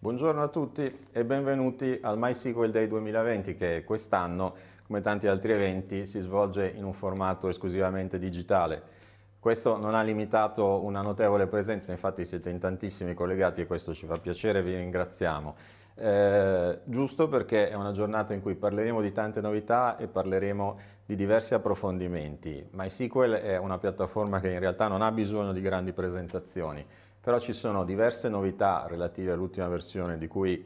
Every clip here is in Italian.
Buongiorno a tutti e benvenuti al MySQL Day 2020 che quest'anno, come tanti altri eventi, si svolge in un formato esclusivamente digitale. Questo non ha limitato una notevole presenza, infatti siete in tantissimi collegati e questo ci fa piacere, vi ringraziamo. Eh, giusto perché è una giornata in cui parleremo di tante novità e parleremo di diversi approfondimenti. MySQL è una piattaforma che in realtà non ha bisogno di grandi presentazioni però ci sono diverse novità relative all'ultima versione di cui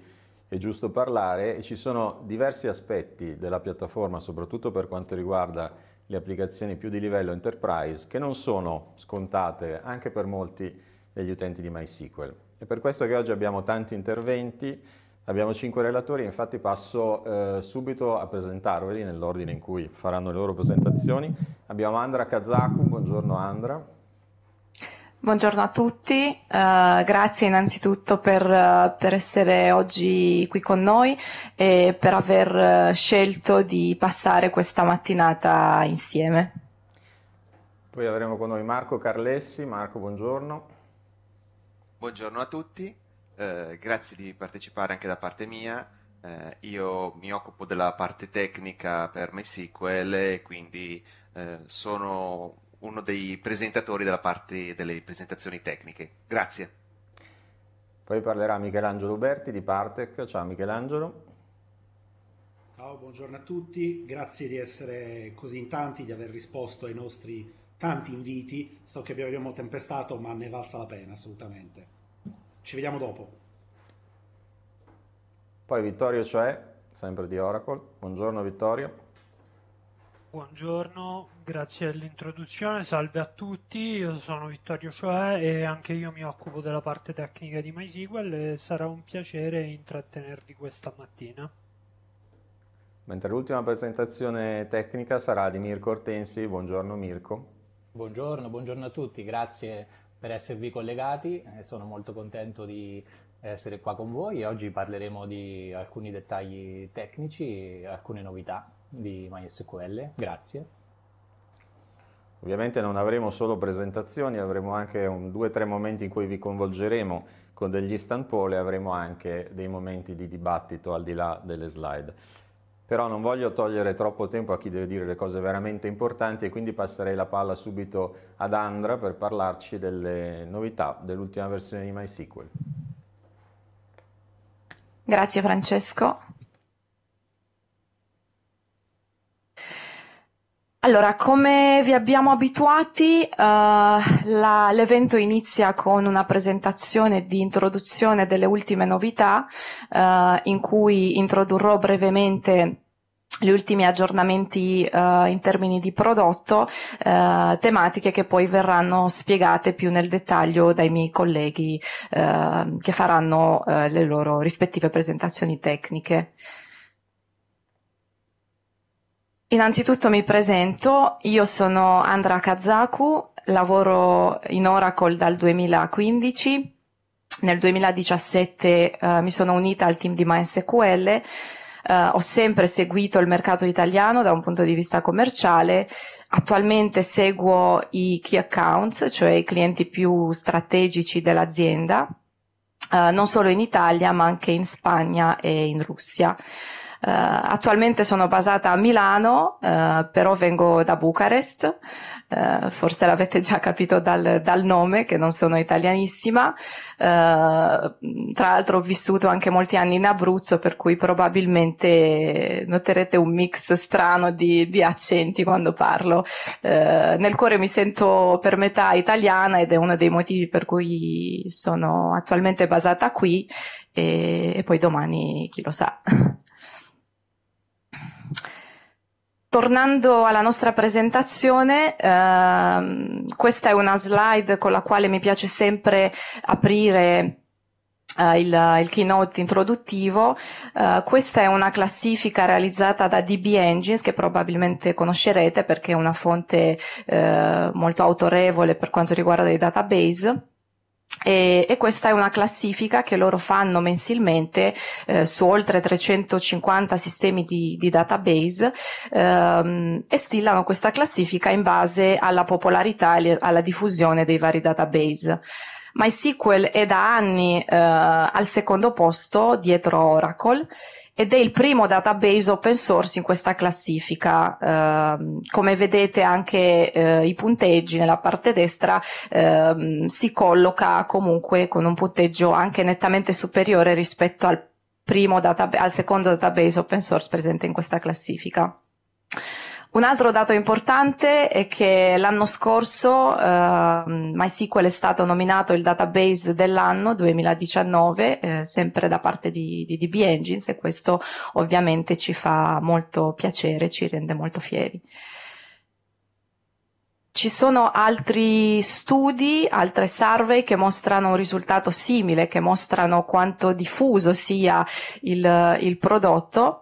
è giusto parlare e ci sono diversi aspetti della piattaforma, soprattutto per quanto riguarda le applicazioni più di livello enterprise, che non sono scontate anche per molti degli utenti di MySQL. È per questo che oggi abbiamo tanti interventi, abbiamo cinque relatori, infatti passo eh, subito a presentarveli nell'ordine in cui faranno le loro presentazioni. Abbiamo Andra Kazaku, buongiorno Andra. Buongiorno a tutti, uh, grazie innanzitutto per, uh, per, essere oggi qui con noi e per aver uh, scelto di passare questa mattinata insieme. Poi avremo con noi Marco Carlessi. Marco, buongiorno. Buongiorno a tutti, eh, grazie di partecipare anche da parte mia. Eh, io mi occupo della parte tecnica per MySQL e quindi eh, sono uno dei presentatori della parte delle presentazioni tecniche. Grazie. Poi parlerà Michelangelo Berti di Partec. Ciao Michelangelo. Ciao, buongiorno a tutti, grazie di essere così in tanti, di aver risposto ai nostri tanti inviti. So che abbiamo tempestato, ma ne valsa la pena assolutamente. Ci vediamo dopo. Poi Vittorio Cioè, sempre di Oracle. Buongiorno Vittorio. Buongiorno, Grazie dell'introduzione, salve a tutti, io sono Vittorio Cioè e anche io mi occupo della parte tecnica di MySQL e sarà un piacere intrattenervi questa mattina. Mentre l'ultima presentazione tecnica sarà di Mirko Ortensi, buongiorno Mirko. Buongiorno, buongiorno a tutti, grazie per esservi collegati, sono molto contento di essere qua con voi e oggi parleremo di alcuni dettagli tecnici e alcune novità di MySQL, grazie. Ovviamente non avremo solo presentazioni, avremo anche un, due o tre momenti in cui vi coinvolgeremo con degli stand poll e avremo anche dei momenti di dibattito al di là delle slide. Però non voglio togliere troppo tempo a chi deve dire le cose veramente importanti e quindi passerei la palla subito ad Andra per parlarci delle novità dell'ultima versione di MySQL. Grazie Francesco. Allora, come vi abbiamo abituati, uh, la, l'evento inizia con una presentazione di introduzione delle ultime novità, uh, in cui introdurrò brevemente gli ultimi aggiornamenti uh, in termini di prodotto, uh, tematiche che poi verranno spiegate più nel dettaglio dai miei colleghi uh, che faranno le loro rispettive presentazioni tecniche. Innanzitutto mi presento, io sono Andra Kazaku, lavoro in Oracle dal 2015, nel 2017 eh, mi sono unita al team di MySQL, eh, ho sempre seguito il mercato italiano da un punto di vista commerciale, attualmente seguo i key accounts, cioè i clienti più strategici dell'azienda, eh, non solo in Italia ma anche in Spagna e in Russia. Eh, attualmente sono basata a Milano, eh, però vengo da Bucarest, eh, forse l'avete già capito dal, dal, nome che non sono italianissima, tra l'altro ho vissuto anche molti anni in Abruzzo per cui probabilmente noterete un mix strano di, di accenti quando parlo. nel cuore mi sento per metà italiana ed è uno dei motivi per cui sono attualmente basata qui e, e poi domani chi lo sa. Tornando alla nostra presentazione, ehm, questa è una slide con la quale mi piace sempre aprire Uh, il, il, keynote introduttivo. Uh, questa è una classifica realizzata da DB Engines che probabilmente conoscerete perché è una fonte uh, molto autorevole per quanto riguarda i database. E, e, questa è una classifica che loro fanno mensilmente eh, su oltre 350 sistemi di, di database ehm, e stillano questa classifica in base alla popolarità e alla diffusione dei vari database. MySQL è da anni eh, al secondo posto dietro Oracle ed è il primo database open source in questa classifica. Eh, come vedete anche eh, i punteggi nella parte destra eh, si colloca comunque con un punteggio anche nettamente superiore rispetto al, primo data- al secondo database open source presente in questa classifica. Un altro dato importante è che l'anno scorso eh, MySQL è stato nominato il database dell'anno 2019, eh, sempre da parte di, di DB Engines e questo ovviamente ci fa molto piacere, ci rende molto fieri. Ci sono altri studi, altre survey che mostrano un risultato simile, che mostrano quanto diffuso sia il, il prodotto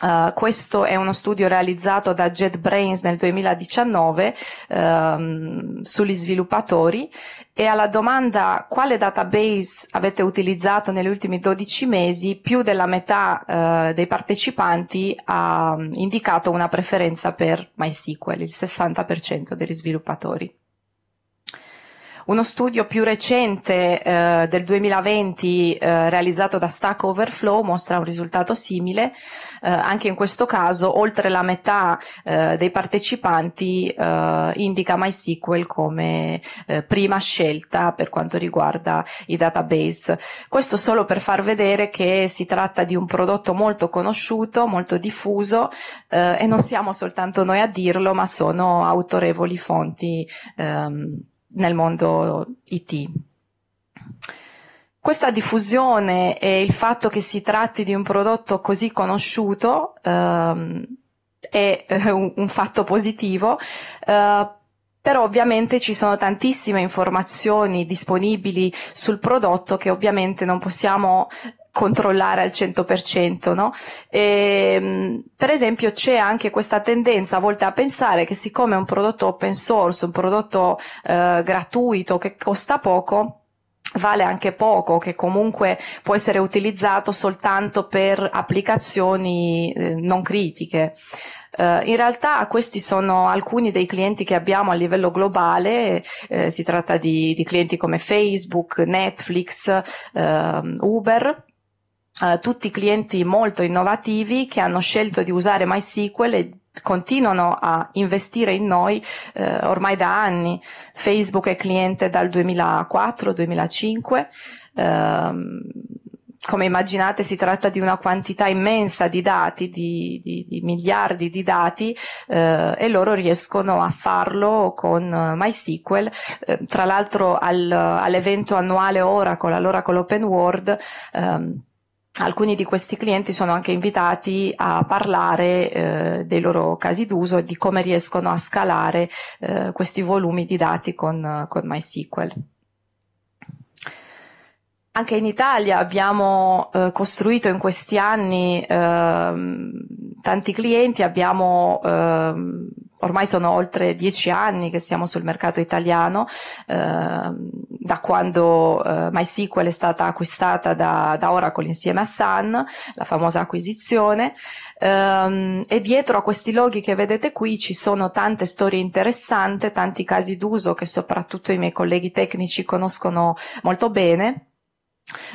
Uh, questo è uno studio realizzato da JetBrains nel 2019 um, ehm, sugli sviluppatori e alla domanda quale database avete utilizzato negli ultimi 12 mesi, più della metà uh, dei partecipanti ha indicato una preferenza per MySQL, il 60% degli sviluppatori. Uno studio più recente eh, del 2020 eh, realizzato da Stack Overflow mostra un risultato simile. Eh, anche in questo caso oltre la metà eh, dei partecipanti eh, indica MySQL come eh, prima scelta per quanto riguarda i database. Questo solo per far vedere che si tratta di un prodotto molto conosciuto, molto diffuso e non siamo soltanto noi a dirlo, ma sono autorevoli fonti. Ehm, nel mondo IT. Questa diffusione e il fatto che si tratti di un prodotto così conosciuto ehm, è eh, un, fatto positivo, eh, però ovviamente ci sono tantissime informazioni disponibili sul prodotto che ovviamente non possiamo controllare al 100%, no? E, ehm, per esempio c'è anche questa tendenza a volte a pensare che siccome è un prodotto open source, un prodotto eh, gratuito che costa poco, vale anche poco, che comunque può essere utilizzato soltanto per applicazioni eh, non critiche. Uh, in realtà questi sono alcuni dei clienti che abbiamo a livello globale, eh, si tratta di, di, clienti come Facebook, Netflix, eh, Uber uh, tutti clienti molto innovativi che hanno scelto di usare MySQL e continuano a investire in noi eh, ormai da anni. Facebook è cliente dal 2004-2005. Ehm, come immaginate si tratta di una quantità immensa di dati, di, di, di miliardi di dati eh, e loro riescono a farlo con eh, MySQL. Eh, tra l'altro al, all'evento annuale Oracle, all'Oracle Open World, ehm, alcuni di questi clienti sono anche invitati a parlare eh, dei loro casi d'uso e di come riescono a scalare eh, questi volumi di dati con, con MySQL. Anche in Italia abbiamo eh, costruito in questi anni eh, tanti clienti, abbiamo, eh, ormai sono oltre dieci anni che siamo sul mercato italiano, ehm, da quando eh, MySQL è stata acquistata da, da, Oracle insieme a Sun, la famosa acquisizione, ehm, e dietro a questi loghi che vedete qui ci sono tante storie interessanti, tanti casi d'uso che soprattutto i miei colleghi tecnici conoscono molto bene.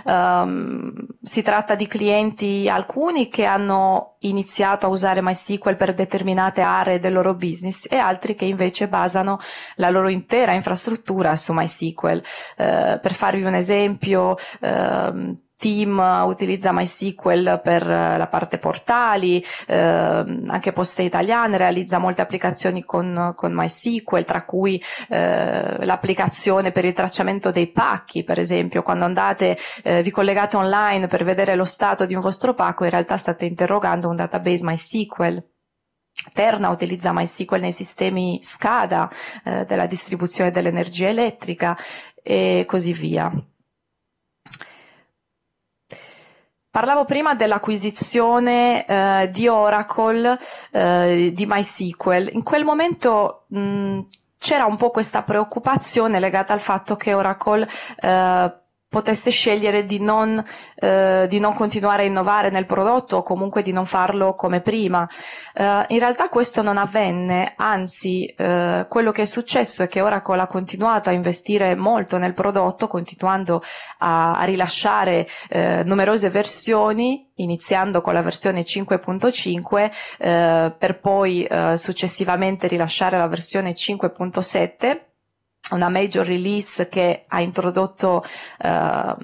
Um, si tratta di clienti alcuni che hanno iniziato a usare MySQL per determinate aree del loro business e altri che invece basano la loro intera infrastruttura su MySQL. Uh, per farvi un esempio, uh, team utilizza MySQL per eh, la parte portali, eh, anche Poste Italiane realizza molte applicazioni con, con MySQL, tra cui eh, l'applicazione per il tracciamento dei pacchi, per esempio, quando andate, eh, vi collegate online per vedere lo stato di un vostro pacco, in realtà state interrogando un database MySQL. Terna utilizza MySQL nei sistemi SCADA eh, della distribuzione dell'energia elettrica e così via. Parlavo prima dell'acquisizione eh, di Oracle eh, di MySQL. In quel momento mh, c'era un po' questa preoccupazione legata al fatto che Oracle eh, potesse scegliere di non, eh, di non, continuare a innovare nel prodotto o comunque di non farlo come prima. Eh, in realtà questo non avvenne, anzi eh, quello che è successo è che Oracle ha continuato a investire molto nel prodotto, continuando a, a rilasciare eh, numerose versioni iniziando con la versione 5.5 eh, per poi eh, successivamente rilasciare la versione 5.7 una major release che ha introdotto eh,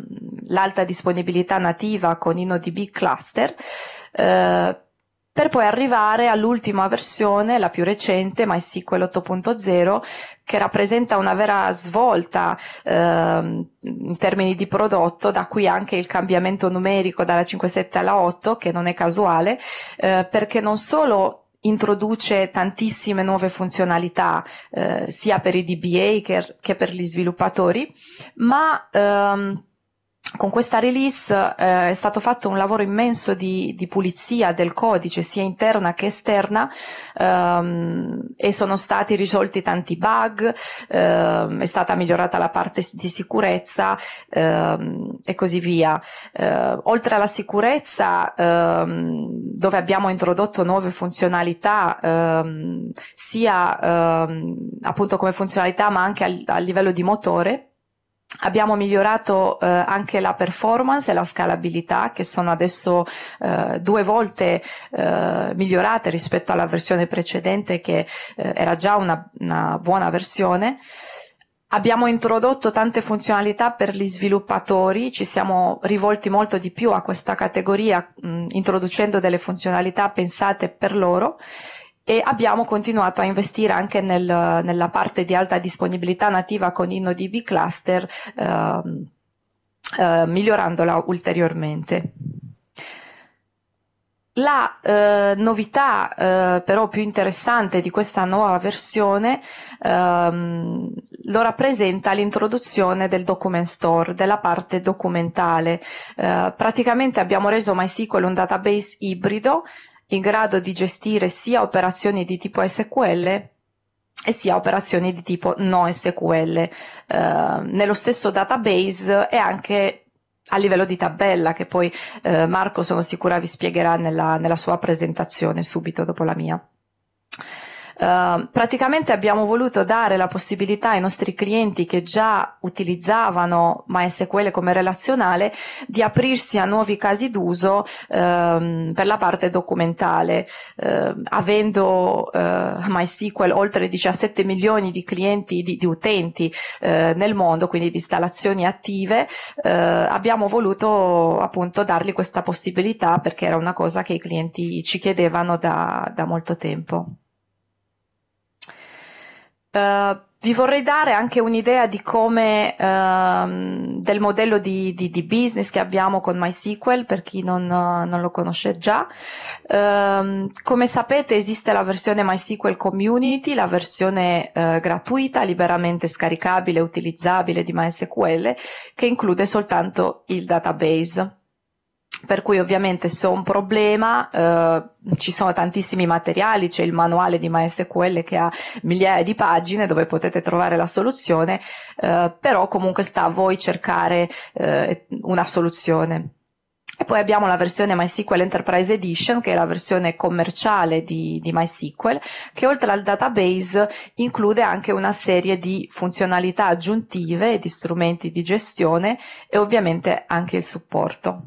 l'alta disponibilità nativa con InnoDB cluster, eh, per poi arrivare all'ultima versione, la più recente, MySQL 8.0, che rappresenta una vera svolta eh, in termini di prodotto, da qui anche il cambiamento numerico dalla 5.7 alla 8, che non è casuale, eh, perché non solo introduce tantissime nuove funzionalità eh, sia per i DBA che, che per gli sviluppatori, ma ehm, con questa release eh, è stato fatto un lavoro immenso di, di, pulizia del codice, sia interna che esterna, ehm, e sono stati risolti tanti bug, ehm, è stata migliorata la parte di sicurezza ehm, e così via. Eh, oltre alla sicurezza, ehm, dove abbiamo introdotto nuove funzionalità, ehm, sia ehm, appunto come funzionalità ma anche a, a livello di motore, Abbiamo migliorato eh, anche la performance e la scalabilità che sono adesso eh, due volte eh, migliorate rispetto alla versione precedente che eh, era già una, una buona versione. Abbiamo introdotto tante funzionalità per gli sviluppatori, ci siamo rivolti molto di più a questa categoria mh, mm, introducendo delle funzionalità pensate per loro e abbiamo continuato a investire anche nel, nella parte di alta disponibilità nativa con InnoDB Cluster, eh, eh, migliorandola ulteriormente. La eh, novità eh, però più interessante di questa nuova versione ehm, lo rappresenta l'introduzione del document store, della parte documentale. Eh, praticamente abbiamo reso MySQL un database ibrido in grado di gestire sia operazioni di tipo SQL e sia operazioni di tipo non SQL eh, nello stesso database e anche a livello di tabella che poi eh, Marco sono sicura vi spiegherà nella, nella sua presentazione subito dopo la mia. Ehm, praticamente abbiamo voluto dare la possibilità ai nostri clienti che già utilizzavano MySQL come relazionale di aprirsi a nuovi casi d'uso uh, per la parte documentale, uh, avendo eh, MySQL oltre 17 milioni di clienti, di, di utenti eh, nel mondo, quindi di installazioni attive, eh, abbiamo voluto appunto dargli questa possibilità perché era una cosa che i clienti ci chiedevano da, da molto tempo. Eh, vi vorrei dare anche un'idea di come uh, del modello di, di, di, business che abbiamo con MySQL per chi non, non lo conosce già. Uh, come sapete esiste la versione MySQL Community, la versione uh, gratuita, liberamente scaricabile e utilizzabile di MySQL che include soltanto il database per cui ovviamente se ho un problema eh, ci sono tantissimi materiali, c'è il manuale di MySQL che ha migliaia di pagine dove potete trovare la soluzione, eh, però comunque sta a voi cercare eh, una soluzione. E poi abbiamo la versione MySQL Enterprise Edition, che è la versione commerciale di, di, MySQL, che oltre al database include anche una serie di funzionalità aggiuntive, di strumenti di gestione e ovviamente anche il supporto.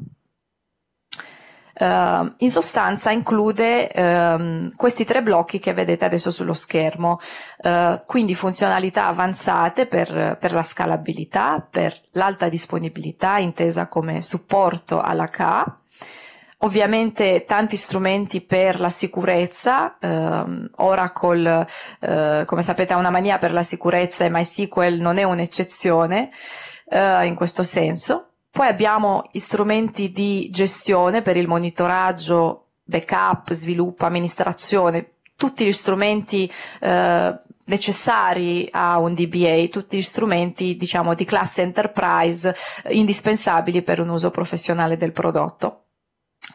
Uh, in sostanza include um, questi tre blocchi che vedete adesso sullo schermo, uh, quindi funzionalità avanzate per, per la scalabilità, per l'alta disponibilità intesa come supporto alla CA, Ovviamente tanti strumenti per la sicurezza, um, Oracle uh, come sapete ha una mania per la sicurezza e MySQL non è un'eccezione uh, in questo senso. Poi abbiamo strumenti di gestione per il monitoraggio, backup, sviluppo, amministrazione, tutti gli strumenti eh, necessari a un DBA, tutti gli strumenti diciamo, di classe enterprise eh, indispensabili per un uso professionale del prodotto.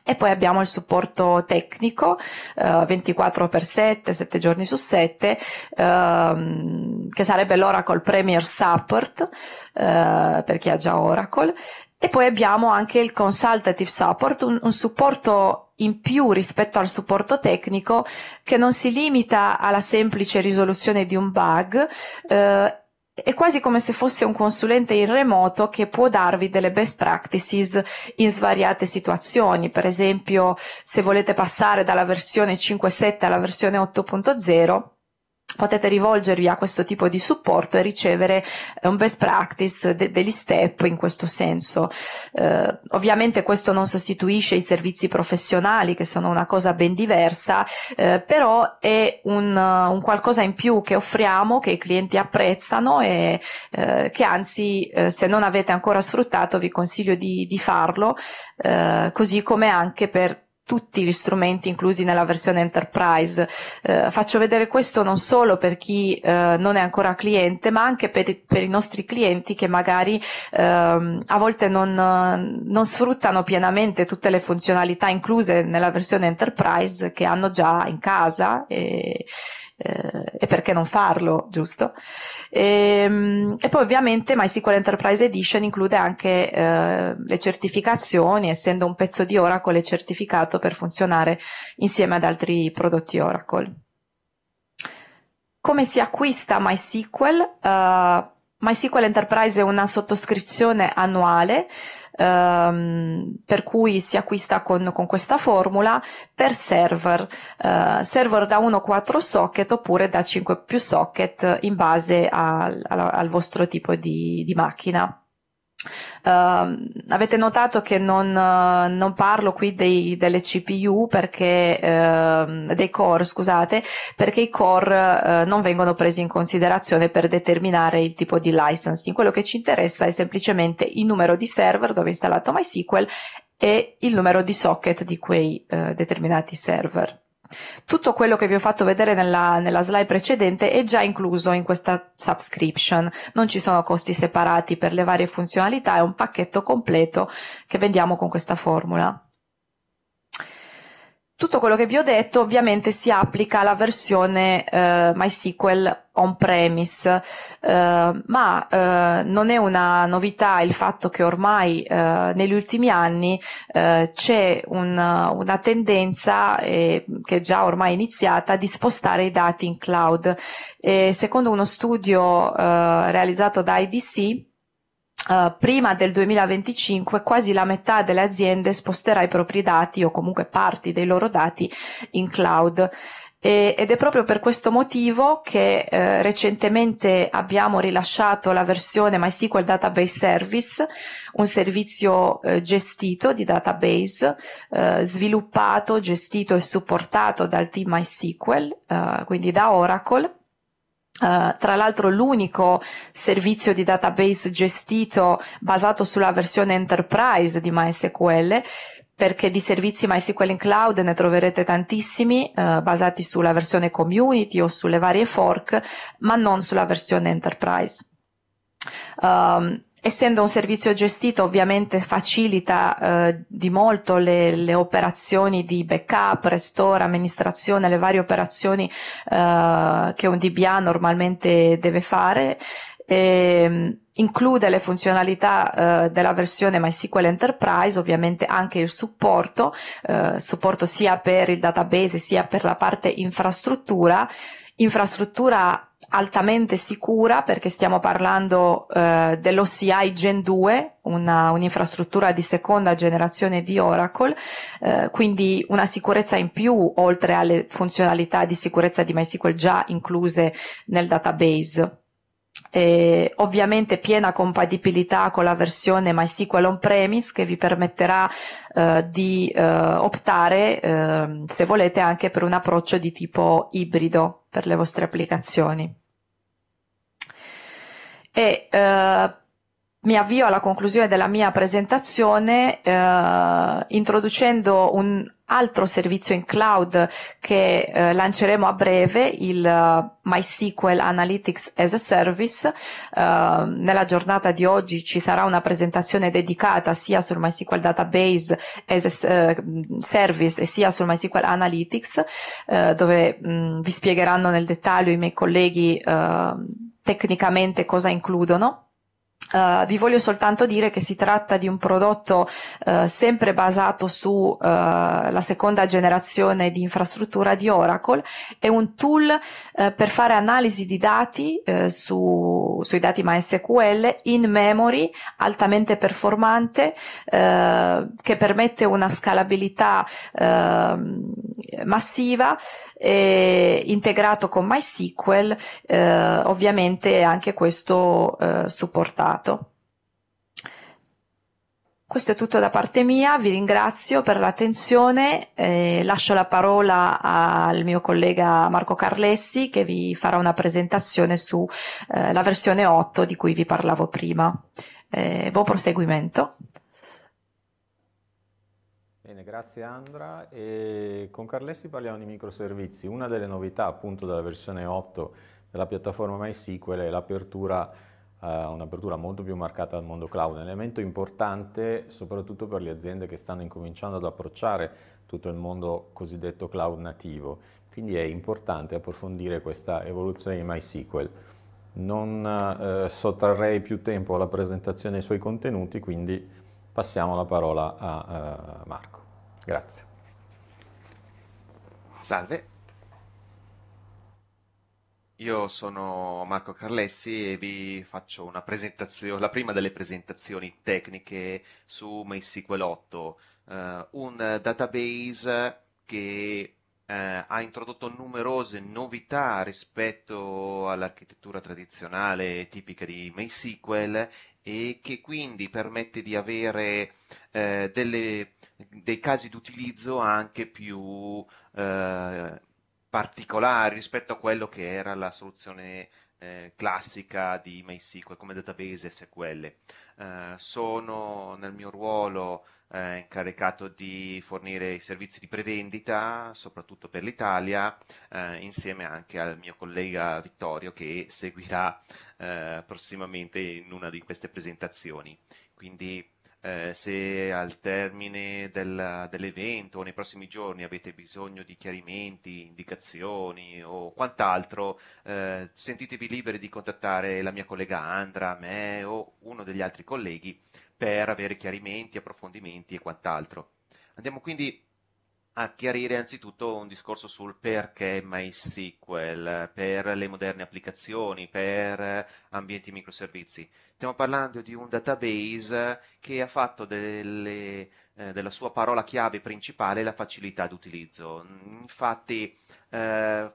E poi abbiamo il supporto tecnico eh, 24 x 7, 7 giorni su 7, ehm, che sarebbe l'Oracle Premier Support eh, per chi ha già Oracle, e poi abbiamo anche il consultative support, un, un, supporto in più rispetto al supporto tecnico che non si limita alla semplice risoluzione di un bug. Eh, è quasi come se fosse un consulente in remoto che può darvi delle best practices in svariate situazioni. Per esempio, se volete passare dalla versione 5.7 alla versione 8.0, potete rivolgervi a questo tipo di supporto e ricevere eh, un best practice de- degli step in questo senso. Eh, ovviamente questo non sostituisce i servizi professionali che sono una cosa ben diversa, eh, però è un, eh, un, qualcosa in più che offriamo, che i clienti apprezzano e eh, che anzi eh, se non avete ancora sfruttato vi consiglio di, di farlo, così come anche per tutti gli strumenti inclusi nella versione enterprise. Eh, faccio vedere questo non solo per chi eh, non è ancora cliente, ma anche per, per i nostri clienti che magari ehm, a volte non, non, sfruttano pienamente tutte le funzionalità incluse nella versione enterprise che hanno già in casa e, eh, e perché non farlo, giusto? E, ehm, e, poi ovviamente MySQL Enterprise Edition include anche eh, le certificazioni, essendo un pezzo di Oracle è certificato per funzionare insieme ad altri prodotti Oracle. Come si acquista MySQL? Uh, MySQL Enterprise è una sottoscrizione annuale ehm, per cui si acquista con, con questa formula per server, eh, server da 1 o 4 socket oppure da 5 più socket in base al, al, al vostro tipo di, di macchina. Uh, avete notato che non, uh, non parlo qui dei, delle CPU perché, uh, dei core, scusate, perché i core eh, non vengono presi in considerazione per determinare il tipo di licensing. Quello che ci interessa è semplicemente il numero di server dove è installato MySQL e il numero di socket di quei eh, determinati server. Tutto quello che vi ho fatto vedere nella, nella, slide precedente è già incluso in questa subscription, non ci sono costi separati per le varie funzionalità, è un pacchetto completo che vendiamo con questa formula. Tutto quello che vi ho detto ovviamente si applica alla versione eh, MySQL on-premise, eh, ma eh, non è una novità il fatto che ormai eh, negli ultimi anni eh, c'è un, una tendenza eh, che è già ormai iniziata di spostare i dati in cloud. E secondo uno studio realizzato da IDC, Uh, prima del 2025 quasi la metà delle aziende sposterà i propri dati o comunque parti dei loro dati in cloud. E, ed è proprio per questo motivo che eh, recentemente abbiamo rilasciato la versione MySQL Database Service, un servizio eh, gestito di database, eh, sviluppato, gestito e supportato dal team MySQL, eh, quindi da Oracle Uh, tra l'altro l'unico servizio di database gestito basato sulla versione enterprise di MySQL perché di servizi MySQL in cloud ne troverete tantissimi eh, basati sulla versione community o sulle varie fork, ma non sulla versione enterprise. Um, essendo un servizio gestito ovviamente facilita eh, di molto le, le, operazioni di backup, restore, amministrazione, le varie operazioni eh, che un DBA normalmente deve fare. E, ehm, include le funzionalità eh, della versione MySQL Enterprise, ovviamente anche il supporto, eh, supporto sia per il database sia per la parte infrastruttura infrastruttura altamente sicura perché stiamo parlando eh, dell'OCI Gen 2, una, un'infrastruttura di seconda generazione di Oracle, eh, quindi una sicurezza in più oltre alle funzionalità di sicurezza di MySQL già incluse nel database eh, ovviamente piena compatibilità con la versione MySQL on-premise che vi permetterà eh, di eh, optare, ehm, se volete, anche per un approccio di tipo ibrido per le vostre applicazioni. E, eh, mi avvio alla conclusione della mia presentazione eh, introducendo un altro servizio in cloud che eh, lanceremo a breve, il uh, MySQL Analytics as a Service. Uh, nella giornata di oggi ci sarà una presentazione dedicata sia sul MySQL Database as a uh, Service e sia sul MySQL Analytics, dove mh, mm, vi spiegheranno nel dettaglio i miei colleghi tecnicamente cosa includono Uh, vi voglio soltanto dire che si tratta di un prodotto uh, sempre basato sulla eh, uh, seconda generazione di infrastruttura di Oracle, è un tool per fare analisi di dati su, sui dati MySQL in memory altamente performante che permette una scalabilità ehm, massiva e integrato con MySQL, ovviamente anche questo supportato passato. Questo è tutto da parte mia, vi ringrazio per l'attenzione, eh, lascio la parola al mio collega Marco Carlessi che vi farà una presentazione sulla eh, versione 8 di cui vi parlavo prima. Eh, buon proseguimento. Bene, grazie Andra. E con Carlessi parliamo di microservizi. Una delle novità appunto della versione 8 della piattaforma MySQL è l'apertura ha eh, un'apertura molto più marcata al mondo cloud, un elemento importante soprattutto per le aziende che stanno incominciando ad approcciare tutto il mondo cosiddetto cloud nativo, quindi è importante approfondire questa evoluzione di MySQL. Non eh, sottrarrei più tempo alla presentazione dei suoi contenuti, quindi passiamo la parola a eh, Marco. Grazie. Salve, io sono Marco Carlessi e vi faccio la prima delle presentazioni tecniche su MySQL 8, eh, un database che eh, ha introdotto numerose novità rispetto all'architettura tradizionale tipica di MySQL e che quindi permette di avere eh, delle, dei casi di utilizzo anche più eh, particolari rispetto a quello che era la soluzione eh, classica di MySQL come database SQL. Eh, sono nel mio ruolo eh, incaricato di fornire i servizi di prevendita, soprattutto per l'Italia, eh, insieme anche al mio collega Vittorio che seguirà eh, prossimamente in una di queste presentazioni. Quindi eh, se al termine del, dell'evento o nei prossimi giorni avete bisogno di chiarimenti, indicazioni o quant'altro, eh, sentitevi liberi di contattare la mia collega Andra, me o uno degli altri colleghi per avere chiarimenti, approfondimenti e quant'altro. Andiamo quindi a chiarire anzitutto un discorso sul perché MySQL per le moderne applicazioni, per ambienti microservizi. Stiamo parlando di un database che ha fatto delle, eh, della sua parola chiave principale la facilità d'utilizzo. Infatti eh,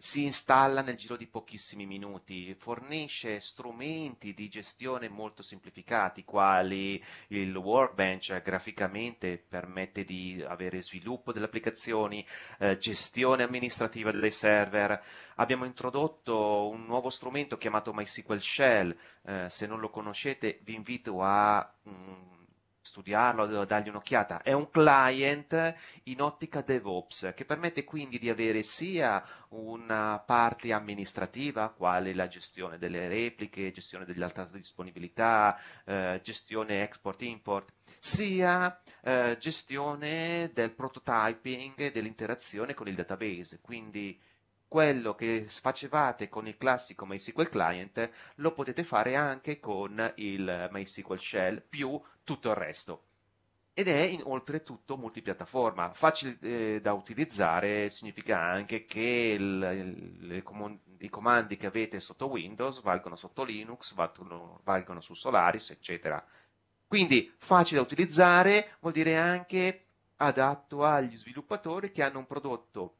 si installa nel giro di pochissimi minuti, fornisce strumenti di gestione molto semplificati, quali il workbench graficamente permette di avere sviluppo delle applicazioni, eh, gestione amministrativa dei server. Abbiamo introdotto un nuovo strumento chiamato MySQL Shell, eh, se non lo conoscete vi invito a... Mh, mm, studiarlo, dargli un'occhiata. È un client in ottica DevOps che permette quindi di avere sia una parte amministrativa, quale la gestione delle repliche, gestione dell'altra disponibilità, eh, gestione export-import, sia eh, gestione del prototyping e dell'interazione con il database. Quindi quello che facevate con il classico MySQL client lo potete fare anche con il MySQL shell più tutto il resto. Ed è in, oltretutto multipiattaforma, facile eh, da utilizzare, significa anche che il, il, com- i comandi che avete sotto Windows valgono sotto Linux, valgono, valgono su Solaris, eccetera. Quindi facile da utilizzare vuol dire anche adatto agli sviluppatori che hanno un prodotto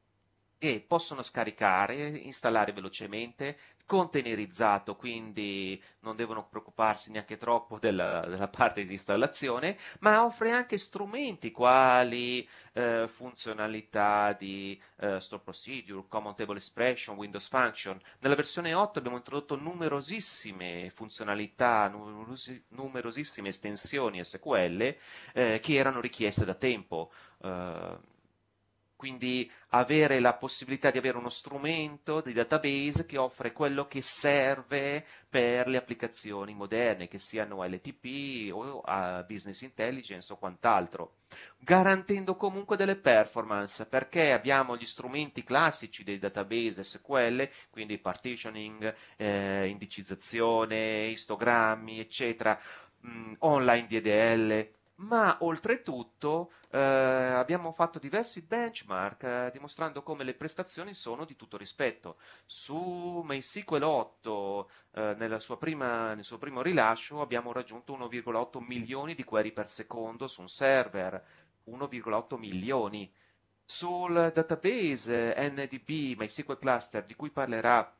e possono scaricare, installare velocemente, containerizzato, quindi non devono preoccuparsi neanche troppo della, della parte di installazione, ma offre anche strumenti quali eh, funzionalità di eh, store procedure, common table expression, Windows function. Nella versione 8 abbiamo introdotto numerosissime funzionalità, numerosi, numerosissime estensioni SQL eh, che erano richieste da tempo. Eh, quindi avere la possibilità di avere uno strumento di database che offre quello che serve per le applicazioni moderne, che siano LTP o uh, business intelligence o quant'altro, garantendo comunque delle performance, perché abbiamo gli strumenti classici dei database SQL, quindi partitioning, eh, indicizzazione, istogrammi, eccetera, mh, mm, online DDL, ma oltretutto eh, abbiamo fatto diversi benchmark eh, dimostrando come le prestazioni sono di tutto rispetto. Su MySQL 8, eh, prima, nel suo primo rilascio, abbiamo raggiunto 1,8 milioni di query per secondo su un server, 1,8 milioni. Sul database NDB MySQL Cluster, di cui parlerà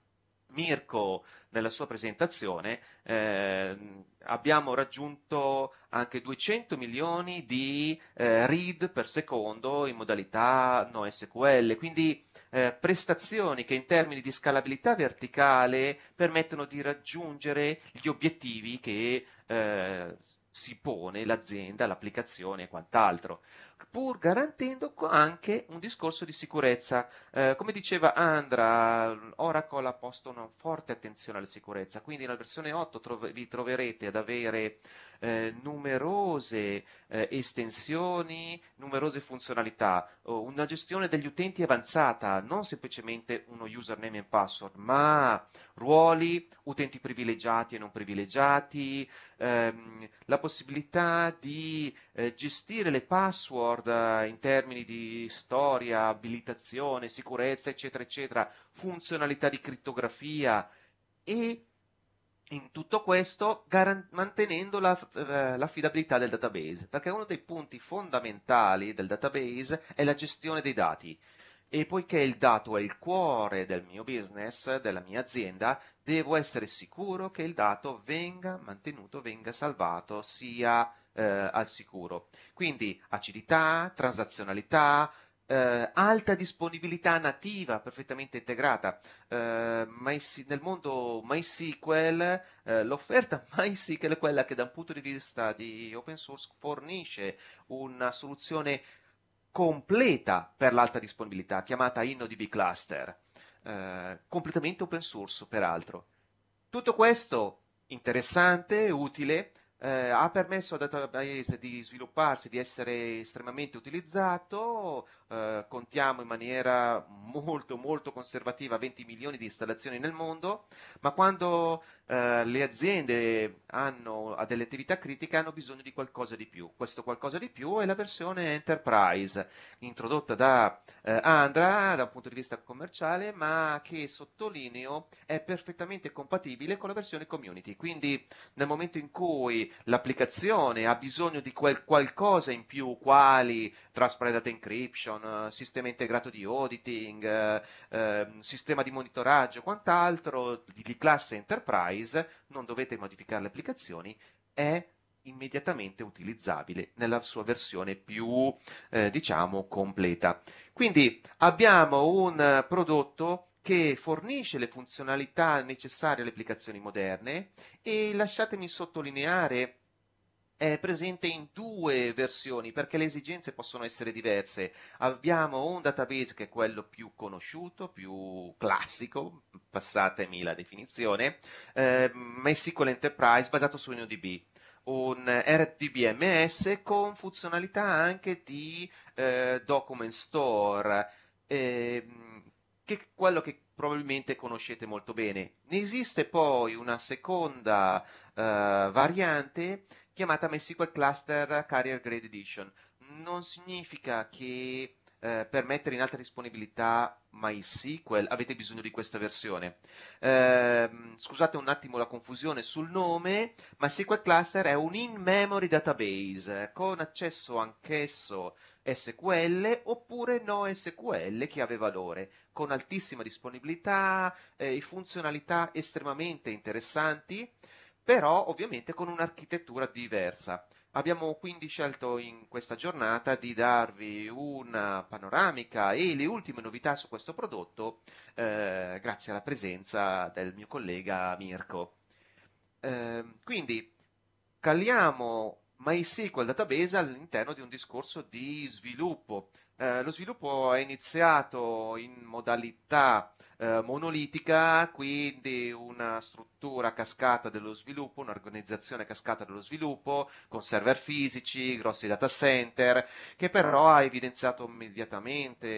Mirko nella sua presentazione, eh, abbiamo raggiunto anche 200 milioni di eh, read per secondo in modalità NoSQL, quindi eh, prestazioni che in termini di scalabilità verticale permettono di raggiungere gli obiettivi che eh, si pone l'azienda, l'applicazione e quant'altro pur garantendo anche un discorso di sicurezza. Eh, come diceva Andra, Oracle ha posto una forte attenzione alla sicurezza, quindi nella versione 8 trov- vi troverete ad avere eh, numerose eh, estensioni, numerose funzionalità, una gestione degli utenti avanzata, non semplicemente uno username e password, ma ruoli, utenti privilegiati e non privilegiati, ehm, la possibilità di eh, gestire le password eh, in termini di storia, abilitazione, sicurezza, eccetera, eccetera, funzionalità di crittografia e in tutto questo garant- mantenendo la, eh, l'affidabilità del database, perché uno dei punti fondamentali del database è la gestione dei dati. E poiché il dato è il cuore del mio business, della mia azienda, devo essere sicuro che il dato venga mantenuto, venga salvato, sia eh, al sicuro. Quindi acidità, transazionalità, eh, alta disponibilità nativa perfettamente integrata. Eh, MySQL, nel mondo MySQL eh, l'offerta MySQL è quella che da un punto di vista di open source fornisce una soluzione completa per l'alta disponibilità chiamata InnoDB Cluster, eh, completamente open source peraltro. Tutto questo interessante, utile, eh, ha permesso al database di svilupparsi, di essere estremamente utilizzato, eh, contiamo in maniera molto molto conservativa 20 milioni di installazioni nel mondo, ma quando eh, le aziende hanno delle attività critiche hanno bisogno di qualcosa di più. Questo qualcosa di più è la versione Enterprise, introdotta da eh, Andra da un punto di vista commerciale, ma che sottolineo è perfettamente compatibile con la versione Community. Quindi nel momento in cui l'applicazione ha bisogno di quel qualcosa in più, quali Transparent Data Encryption, eh, sistema integrato di auditing, eh, ehm, sistema di monitoraggio, quant'altro, di, di classe Enterprise, non dovete modificare le applicazioni, è immediatamente utilizzabile nella sua versione più eh, diciamo completa. Quindi abbiamo un prodotto che fornisce le funzionalità necessarie alle applicazioni moderne e lasciatemi sottolineare è presente in due versioni perché le esigenze possono essere diverse. Abbiamo un database che è quello più conosciuto, più classico, passatemi la definizione, eh, MySQL Enterprise basato su UNDB un RDBMS con funzionalità anche di eh, document store. Eh, che è quello che probabilmente conoscete molto bene. Ne esiste poi una seconda uh, variante chiamata MySQL Cluster Carrier Grade Edition. Non significa che eh, per mettere in alta disponibilità MySQL avete bisogno di questa versione. Eh, scusate un attimo la confusione sul nome, MySQL Cluster è un in-memory database eh, con accesso anch'esso SQL oppure NoSQL che aveva valore, con altissima disponibilità eh, e funzionalità estremamente interessanti, però ovviamente con un'architettura diversa. Abbiamo quindi scelto in questa giornata di darvi una panoramica e le ultime novità su questo prodotto eh, grazie alla presenza del mio collega Mirko. Eh, quindi caliamo MySQL database all'interno di un discorso di sviluppo. Eh, lo sviluppo è iniziato in modalità eh, monolitica, quindi una struttura cascata dello sviluppo, un'organizzazione cascata dello sviluppo, con server fisici, grossi data center, che però ha evidenziato immediatamente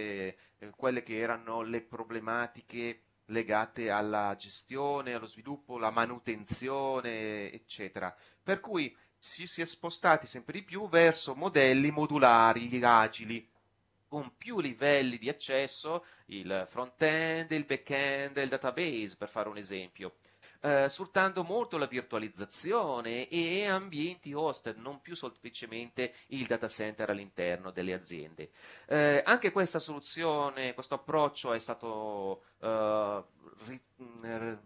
eh, quelle che erano le problematiche legate alla gestione, allo sviluppo, la manutenzione, eccetera. Per cui si, si è spostati sempre di più verso modelli modulari, agili, con più livelli di accesso, il front-end, il back-end, il database, per fare un esempio. Eh, sfruttando molto la virtualizzazione e ambienti hosted, non più semplicemente il data center all'interno delle aziende. Eh, anche questa soluzione, questo approccio è stato eh, ri, mm, eh,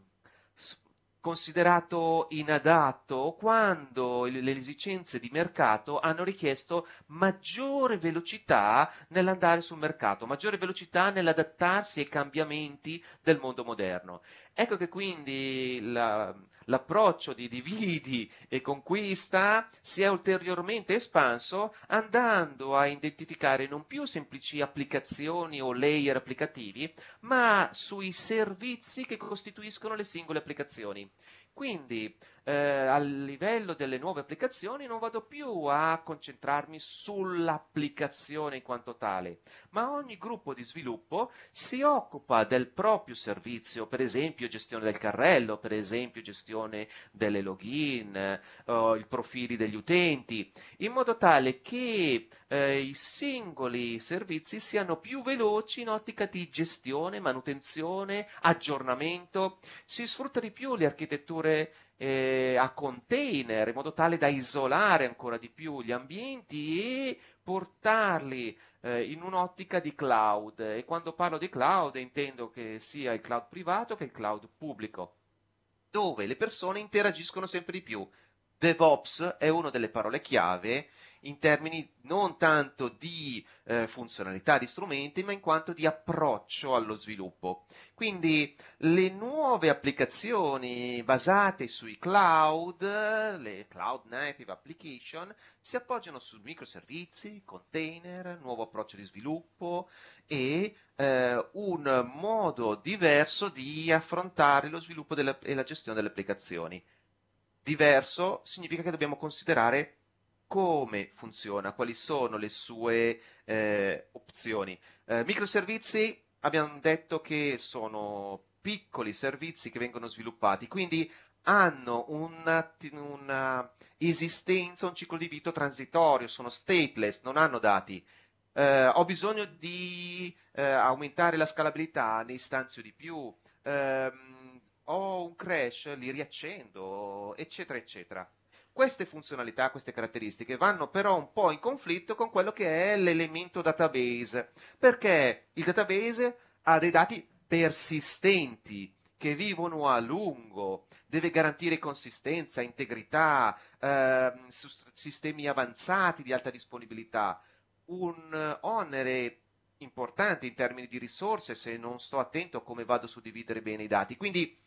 considerato inadatto quando le esigenze di mercato hanno richiesto maggiore velocità nell'andare sul mercato, maggiore velocità nell'adattarsi ai cambiamenti del mondo moderno. Ecco che quindi la, l'approccio di dividi e conquista si è ulteriormente espanso andando a identificare non più semplici applicazioni o layer applicativi, ma sui servizi che costituiscono le singole applicazioni. Quindi eh, a livello delle nuove applicazioni non vado più a concentrarmi sull'applicazione in quanto tale, ma ogni gruppo di sviluppo si occupa del proprio servizio, per esempio gestione del carrello, per esempio gestione delle login, eh, i profili degli utenti, in modo tale che eh, i singoli servizi siano più veloci in ottica di gestione, manutenzione, aggiornamento, si sfrutta di più le architetture eh, a container in modo tale da isolare ancora di più gli ambienti e portarli eh, in un'ottica di cloud. E quando parlo di cloud intendo che sia il cloud privato che il cloud pubblico, dove le persone interagiscono sempre di più. DevOps è una delle parole chiave in termini non tanto di eh, funzionalità di strumenti, ma in quanto di approccio allo sviluppo. Quindi le nuove applicazioni basate sui cloud, le cloud native application, si appoggiano su microservizi, container, nuovo approccio di sviluppo e eh, un modo diverso di affrontare lo sviluppo della, e la gestione delle applicazioni. Diverso significa che dobbiamo considerare come funziona, quali sono le sue eh, opzioni. Eh, microservizi abbiamo detto che sono piccoli servizi che vengono sviluppati, quindi hanno una, esistenza, un ciclo di vita transitorio, sono stateless, non hanno dati. Eh, ho bisogno di eh, aumentare la scalabilità, ne istanzio di più, ehm, ho un crash, li riaccendo, eccetera, eccetera. Queste funzionalità, queste caratteristiche vanno però un po' in conflitto con quello che è l'elemento database, perché il database ha dei dati persistenti che vivono a lungo, deve garantire consistenza, integrità, eh, sistemi avanzati di alta disponibilità, un onere importante in termini di risorse se non sto attento a come vado a suddividere bene i dati. Quindi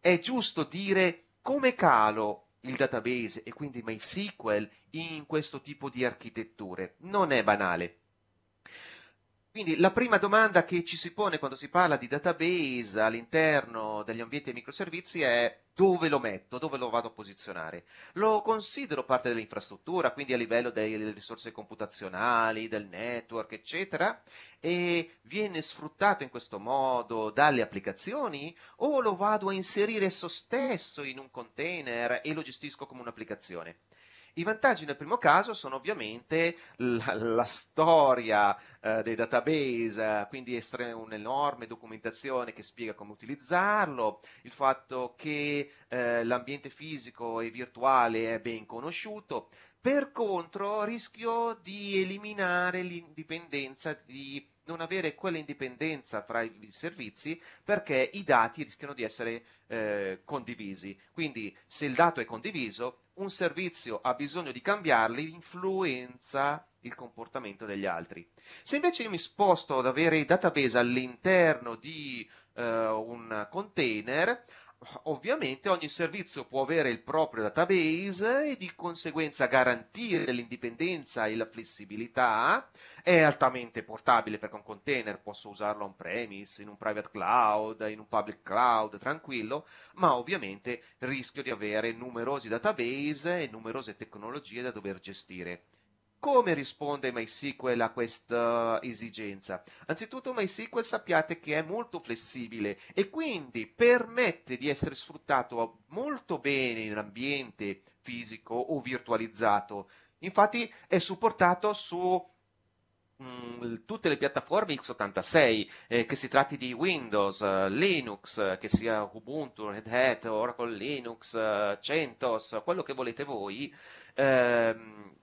è giusto dire come calo il database e quindi MySQL in questo tipo di architetture. Non è banale, quindi la prima domanda che ci si pone quando si parla di database all'interno degli ambienti dei microservizi è dove lo metto, dove lo vado a posizionare. Lo considero parte dell'infrastruttura, quindi a livello delle risorse computazionali, del network, eccetera, e viene sfruttato in questo modo dalle applicazioni o lo vado a inserire esso stesso in un container e lo gestisco come un'applicazione? I vantaggi nel primo caso sono ovviamente la, la storia eh, dei database, eh, quindi estre- un'enorme documentazione che spiega come utilizzarlo, il fatto che eh, l'ambiente fisico e virtuale è ben conosciuto. Per contro rischio di eliminare l'indipendenza, di non avere quell'indipendenza fra i servizi perché i dati rischiano di essere eh, condivisi. Quindi se il dato è condiviso un servizio ha bisogno di cambiarli, influenza il comportamento degli altri. Se invece io mi sposto ad avere i database all'interno di uh, un container, Ovviamente ogni servizio può avere il proprio database e di conseguenza garantire l'indipendenza e la flessibilità, è altamente portabile perché un container posso usarlo on-premise, in un private cloud, in un public cloud, tranquillo, ma ovviamente rischio di avere numerosi database e numerose tecnologie da dover gestire. Come risponde MySQL a questa eh, esigenza? Anzitutto MySQL sappiate che è molto flessibile e quindi permette di essere sfruttato molto bene in ambiente fisico o virtualizzato. Infatti è supportato su mm, tutte le piattaforme x86, eh, che si tratti di Windows, eh, Linux, eh, che sia Ubuntu, Red Hat, Oracle Linux, eh, CentOS, quello che volete voi, ehm,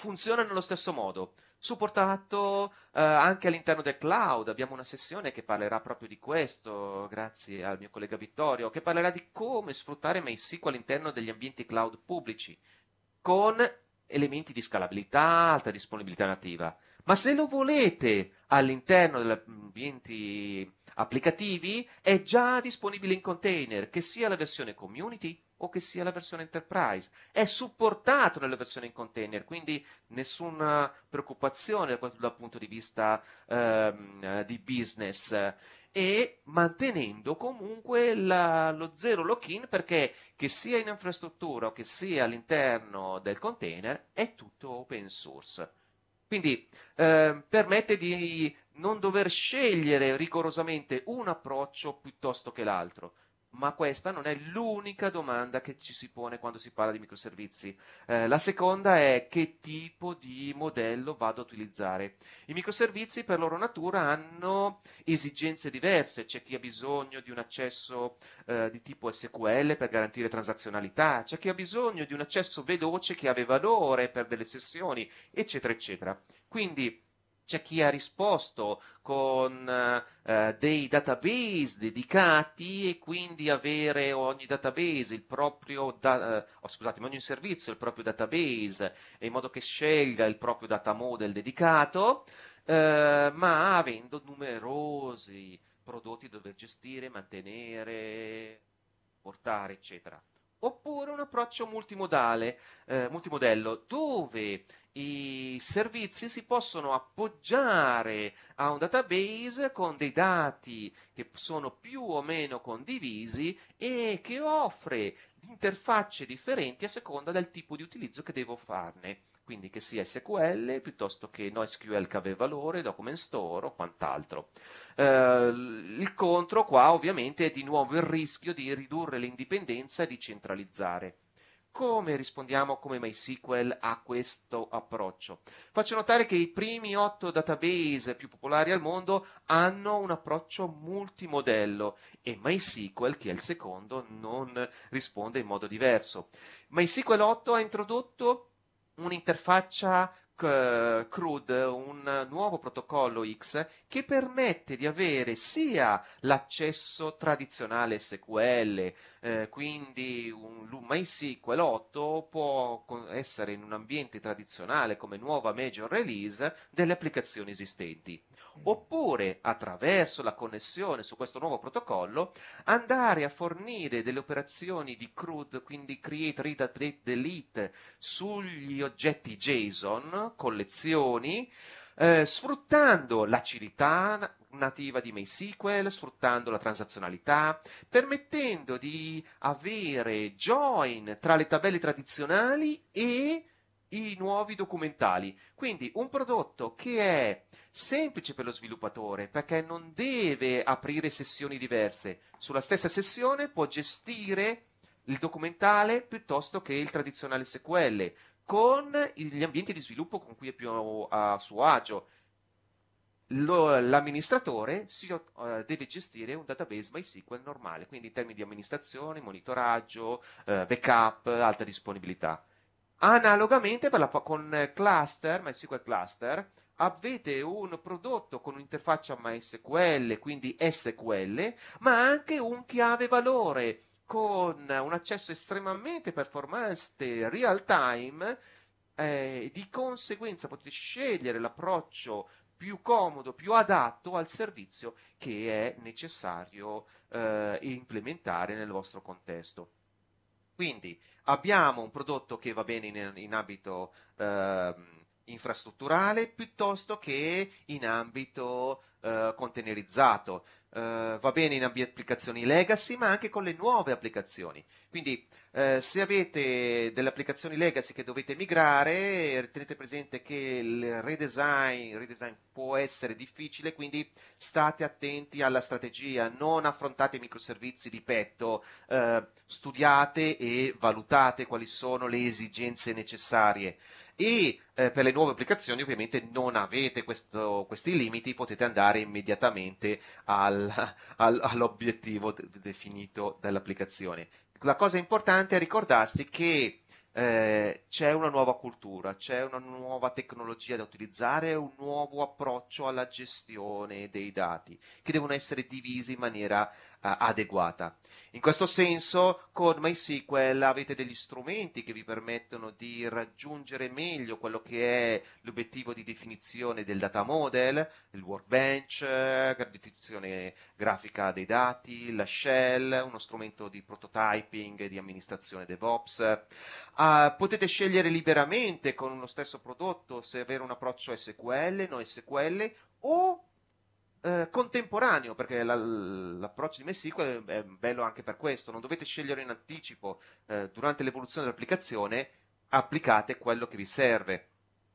funziona nello stesso modo, supportato eh, anche all'interno del cloud. Abbiamo una sessione che parlerà proprio di questo, grazie al mio collega Vittorio, che parlerà di come sfruttare MySQL all'interno degli ambienti cloud pubblici con elementi di scalabilità, alta disponibilità nativa. Ma se lo volete all'interno degli mm, ambienti applicativi, è già disponibile in container, che sia la versione community o che sia la versione enterprise. È supportato nella versione in container, quindi nessuna preoccupazione dal punto di vista ehm, di business e mantenendo comunque la, lo zero lock-in perché che sia in infrastruttura o che sia all'interno del container è tutto open source. Quindi eh, permette di non dover scegliere rigorosamente un approccio piuttosto che l'altro, ma questa non è l'unica domanda che ci si pone quando si parla di microservizi. Eh, la seconda è che tipo di modello vado a utilizzare. I microservizi per loro natura hanno esigenze diverse, c'è chi ha bisogno di un accesso eh, di tipo SQL per garantire transazionalità, c'è chi ha bisogno di un accesso veloce che aveva valore per delle sessioni, eccetera, eccetera. Quindi c'è chi ha risposto con eh, eh, dei database dedicati e quindi avere ogni database il proprio, da, eh, oh, scusatemi, ogni servizio il proprio database in modo che scelga il proprio data model dedicato, eh, ma avendo numerosi prodotti da dover gestire, mantenere, portare, eccetera oppure un approccio multimodale, eh, multimodello, dove i servizi si possono appoggiare a un database con dei dati che sono più o meno condivisi e che offre interfacce differenti a seconda del tipo di utilizzo che devo farne quindi che sia SQL piuttosto che NoSQL che aveva valore, document store o quant'altro. Eh, il contro qua ovviamente è di nuovo il rischio di ridurre l'indipendenza e di centralizzare. Come rispondiamo come MySQL a questo approccio? Faccio notare che i primi otto database più popolari al mondo hanno un approccio multimodello e MySQL, che è il secondo, non risponde in modo diverso. MySQL 8 ha introdotto un'interfaccia crude, un nuovo protocollo X che permette di avere sia l'accesso tradizionale SQL, eh, quindi un MySQL 8 può essere in un ambiente tradizionale come nuova major release delle applicazioni esistenti, Mm. oppure attraverso la connessione su questo nuovo protocollo andare a fornire delle operazioni di CRUD, quindi create, read, update, delete sugli oggetti JSON, collezioni, eh, sfruttando l'acidità nativa di MySQL, sfruttando la transazionalità, permettendo di avere join tra le tabelle tradizionali e i nuovi documentali. Quindi un prodotto che è semplice per lo sviluppatore perché non deve aprire sessioni diverse. Sulla stessa sessione può gestire il documentale piuttosto che il tradizionale SQL con gli ambienti di sviluppo con cui è più a suo agio. l'amministratore si, uh, deve gestire un database MySQL normale, quindi in termini di amministrazione, monitoraggio, uh, backup, alta disponibilità. Analogamente la, con eh, cluster, MySQL cluster, avete un prodotto con un'interfaccia MySQL, quindi SQL, ma anche un chiave valore con un accesso estremamente performante real time. Eh, di conseguenza potete scegliere l'approccio più comodo, più adatto al servizio che è necessario eh, implementare nel vostro contesto. Quindi abbiamo un prodotto che va bene in, in ambito eh, infrastrutturale piuttosto che in ambito eh, containerizzato. Eh, va bene in applicazioni legacy ma anche con le nuove applicazioni. Quindi eh, se avete delle applicazioni legacy che dovete migrare, tenete presente che il redesign, il redesign può essere difficile, quindi state attenti alla strategia, non affrontate i microservizi di petto, eh, studiate e valutate quali sono le esigenze necessarie e eh, per le nuove applicazioni ovviamente non avete questo, questi limiti, potete andare immediatamente al, al, all'obiettivo de- definito dall'applicazione. La cosa importante è ricordarsi che eh, c'è una nuova cultura, c'è una nuova tecnologia da utilizzare, un nuovo approccio alla gestione dei dati che devono essere divisi in maniera eh, adeguata. In questo senso con MySQL avete degli strumenti che vi permettono di raggiungere meglio quello che è l'obiettivo di definizione del data model, il workbench, la eh, definizione grafica dei dati, la shell, uno strumento di prototyping e di amministrazione DevOps. Uh, potete scegliere liberamente con uno stesso prodotto se avere un approccio SQL, no SQL o eh, contemporaneo, perché la, l'approccio di MySQL è bello anche per questo, non dovete scegliere in anticipo, eh, durante l'evoluzione dell'applicazione applicate quello che vi serve.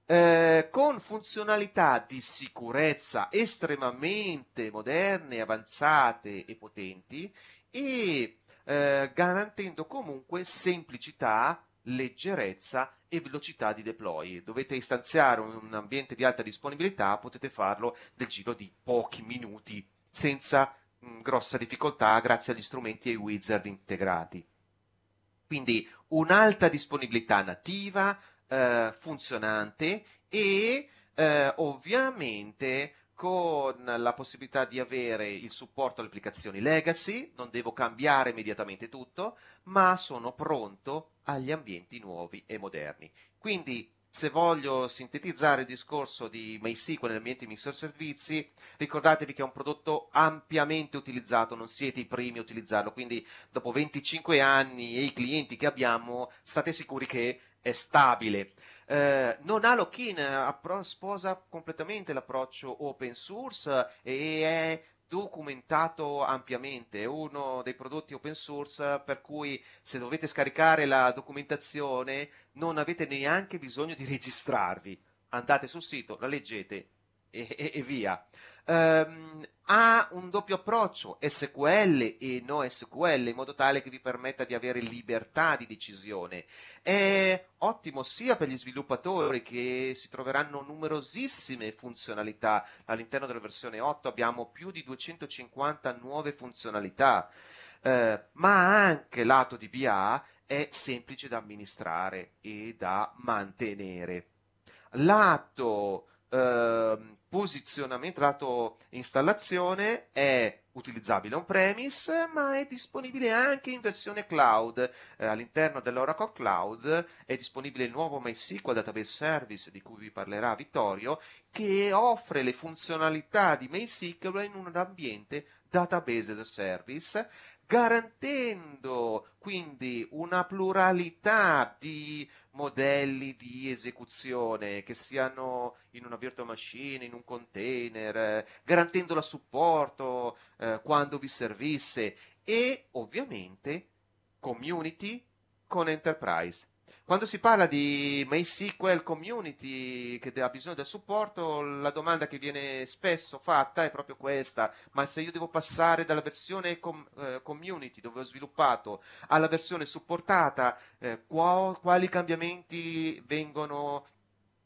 Eh, con funzionalità di sicurezza estremamente moderne, avanzate e potenti e eh, garantendo comunque semplicità leggerezza e velocità di deploy. Dovete istanziare un ambiente di alta disponibilità, potete farlo nel giro di pochi minuti senza mh, grossa difficoltà grazie agli strumenti e ai wizard integrati. Quindi un'alta disponibilità nativa, eh, funzionante e eh, ovviamente con la possibilità di avere il supporto alle applicazioni legacy, non devo cambiare immediatamente tutto, ma sono pronto agli ambienti nuovi e moderni. Quindi, se voglio sintetizzare il discorso di MySQL negli ambienti mixer servizi, ricordatevi che è un prodotto ampiamente utilizzato, non siete i primi a utilizzarlo, quindi dopo 25 anni e i clienti che abbiamo, state sicuri che è stabile. Eh, non ha lock-in, eh, appro- sposa completamente l'approccio open source eh, e è documentato ampiamente, è uno dei prodotti open source per cui se dovete scaricare la documentazione non avete neanche bisogno di registrarvi, andate sul sito, la leggete e, e, e via. Um, ha un doppio approccio SQL e NoSQL, in modo tale che vi permetta di avere libertà di decisione. È ottimo sia per gli sviluppatori che si troveranno numerosissime funzionalità. All'interno della versione 8 abbiamo più di 250 nuove funzionalità. Uh, ma anche lato di BA è semplice da amministrare e da mantenere. Lato uh, posizionamento, lato installazione è utilizzabile on-premise, ma è disponibile anche in versione cloud. Eh, all'interno dell'Oracle Cloud è disponibile il nuovo MySQL Database Service di cui vi parlerà Vittorio, che offre le funzionalità di MySQL in un ambiente database as a service, garantendo quindi una pluralità di modelli di esecuzione che siano in una virtual machine, in un container, eh, garantendola supporto eh, quando vi servisse e ovviamente community con enterprise quando si parla di MySQL community che ha bisogno del supporto, la domanda che viene spesso fatta è proprio questa, ma se io devo passare dalla versione com, eh, community dove ho sviluppato alla versione supportata, eh, qual, quali cambiamenti vengono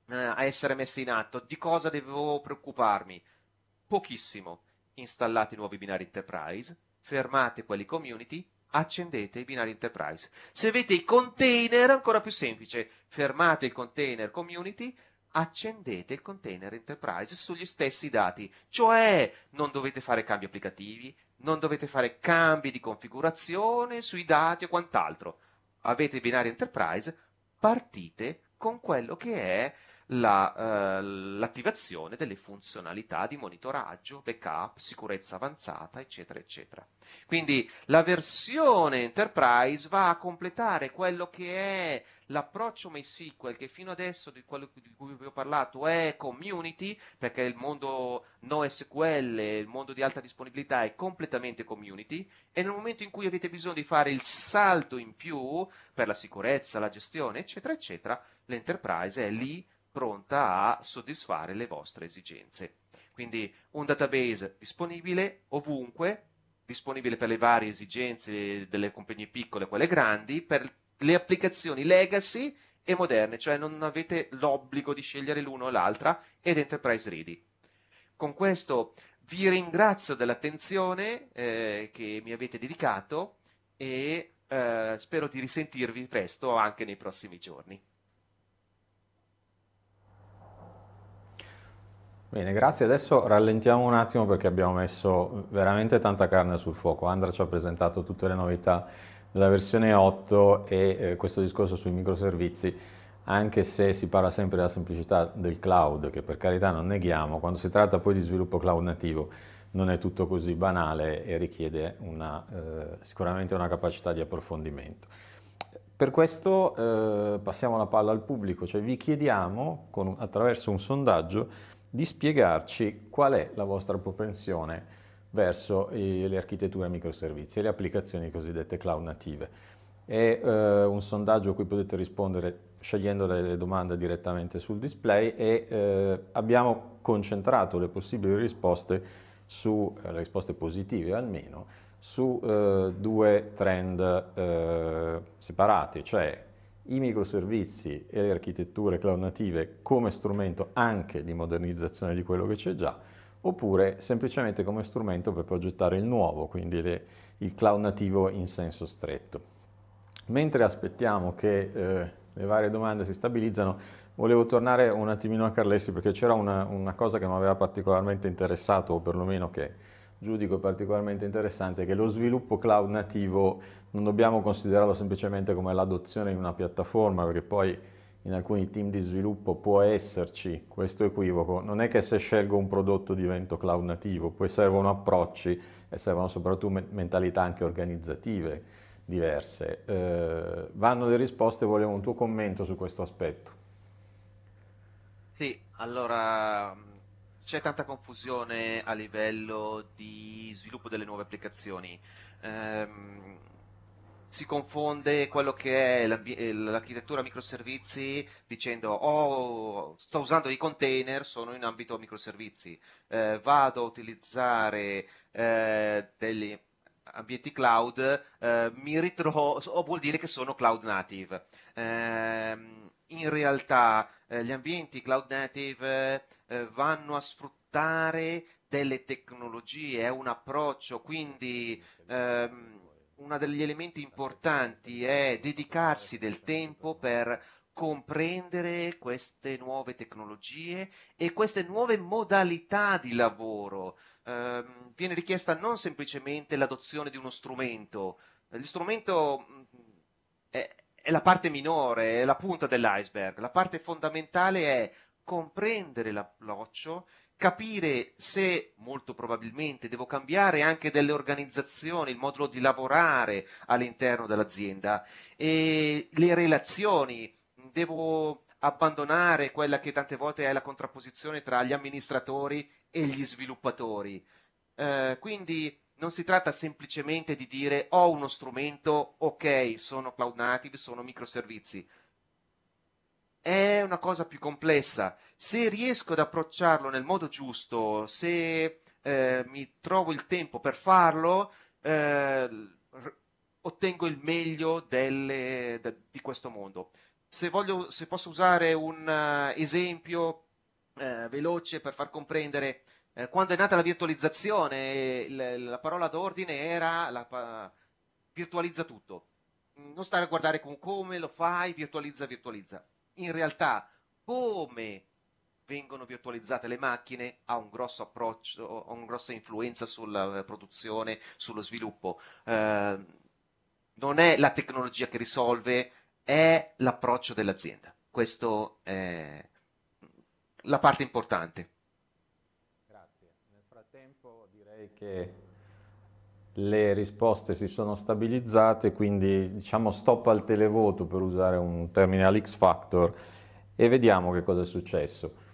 eh, a essere messi in atto? Di cosa devo preoccuparmi? Pochissimo. Installate i nuovi binari Enterprise, fermate quelli community accendete i binari Enterprise. Se avete i container, ancora più semplice, fermate il container Community, accendete il container Enterprise sugli stessi dati, cioè non dovete fare cambi applicativi, non dovete fare cambi di configurazione sui dati o quant'altro. Avete i binari Enterprise, partite con quello che è la, eh, l'attivazione delle funzionalità di monitoraggio, backup, sicurezza avanzata, eccetera, eccetera. Quindi la versione Enterprise va a completare quello che è l'approccio MySQL che fino adesso di quello di cui vi ho parlato è community, perché il mondo NoSQL, il mondo di alta disponibilità è completamente community e nel momento in cui avete bisogno di fare il salto in più per la sicurezza, la gestione, eccetera, eccetera, l'enterprise è lì pronta a soddisfare le vostre esigenze. Quindi un database disponibile ovunque, disponibile per le varie esigenze delle compagnie piccole e quelle grandi, per le applicazioni legacy e moderne, cioè non avete l'obbligo di scegliere l'uno o l'altra ed enterprise ready. Con questo vi ringrazio dell'attenzione eh, che mi avete dedicato e eh, spero di risentirvi presto anche nei prossimi giorni. Bene, grazie. Adesso rallentiamo un attimo perché abbiamo messo veramente tanta carne sul fuoco. Andra ci ha presentato tutte le novità della versione 8 e eh, questo discorso sui microservizi, anche se si parla sempre della semplicità del cloud, che per carità non neghiamo, quando si tratta poi di sviluppo cloud nativo non è tutto così banale e richiede una, eh, sicuramente una capacità di approfondimento. Per questo eh, passiamo la palla al pubblico, cioè vi chiediamo con, attraverso un sondaggio di spiegarci qual è la vostra propensione verso le architetture microservizi e le applicazioni cosiddette cloud native. È eh, un sondaggio a cui potete rispondere scegliendo le domande direttamente sul display e eh, abbiamo concentrato le possibili risposte su, eh, le risposte positive almeno, su eh, due trend eh, separati, cioè i microservizi e le architetture cloud native come strumento anche di modernizzazione di quello che c'è già, oppure semplicemente come strumento per progettare il nuovo, quindi le, il cloud nativo in senso stretto. Mentre aspettiamo che eh, le varie domande si stabilizzano, volevo tornare un attimino a Carlessi perché c'era una, una cosa che mi aveva particolarmente interessato, o perlomeno che giudico particolarmente interessante è che lo sviluppo cloud nativo non dobbiamo considerarlo semplicemente come l'adozione in una piattaforma, perché poi in alcuni team di sviluppo può esserci questo equivoco. Non è che se scelgo un prodotto divento cloud nativo, poi servono approcci e servono soprattutto mentalità anche organizzative diverse. Eh, vanno le risposte, volevo un tuo commento su questo aspetto. Sì, allora c'è tanta confusione a livello di sviluppo delle nuove applicazioni. Ehm, si confonde quello che è eh, l'architettura microservizi dicendo oh sto usando i container sono in ambito microservizi eh, vado a utilizzare eh, degli ambienti cloud eh, mi ritrovo o vuol dire che sono cloud native ehm, in realtà eh, gli ambienti cloud native eh, eh, vanno a sfruttare delle tecnologie, è un approccio, quindi ehm, uno degli elementi importanti è dedicarsi del tempo per comprendere queste nuove tecnologie e queste nuove modalità di lavoro. Eh, viene richiesta non semplicemente l'adozione di uno strumento, lo strumento mm, è la parte minore, è la punta dell'iceberg. La parte fondamentale è comprendere l'approccio, capire se molto probabilmente devo cambiare anche delle organizzazioni, il modo di lavorare all'interno dell'azienda e le relazioni, devo abbandonare quella che tante volte è la contrapposizione tra gli amministratori e gli sviluppatori. Eh, quindi non si tratta semplicemente di dire ho uno strumento, ok, sono cloud native, sono microservizi. È una cosa più complessa. Se riesco ad approcciarlo nel modo giusto, se eh, mi trovo il tempo per farlo, eh, ottengo il meglio delle, de, di questo mondo. Se, voglio, se posso usare un eh, esempio uh, veloce per far comprendere eh, quando è nata la virtualizzazione, il, la parola d'ordine era la, virtualizza tutto. Mm, non stare a guardare con come lo fai, virtualizza, virtualizza. In realtà, come vengono virtualizzate le macchine ha un grosso approccio, ha una grossa influenza sulla eh, produzione, sullo sviluppo. Eh, non è la tecnologia che risolve, è l'approccio dell'azienda. Questa è la parte importante. che le risposte si sono stabilizzate, quindi diciamo stop al televoto per usare un termine all'X Factor e vediamo che cosa è successo.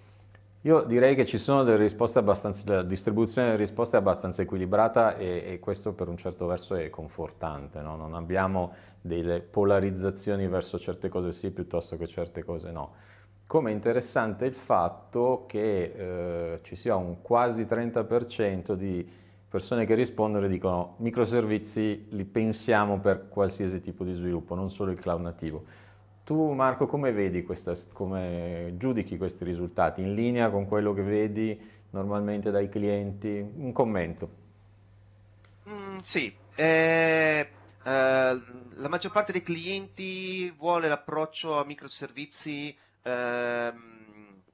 Io direi che ci sono delle risposte abbastanza, la distribuzione delle risposte è abbastanza equilibrata e, e questo per un certo verso è confortante, no? non abbiamo delle polarizzazioni verso certe cose sì piuttosto che certe cose no. Come interessante il fatto che eh, ci sia un quasi 30% di persone che rispondono e dicono microservizi li pensiamo per qualsiasi tipo di sviluppo, non solo il cloud nativo. Tu Marco come vedi questa, come giudichi questi risultati? In linea con quello che vedi normalmente dai clienti? Un commento. Mm, sì, eh, eh, la maggior parte dei clienti vuole l'approccio a microservizi eh,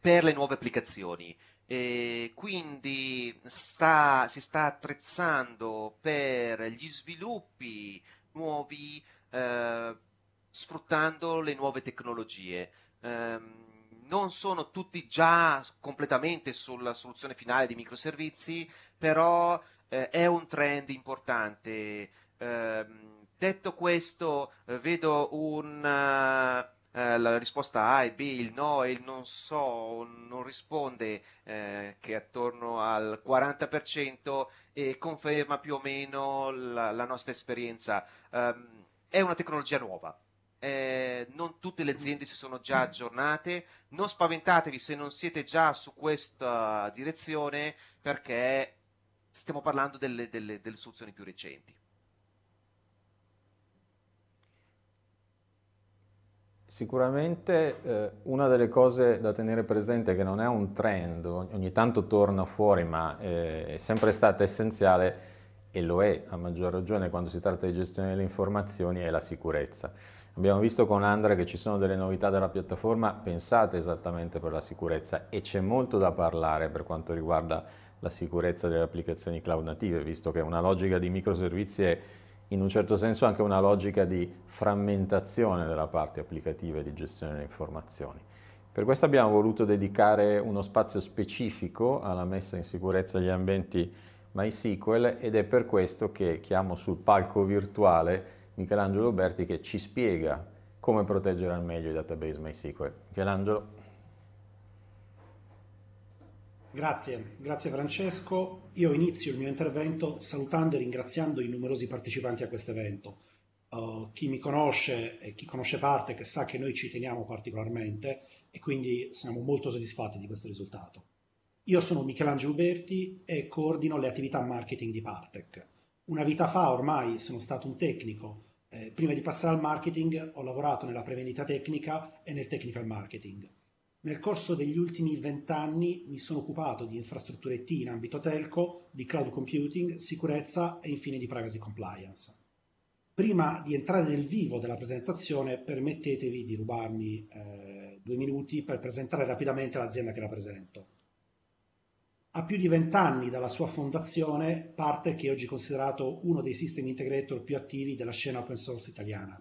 per le nuove applicazioni. E quindi sta, si sta attrezzando per gli sviluppi nuovi eh, sfruttando le nuove tecnologie. Eh, non sono tutti già completamente sulla soluzione finale di microservizi, però eh, è un trend importante. Ehm, detto questo, eh, vedo un... Uh, eh, la risposta A e B, il no e il non so, non risponde, eh, che è attorno al 40% e conferma più o meno la, la nostra esperienza. Um, è una tecnologia nuova. Eh, non tutte le aziende si sono già aggiornate, non spaventatevi se non siete già su questa direzione perché stiamo parlando delle, delle, delle soluzioni più recenti. Sicuramente eh, una delle cose da tenere presente che non è un trend, ogni tanto torna fuori, ma eh, è sempre stata essenziale e lo è a maggior ragione quando si tratta di gestione delle informazioni è la sicurezza. Abbiamo visto con Andra che ci sono delle novità della piattaforma pensate esattamente per la sicurezza e c'è molto da parlare per quanto riguarda la sicurezza delle applicazioni cloud native, visto che una logica di microservizi è in un certo senso anche una logica di frammentazione della parte applicativa e di gestione delle informazioni. Per questo abbiamo voluto dedicare uno spazio specifico alla messa in sicurezza degli ambienti MySQL ed è per questo che chiamo sul palco virtuale Michelangelo Berti che ci spiega come proteggere al meglio i database MySQL. Michelangelo. Grazie, grazie Francesco. Io inizio il mio intervento salutando e ringraziando i numerosi partecipanti a questo evento. Uh, chi mi conosce e chi conosce parte che sa che noi ci teniamo particolarmente e quindi siamo molto soddisfatti di questo risultato. Io sono Michelangelo Berti e coordino le attività marketing di Partec. Una vita fa ormai sono stato un tecnico. Eh, prima di passare al marketing ho lavorato nella prevendita tecnica e nel technical marketing nel corso degli ultimi vent'anni mi sono occupato di infrastrutture IT in ambito telco, di cloud computing, sicurezza e infine di privacy compliance. Prima di entrare nel vivo della presentazione, permettetevi di rubarmi eh, due minuti per presentare rapidamente l'azienda che rappresento. A più di vent'anni dalla sua fondazione, parte che è oggi considerato uno dei sistemi integrator più attivi della scena open source italiana.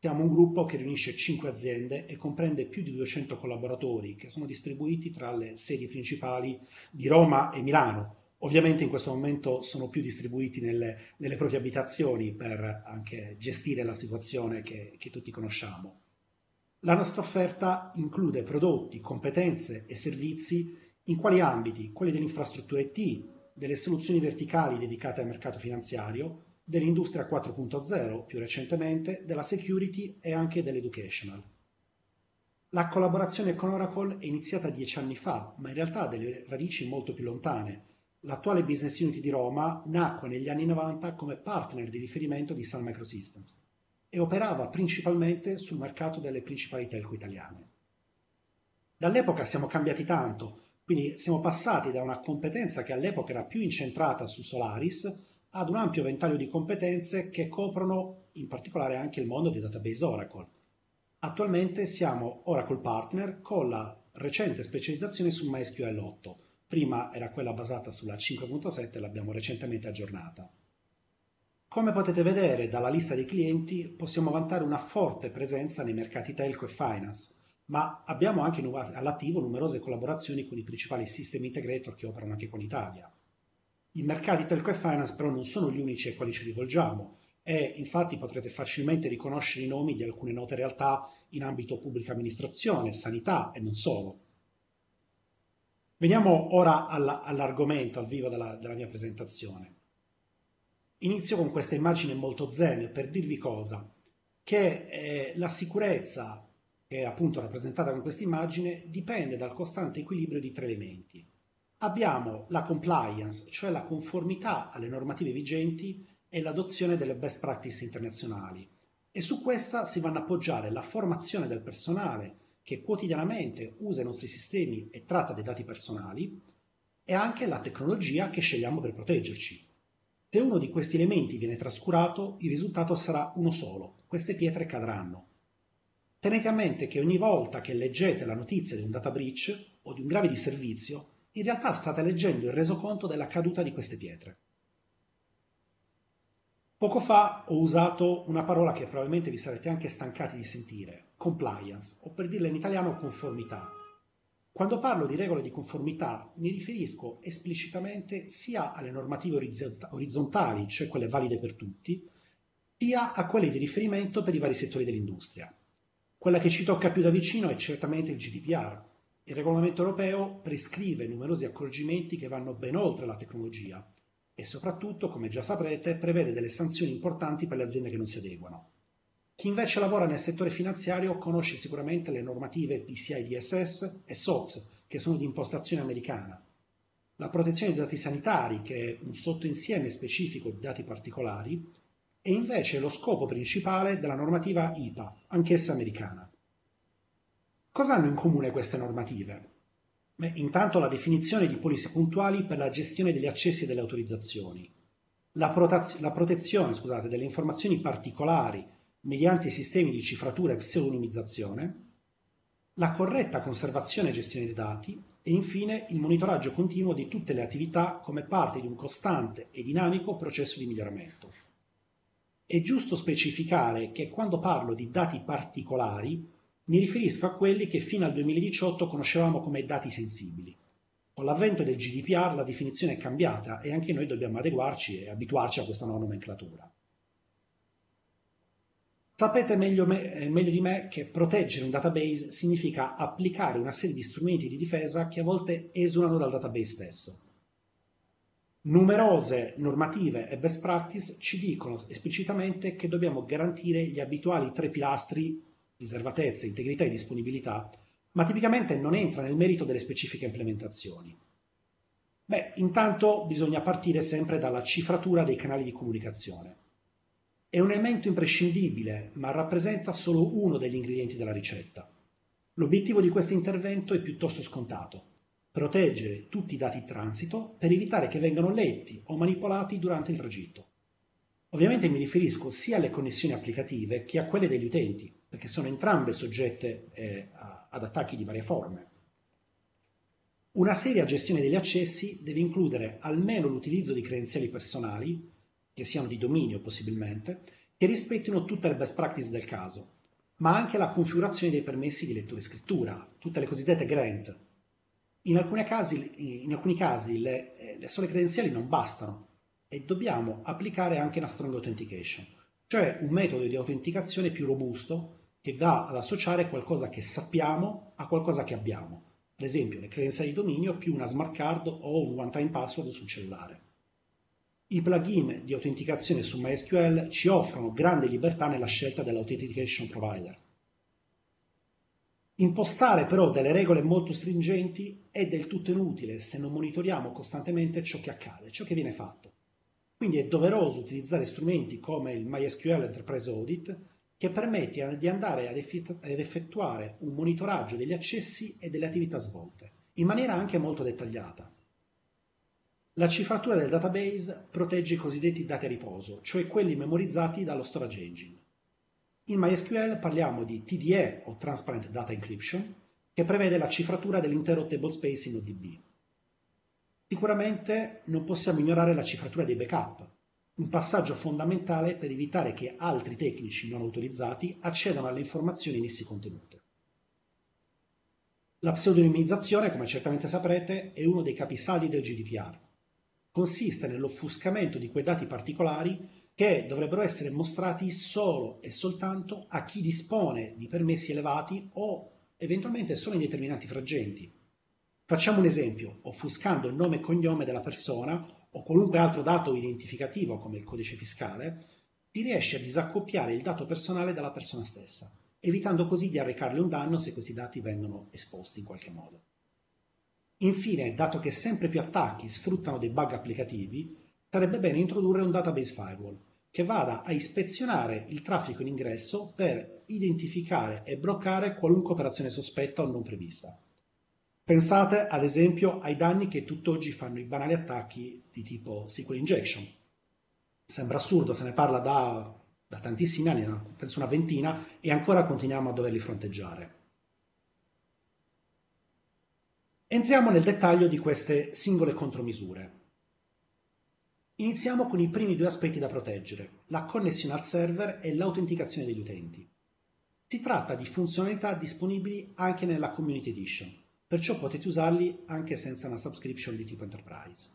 Siamo un gruppo che riunisce 5 aziende e comprende più di 200 collaboratori che sono distribuiti tra le sedi principali di Roma e Milano. Ovviamente in questo momento sono più distribuiti nelle, nelle proprie abitazioni per anche gestire la situazione che, che tutti conosciamo. La nostra offerta include prodotti, competenze e servizi in quali ambiti? Quelli dell'infrastruttura IT, delle soluzioni verticali dedicate al mercato finanziario, dell'industria 4.0 più recentemente, della security e anche dell'educational. La collaborazione con Oracle è iniziata dieci anni fa, ma in realtà ha delle radici molto più lontane. L'attuale business Unity di Roma nacque negli anni 90 come partner di riferimento di Sun Microsystems e operava principalmente sul mercato delle principali telco italiane. Dall'epoca siamo cambiati tanto, quindi siamo passati da una competenza che all'epoca era più incentrata su Solaris ad un ampio ventaglio di competenze che coprono in particolare anche il mondo dei database Oracle. Attualmente siamo Oracle Partner con la recente specializzazione su MySQL 8. Prima era quella basata sulla 5.7 e l'abbiamo recentemente aggiornata. Come potete vedere dalla lista dei clienti, possiamo vantare una forte presenza nei mercati telco e finance, ma abbiamo anche all'attivo numerose collaborazioni con i principali system integrator che operano anche con Italia. I mercati telco e finance però non sono gli unici ai quali ci rivolgiamo e infatti potrete facilmente riconoscere i nomi di alcune note realtà in ambito pubblica amministrazione, sanità e non solo. Veniamo ora all'argomento, al vivo della, della mia presentazione. Inizio con questa immagine molto zen per dirvi cosa? Che eh, la sicurezza, che è appunto rappresentata con questa immagine, dipende dal costante equilibrio di tre elementi. Abbiamo la compliance, cioè la conformità alle normative vigenti e l'adozione delle best practice internazionali e su questa si vanno a appoggiare la formazione del personale che quotidianamente usa i nostri sistemi e tratta dei dati personali e anche la tecnologia che scegliamo per proteggerci. Se uno di questi elementi viene trascurato, il risultato sarà uno solo, queste pietre cadranno. Tenete a mente che ogni volta che leggete la notizia di un data breach o di un grave di servizio, in realtà state leggendo il resoconto della caduta di queste pietre. Poco fa ho usato una parola che probabilmente vi sarete anche stancati di sentire, compliance, o per dirla in italiano conformità. Quando parlo di regole di conformità mi riferisco esplicitamente sia alle normative orizzontali, cioè quelle valide per tutti, sia a quelle di riferimento per i vari settori dell'industria. Quella che ci tocca più da vicino è certamente il GDPR, il regolamento europeo prescrive numerosi accorgimenti che vanno ben oltre la tecnologia e soprattutto, come già saprete, prevede delle sanzioni importanti per le aziende che non si adeguano. Chi invece lavora nel settore finanziario conosce sicuramente le normative PCI DSS e SOX, che sono di impostazione americana. La protezione dei dati sanitari, che è un sottoinsieme specifico di dati particolari, è invece lo scopo principale della normativa IPA, anch'essa americana. Cosa hanno in comune queste normative? Beh, intanto la definizione di polisi puntuali per la gestione degli accessi e delle autorizzazioni, la, protaz- la protezione scusate, delle informazioni particolari mediante sistemi di cifratura e pseudonimizzazione, la corretta conservazione e gestione dei dati e infine il monitoraggio continuo di tutte le attività come parte di un costante e dinamico processo di miglioramento. È giusto specificare che quando parlo di dati particolari mi riferisco a quelli che fino al 2018 conoscevamo come dati sensibili. Con l'avvento del GDPR la definizione è cambiata e anche noi dobbiamo adeguarci e abituarci a questa nuova nomenclatura. Sapete meglio, me, eh, meglio, di me che proteggere un database significa applicare una serie di strumenti di difesa che a volte esulano dal database stesso. Numerose normative e best practice ci dicono esplicitamente che dobbiamo garantire gli abituali tre pilastri riservatezza, integrità e disponibilità, ma tipicamente non entra nel merito delle specifiche implementazioni. Beh, intanto bisogna partire sempre dalla cifratura dei canali di comunicazione. È un elemento imprescindibile, ma rappresenta solo uno degli ingredienti della ricetta. L'obiettivo di questo intervento è piuttosto scontato, proteggere tutti i dati in transito per evitare che vengano letti o manipolati durante il tragitto. Ovviamente mi riferisco sia alle connessioni applicative che a quelle degli utenti, perché sono entrambe soggette eh, ad attacchi di varie forme. Una seria gestione degli accessi deve includere almeno l'utilizzo di credenziali personali, che siano di dominio possibilmente, che rispettino tutte le best practice del caso, ma anche la configurazione dei permessi di lettura e scrittura, tutte le cosiddette grant. In, casi, in alcuni casi le, eh, le sole credenziali non bastano, e dobbiamo applicare anche una strong authentication, cioè un metodo di autenticazione più robusto che va ad associare qualcosa che sappiamo a qualcosa che abbiamo, ad esempio le credenze di dominio più una smart card o un one-time password sul cellulare. I plugin di autenticazione su MySQL ci offrono grande libertà nella scelta dell'authentication provider. Impostare però delle regole molto stringenti è del tutto inutile se non monitoriamo costantemente ciò che accade, ciò che viene fatto. Quindi è doveroso utilizzare strumenti come il MySQL Enterprise Audit che permette di andare ad, effettuare un monitoraggio degli accessi e delle attività svolte, in maniera anche molto dettagliata. La cifratura del database protegge i cosiddetti dati a riposo, cioè quelli memorizzati dallo storage engine. In MySQL parliamo di TDE o Transparent Data Encryption, che prevede la cifratura dell'intero table space in ODB. Sicuramente non possiamo ignorare la cifratura dei backup, un passaggio fondamentale per evitare che altri tecnici non autorizzati accedano alle informazioni in essi contenute. La pseudonimizzazione, come certamente saprete, è uno dei capisaldi del GDPR. Consiste nell'offuscamento di quei dati particolari che dovrebbero essere mostrati solo e soltanto a chi dispone di permessi elevati o eventualmente solo in determinati frangenti, Facciamo un esempio, offuscando il nome e cognome della persona o qualunque altro dato identificativo come il codice fiscale, si riesce a disaccoppiare il dato personale dalla persona stessa, evitando così di arrecarle un danno se questi dati vengono esposti in qualche modo. Infine, dato che sempre più attacchi sfruttano dei bug applicativi, sarebbe bene introdurre un database firewall che vada a ispezionare il traffico in ingresso per identificare e bloccare qualunque operazione sospetta o non prevista. Pensate ad esempio ai danni che tutt'oggi fanno i banali attacchi di tipo SQL injection. Sembra assurdo, se ne parla da, da tantissimi anni, penso una ventina, e ancora continuiamo a doverli fronteggiare. Entriamo nel dettaglio di queste singole contromisure. Iniziamo con i primi due aspetti da proteggere, la connessione al server e l'autenticazione degli utenti. Si tratta di funzionalità disponibili anche nella Community Edition, perciò potete usarli anche senza una subscription di tipo enterprise.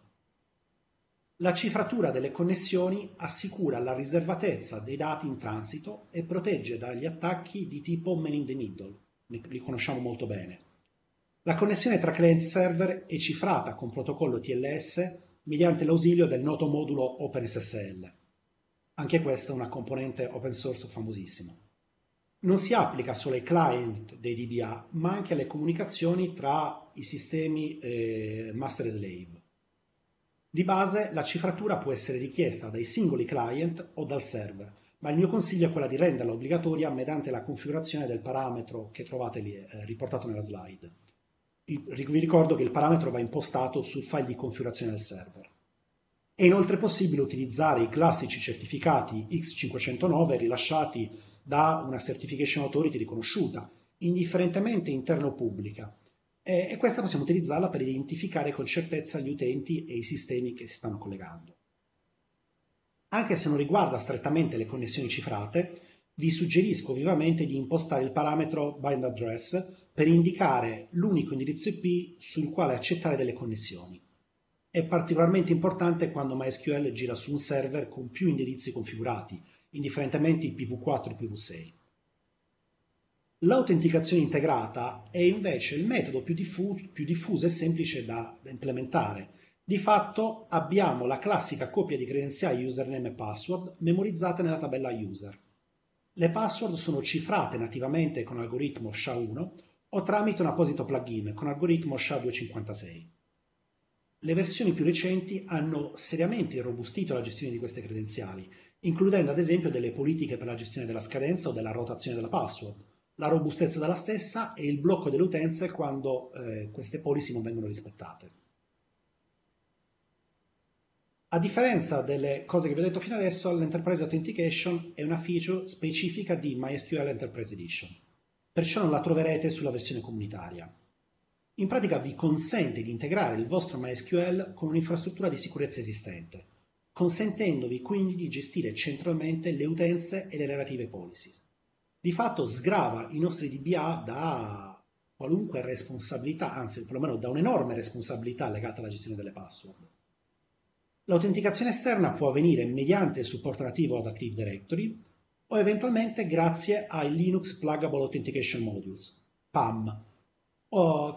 La cifratura delle connessioni assicura la riservatezza dei dati in transito e protegge dagli attacchi di tipo man in the middle, li conosciamo molto bene. La connessione tra client e server è cifrata con protocollo TLS mediante l'ausilio del noto modulo OpenSSL. Anche questa è una componente open source famosissima non si applica solo ai client dei DBA, ma anche alle comunicazioni tra i sistemi eh, master e slave. Di base la cifratura può essere richiesta dai singoli client o dal server, ma il mio consiglio è quello di renderla obbligatoria mediante la configurazione del parametro che trovate lì, eh, riportato nella slide. Vi ricordo che il parametro va impostato sul file di configurazione del server. È inoltre possibile utilizzare i classici certificati X509 rilasciati da una certification authority riconosciuta, indifferentemente interna o pubblica. E, e questa possiamo utilizzarla per identificare con certezza gli utenti e i sistemi che si stanno collegando. Anche se non riguarda strettamente le connessioni cifrate, vi suggerisco vivamente di impostare il parametro bind address per indicare l'unico indirizzo IP sul quale accettare delle connessioni. È particolarmente importante quando MySQL gira su un server con più indirizzi configurati, indifferentemente i PV4 e i PV6. L'autenticazione integrata è invece il metodo più, diffu- più diffuso e semplice da, da implementare. Di fatto abbiamo la classica coppia di credenziali username e password memorizzate nella tabella user. Le password sono cifrate nativamente con algoritmo SHA-1 o tramite un apposito plugin con algoritmo SHA-256. Le versioni più recenti hanno seriamente irrobustito la gestione di queste credenziali includendo ad esempio delle politiche per la gestione della scadenza o della rotazione della password, la robustezza della stessa e il blocco delle utenze quando eh, queste policy non vengono rispettate. A differenza delle cose che vi ho detto fino adesso, l'Enterprise Authentication è una feature specifica di MySQL Enterprise Edition, perciò non la troverete sulla versione comunitaria. In pratica vi consente di integrare il vostro MySQL con un'infrastruttura di sicurezza esistente, consentendovi quindi di gestire centralmente le utenze e le relative policy. Di fatto sgrava i nostri DBA da qualunque responsabilità, anzi perlomeno da un'enorme responsabilità legata alla gestione delle password. L'autenticazione esterna può avvenire mediante il supporto nativo ad Active Directory o eventualmente grazie ai Linux Pluggable Authentication Modules, PAM,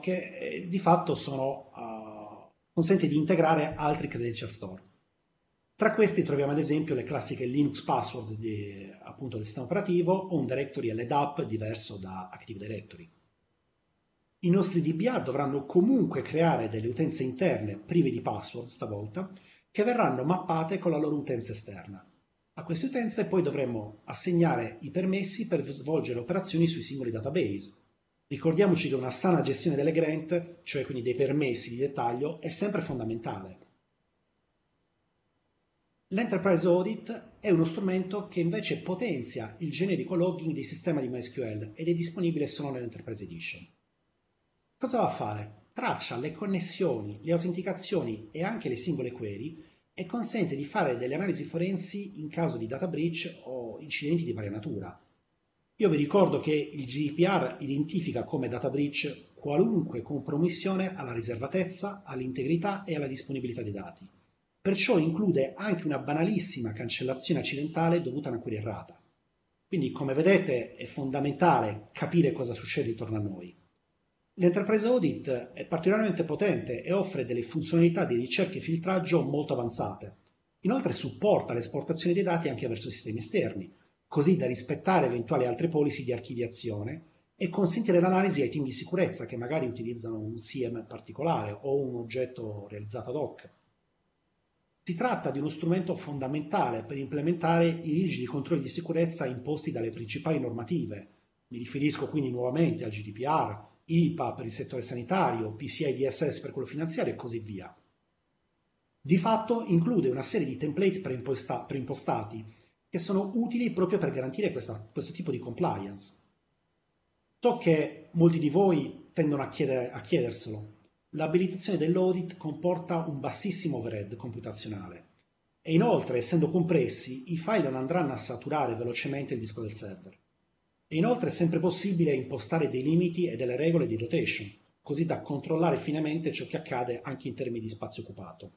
che eh, di fatto sono, uh, consente di integrare altri credential store. Tra questi troviamo ad esempio le classiche Linux password di, appunto, del sistema operativo o un directory LDAP diverso da Active Directory. I nostri DBA dovranno comunque creare delle utenze interne prive di password stavolta che verranno mappate con la loro utenza esterna. A queste utenze poi dovremo assegnare i permessi per svolgere operazioni sui singoli database. Ricordiamoci che una sana gestione delle grant, cioè quindi dei permessi di dettaglio, è sempre fondamentale L'Enterprise Audit è uno strumento che invece potenzia il generico logging dei sistemi di MySQL ed è disponibile solo nell'Enterprise Edition. Cosa va a fare? Traccia le connessioni, le autenticazioni e anche le singole query e consente di fare delle analisi forensi in caso di data breach o incidenti di varia natura. Io vi ricordo che il GDPR identifica come data breach qualunque compromissione alla riservatezza, all'integrità e alla disponibilità dei dati perciò include anche una banalissima cancellazione accidentale dovuta a una query errata. Quindi, come vedete, è fondamentale capire cosa succede intorno a noi. L'Enterprise Audit è particolarmente potente e offre delle funzionalità di ricerca e filtraggio molto avanzate. Inoltre supporta l'esportazione dei dati anche verso sistemi esterni, così da rispettare eventuali altre policy di archiviazione e consentire l'analisi ai team di sicurezza che magari utilizzano un SIEM particolare o un oggetto realizzato ad hoc. Si tratta di uno strumento fondamentale per implementare i rigidi controlli di sicurezza imposti dalle principali normative. Mi riferisco quindi nuovamente al GDPR, IPA per il settore sanitario, PCI DSS per quello finanziario e così via. Di fatto include una serie di template preimposta- preimpostati che sono utili proprio per garantire questa, questo tipo di compliance. So che molti di voi tendono a, chiedere, a chiederselo, l'abilitazione dell'audit comporta un bassissimo overhead computazionale e inoltre, essendo compressi, i file non andranno a saturare velocemente il disco del server. E inoltre è sempre possibile impostare dei limiti e delle regole di rotation, così da controllare finemente ciò che accade anche in termini di spazio occupato.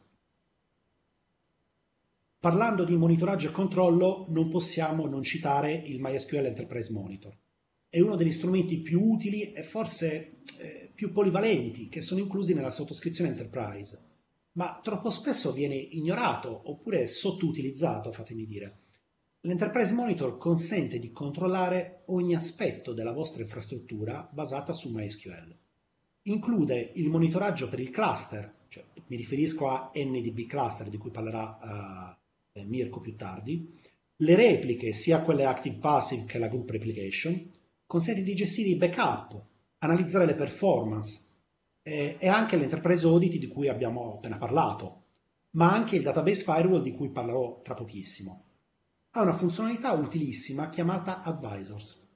Parlando di monitoraggio e controllo, non possiamo non citare il MySQL Enterprise Monitor. È uno degli strumenti più utili e forse eh, più polivalenti che sono inclusi nella sottoscrizione Enterprise, ma troppo spesso viene ignorato oppure sottoutilizzato, fatemi dire. L'Enterprise Monitor consente di controllare ogni aspetto della vostra infrastruttura basata su MySQL. Include il monitoraggio per il cluster, cioè mi riferisco a NDB cluster di cui parlerà uh, Mirko più tardi, le repliche, sia quelle active passive che la group replication, consente di gestire i backup, analizzare le performance eh, e anche l'enterprise audit di cui abbiamo appena parlato, ma anche il database firewall di cui parlerò tra pochissimo. Ha una funzionalità utilissima chiamata Advisors.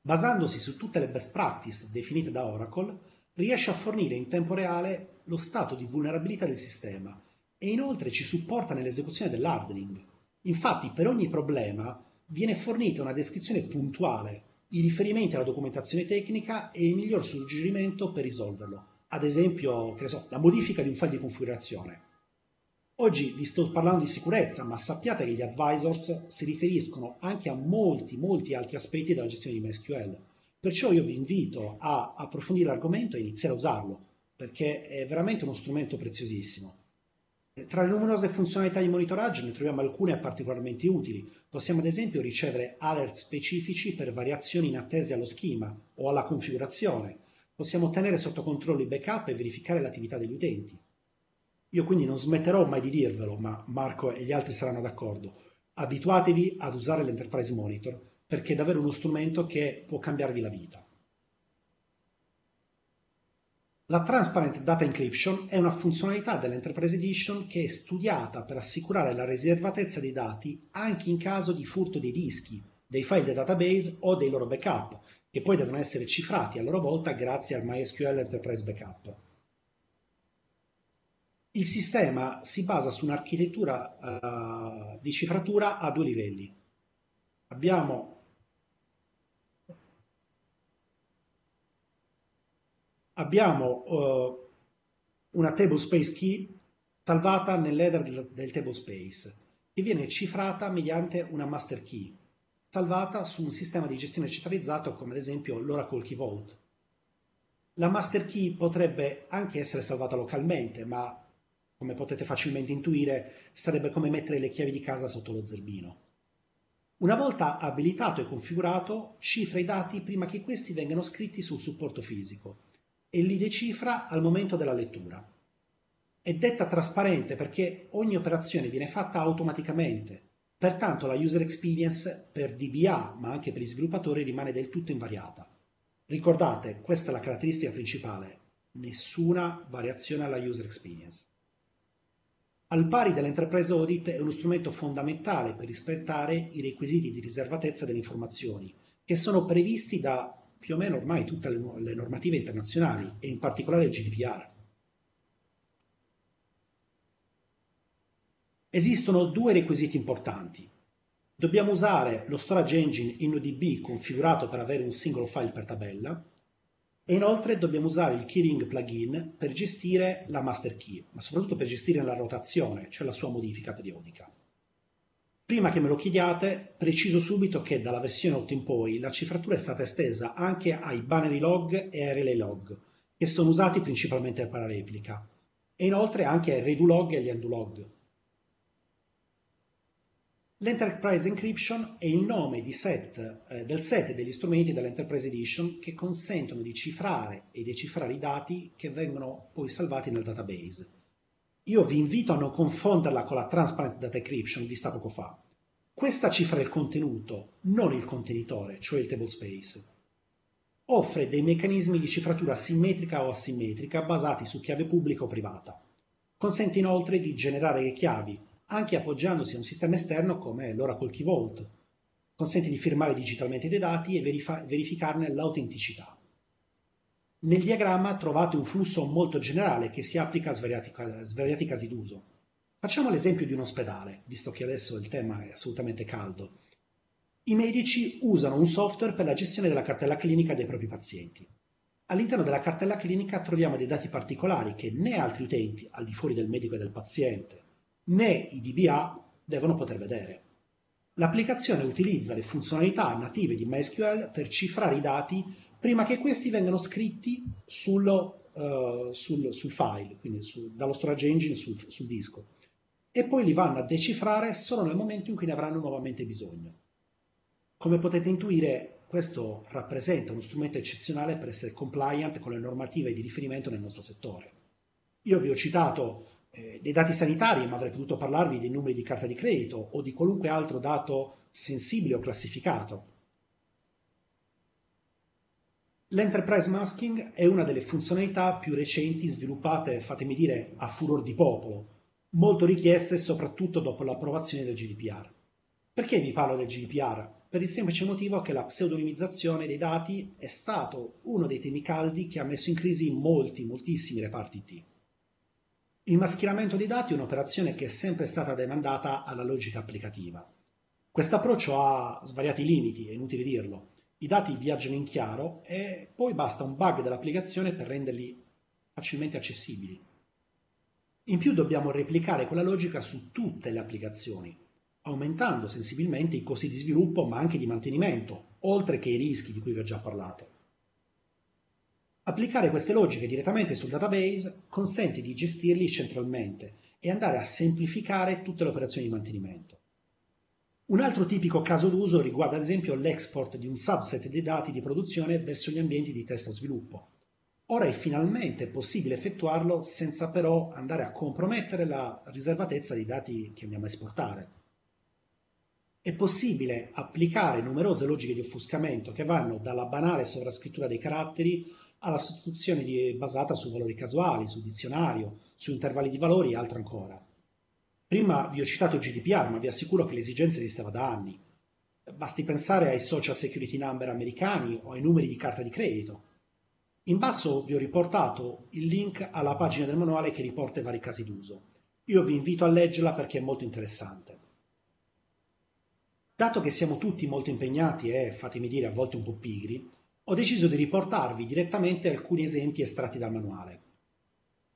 Basandosi su tutte le best practice definite da Oracle, riesce a fornire in tempo reale lo stato di vulnerabilità del sistema e inoltre ci supporta nell'esecuzione dell'hardening. Infatti per ogni problema viene fornita una descrizione puntuale i riferimenti alla documentazione tecnica e il miglior suggerimento per risolverlo, ad esempio che so, la modifica di un file di configurazione. Oggi vi sto parlando di sicurezza, ma sappiate che gli advisors si riferiscono anche a molti, molti altri aspetti della gestione di MySQL. Perciò io vi invito a approfondire l'argomento e iniziare a usarlo, perché è veramente uno strumento preziosissimo. Tra le numerose funzionalità di monitoraggio ne troviamo alcune particolarmente utili. Possiamo ad esempio ricevere alert specifici per variazioni inattese allo schema o alla configurazione. Possiamo tenere sotto controllo i backup e verificare l'attività degli utenti. Io quindi non smetterò mai di dirvelo, ma Marco e gli altri saranno d'accordo. Abituatevi ad usare l'Enterprise Monitor perché è davvero uno strumento che può cambiarvi la vita. La Transparent Data Encryption è una funzionalità dell'Enterprise Edition che è studiata per assicurare la riservatezza dei dati anche in caso di furto dei dischi, dei file del database o dei loro backup, che poi devono essere cifrati a loro volta grazie al MySQL Enterprise Backup. Il sistema si basa su un'architettura uh, di cifratura a due livelli. Abbiamo abbiamo uh, una table space key salvata nell'header del, del table space che viene cifrata mediante una master key salvata su un sistema di gestione centralizzato come ad esempio l'Oracle Key Vault. La master key potrebbe anche essere salvata localmente, ma come potete facilmente intuire, sarebbe come mettere le chiavi di casa sotto lo zerbino. Una volta abilitato e configurato, cifra i dati prima che questi vengano scritti sul supporto fisico e li decifra al momento della lettura. È detta trasparente perché ogni operazione viene fatta automaticamente, pertanto la user experience per DBA ma anche per gli sviluppatori rimane del tutto invariata. Ricordate, questa è la caratteristica principale, nessuna variazione alla user experience. Al pari dell'enterprise audit è uno strumento fondamentale per rispettare i requisiti di riservatezza delle informazioni, che sono previsti da più o meno ormai tutte le, le normative internazionali e in particolare il GDPR. Esistono due requisiti importanti. Dobbiamo usare lo storage engine in ODB configurato per avere un singolo file per tabella e inoltre dobbiamo usare il keyring plugin per gestire la master key, ma soprattutto per gestire la rotazione, cioè la sua modifica periodica. Prima che me lo chiediate, preciso subito che dalla versione 8 in poi la cifratura è stata estesa anche ai binary log e ai relay log, che sono usati principalmente per la replica, e inoltre anche ai redo log e agli undo log. L'Enterprise Encryption è il nome set, eh, del set degli strumenti dell'Enterprise Edition che consentono di cifrare e decifrare i dati che vengono poi salvati nel database io vi invito a non confonderla con la transparent data encryption vista poco fa. Questa cifra il contenuto, non il contenitore, cioè il table space. Offre dei meccanismi di cifratura simmetrica o asimmetrica basati su chiave pubblica o privata. Consente inoltre di generare le chiavi, anche appoggiandosi a un sistema esterno come l'Oracle Key Vault. Consente di firmare digitalmente dei dati e verificarne l'autenticità. Nel diagramma trovate un flusso molto generale che si applica a svariati, svariati casi d'uso. Facciamo l'esempio di un ospedale, visto che adesso il tema è assolutamente caldo. I medici usano un software per la gestione della cartella clinica dei propri pazienti. All'interno della cartella clinica troviamo dei dati particolari che né altri utenti, al di fuori del medico e del paziente, né i DBA devono poter vedere. L'applicazione utilizza le funzionalità native di MySQL per cifrare i dati prima che questi vengano scritti sul, uh, sul, sul file, quindi su, dallo storage engine sul, sul disco, e poi li vanno a decifrare solo nel momento in cui ne avranno nuovamente bisogno. Come potete intuire, questo rappresenta uno strumento eccezionale per essere compliant con le normative di riferimento nel nostro settore. Io vi ho citato eh, dei dati sanitari, ma avrei potuto parlarvi dei numeri di carta di credito o di qualunque altro dato sensibile o classificato. L'enterprise masking è una delle funzionalità più recenti sviluppate, fatemi dire, a furor di popolo, molto richieste soprattutto dopo l'approvazione del GDPR. Perché vi parlo del GDPR? Per il semplice motivo che la pseudonimizzazione dei dati è stato uno dei temi caldi che ha messo in crisi molti, moltissimi reparti IT. Il mascheramento dei dati è un'operazione che è sempre stata demandata alla logica applicativa. Questo approccio ha svariati limiti, è inutile dirlo, i dati viaggiano in chiaro e poi basta un bug dell'applicazione per renderli facilmente accessibili. In più dobbiamo replicare quella logica su tutte le applicazioni, aumentando sensibilmente i costi di sviluppo ma anche di mantenimento, oltre che i rischi di cui vi ho già parlato. Applicare queste logiche direttamente sul database consente di gestirli centralmente e andare a semplificare tutte le operazioni di mantenimento. Un altro tipico caso d'uso riguarda ad esempio l'export di un subset dei dati di produzione verso gli ambienti di test o sviluppo. Ora è finalmente possibile effettuarlo senza però andare a compromettere la riservatezza dei dati che andiamo a esportare. È possibile applicare numerose logiche di offuscamento che vanno dalla banale sovrascrittura dei caratteri alla sostituzione di, basata su valori casuali, su dizionario, su intervalli di valori e altro ancora. Prima vi ho citato GDPR, ma vi assicuro che l'esigenza esisteva da anni. Basti pensare ai social security number americani o ai numeri di carta di credito. In basso vi ho riportato il link alla pagina del manuale che riporta i vari casi d'uso. Io vi invito a leggerla perché è molto interessante. Dato che siamo tutti molto impegnati e, eh, fatemi dire, a volte un po' pigri, ho deciso di riportarvi direttamente alcuni esempi estratti dal manuale.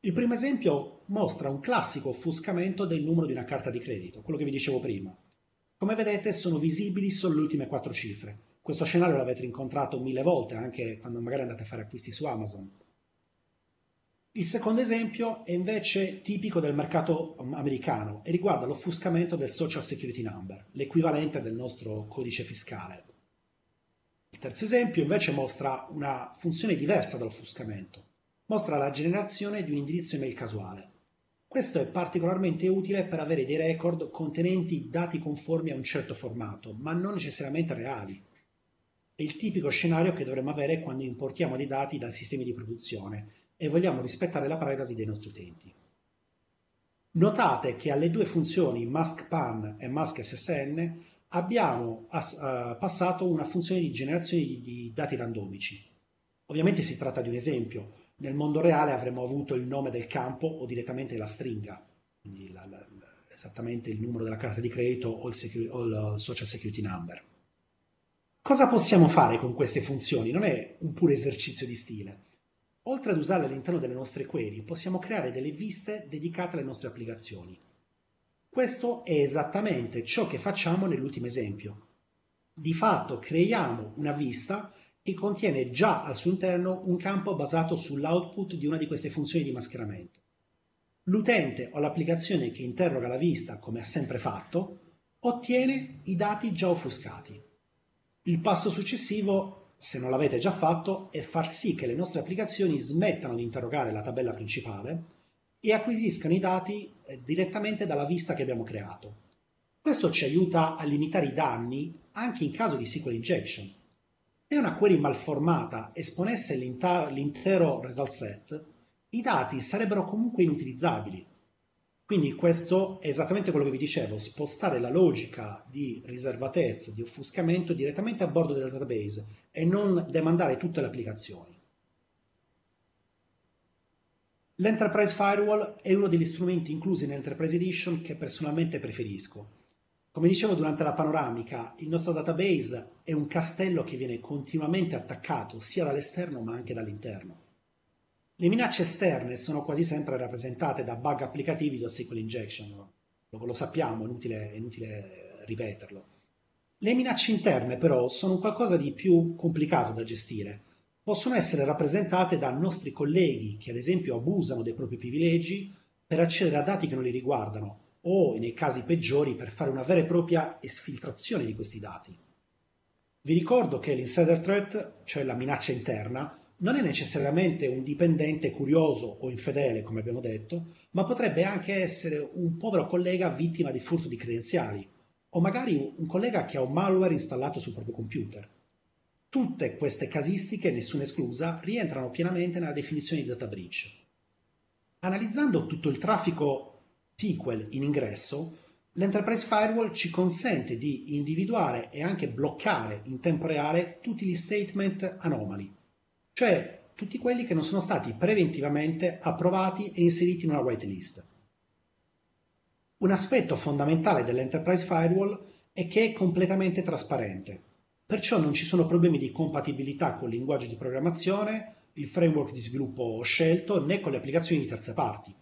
Il primo esempio mostra un classico offuscamento del numero di una carta di credito, quello che vi dicevo prima. Come vedete sono visibili solo le ultime quattro cifre. Questo scenario l'avete incontrato mille volte, anche quando magari andate a fare acquisti su Amazon. Il secondo esempio è invece tipico del mercato um, americano e riguarda l'offuscamento del Social Security Number, l'equivalente del nostro codice fiscale. Il terzo esempio invece mostra una funzione diversa dall'offuscamento, mostra la generazione di un indirizzo email casuale. Questo è particolarmente utile per avere dei record contenenti dati conformi a un certo formato, ma non necessariamente reali. È il tipico scenario che dovremmo avere quando importiamo dei dati dai sistemi di produzione e vogliamo rispettare la privacy dei nostri utenti. Notate che alle due funzioni maskpan e masksSN abbiamo eh, passato una funzione di generazione di dati randomici. Ovviamente si tratta di un esempio, nel mondo reale avremmo avuto il nome del campo o direttamente la stringa, quindi la, la, esattamente il numero della carta di credito o il, secu- o il social security number. Cosa possiamo fare con queste funzioni? Non è un puro esercizio di stile. Oltre ad usarle all'interno delle nostre query, possiamo creare delle viste dedicate alle nostre applicazioni. Questo è esattamente ciò che facciamo nell'ultimo esempio. Di fatto creiamo una vista e contiene già al suo interno un campo basato sull'output di una di queste funzioni di mascheramento. L'utente o l'applicazione che interroga la vista, come ha sempre fatto, ottiene i dati già offuscati. Il passo successivo, se non l'avete già fatto, è far sì che le nostre applicazioni smettano di interrogare la tabella principale e acquisiscano i dati eh, direttamente dalla vista che abbiamo creato. Questo ci aiuta a limitare i danni anche in caso di SQL injection, e una query malformata esponesse l'intero result set, i dati sarebbero comunque inutilizzabili. Quindi questo è esattamente quello che vi dicevo, spostare la logica di riservatezza, di offuscamento direttamente a bordo del database e non demandare tutte le applicazioni. L'Enterprise Firewall è uno degli strumenti inclusi nell'Enterprise Edition che personalmente preferisco come dicevo durante la panoramica, il nostro database è un castello che viene continuamente attaccato sia dall'esterno ma anche dall'interno. Le minacce esterne sono quasi sempre rappresentate da bug applicativi o SQL injection, lo, sappiamo, è inutile, è inutile ripeterlo. Le minacce interne però sono qualcosa di più complicato da gestire. Possono essere rappresentate da nostri colleghi che ad esempio abusano dei propri privilegi per accedere a dati che non li riguardano o nei casi peggiori per fare una vera e propria esfiltrazione di questi dati. Vi ricordo che l'insider threat, cioè la minaccia interna, non è necessariamente un dipendente curioso o infedele, come abbiamo detto, ma potrebbe anche essere un povero collega vittima di furto di credenziali, o magari un collega che ha un malware installato sul proprio computer. Tutte queste casistiche, nessuna esclusa, rientrano pienamente nella definizione di data breach. Analizzando tutto il traffico SQL in ingresso, l'Enterprise Firewall ci consente di individuare e anche bloccare in tempo reale tutti gli statement anomali, cioè tutti quelli che non sono stati preventivamente approvati e inseriti in una whitelist. Un aspetto fondamentale dell'Enterprise Firewall è che è completamente trasparente, perciò non ci sono problemi di compatibilità con il linguaggio di programmazione, il framework di sviluppo scelto, né con le applicazioni di terze parti.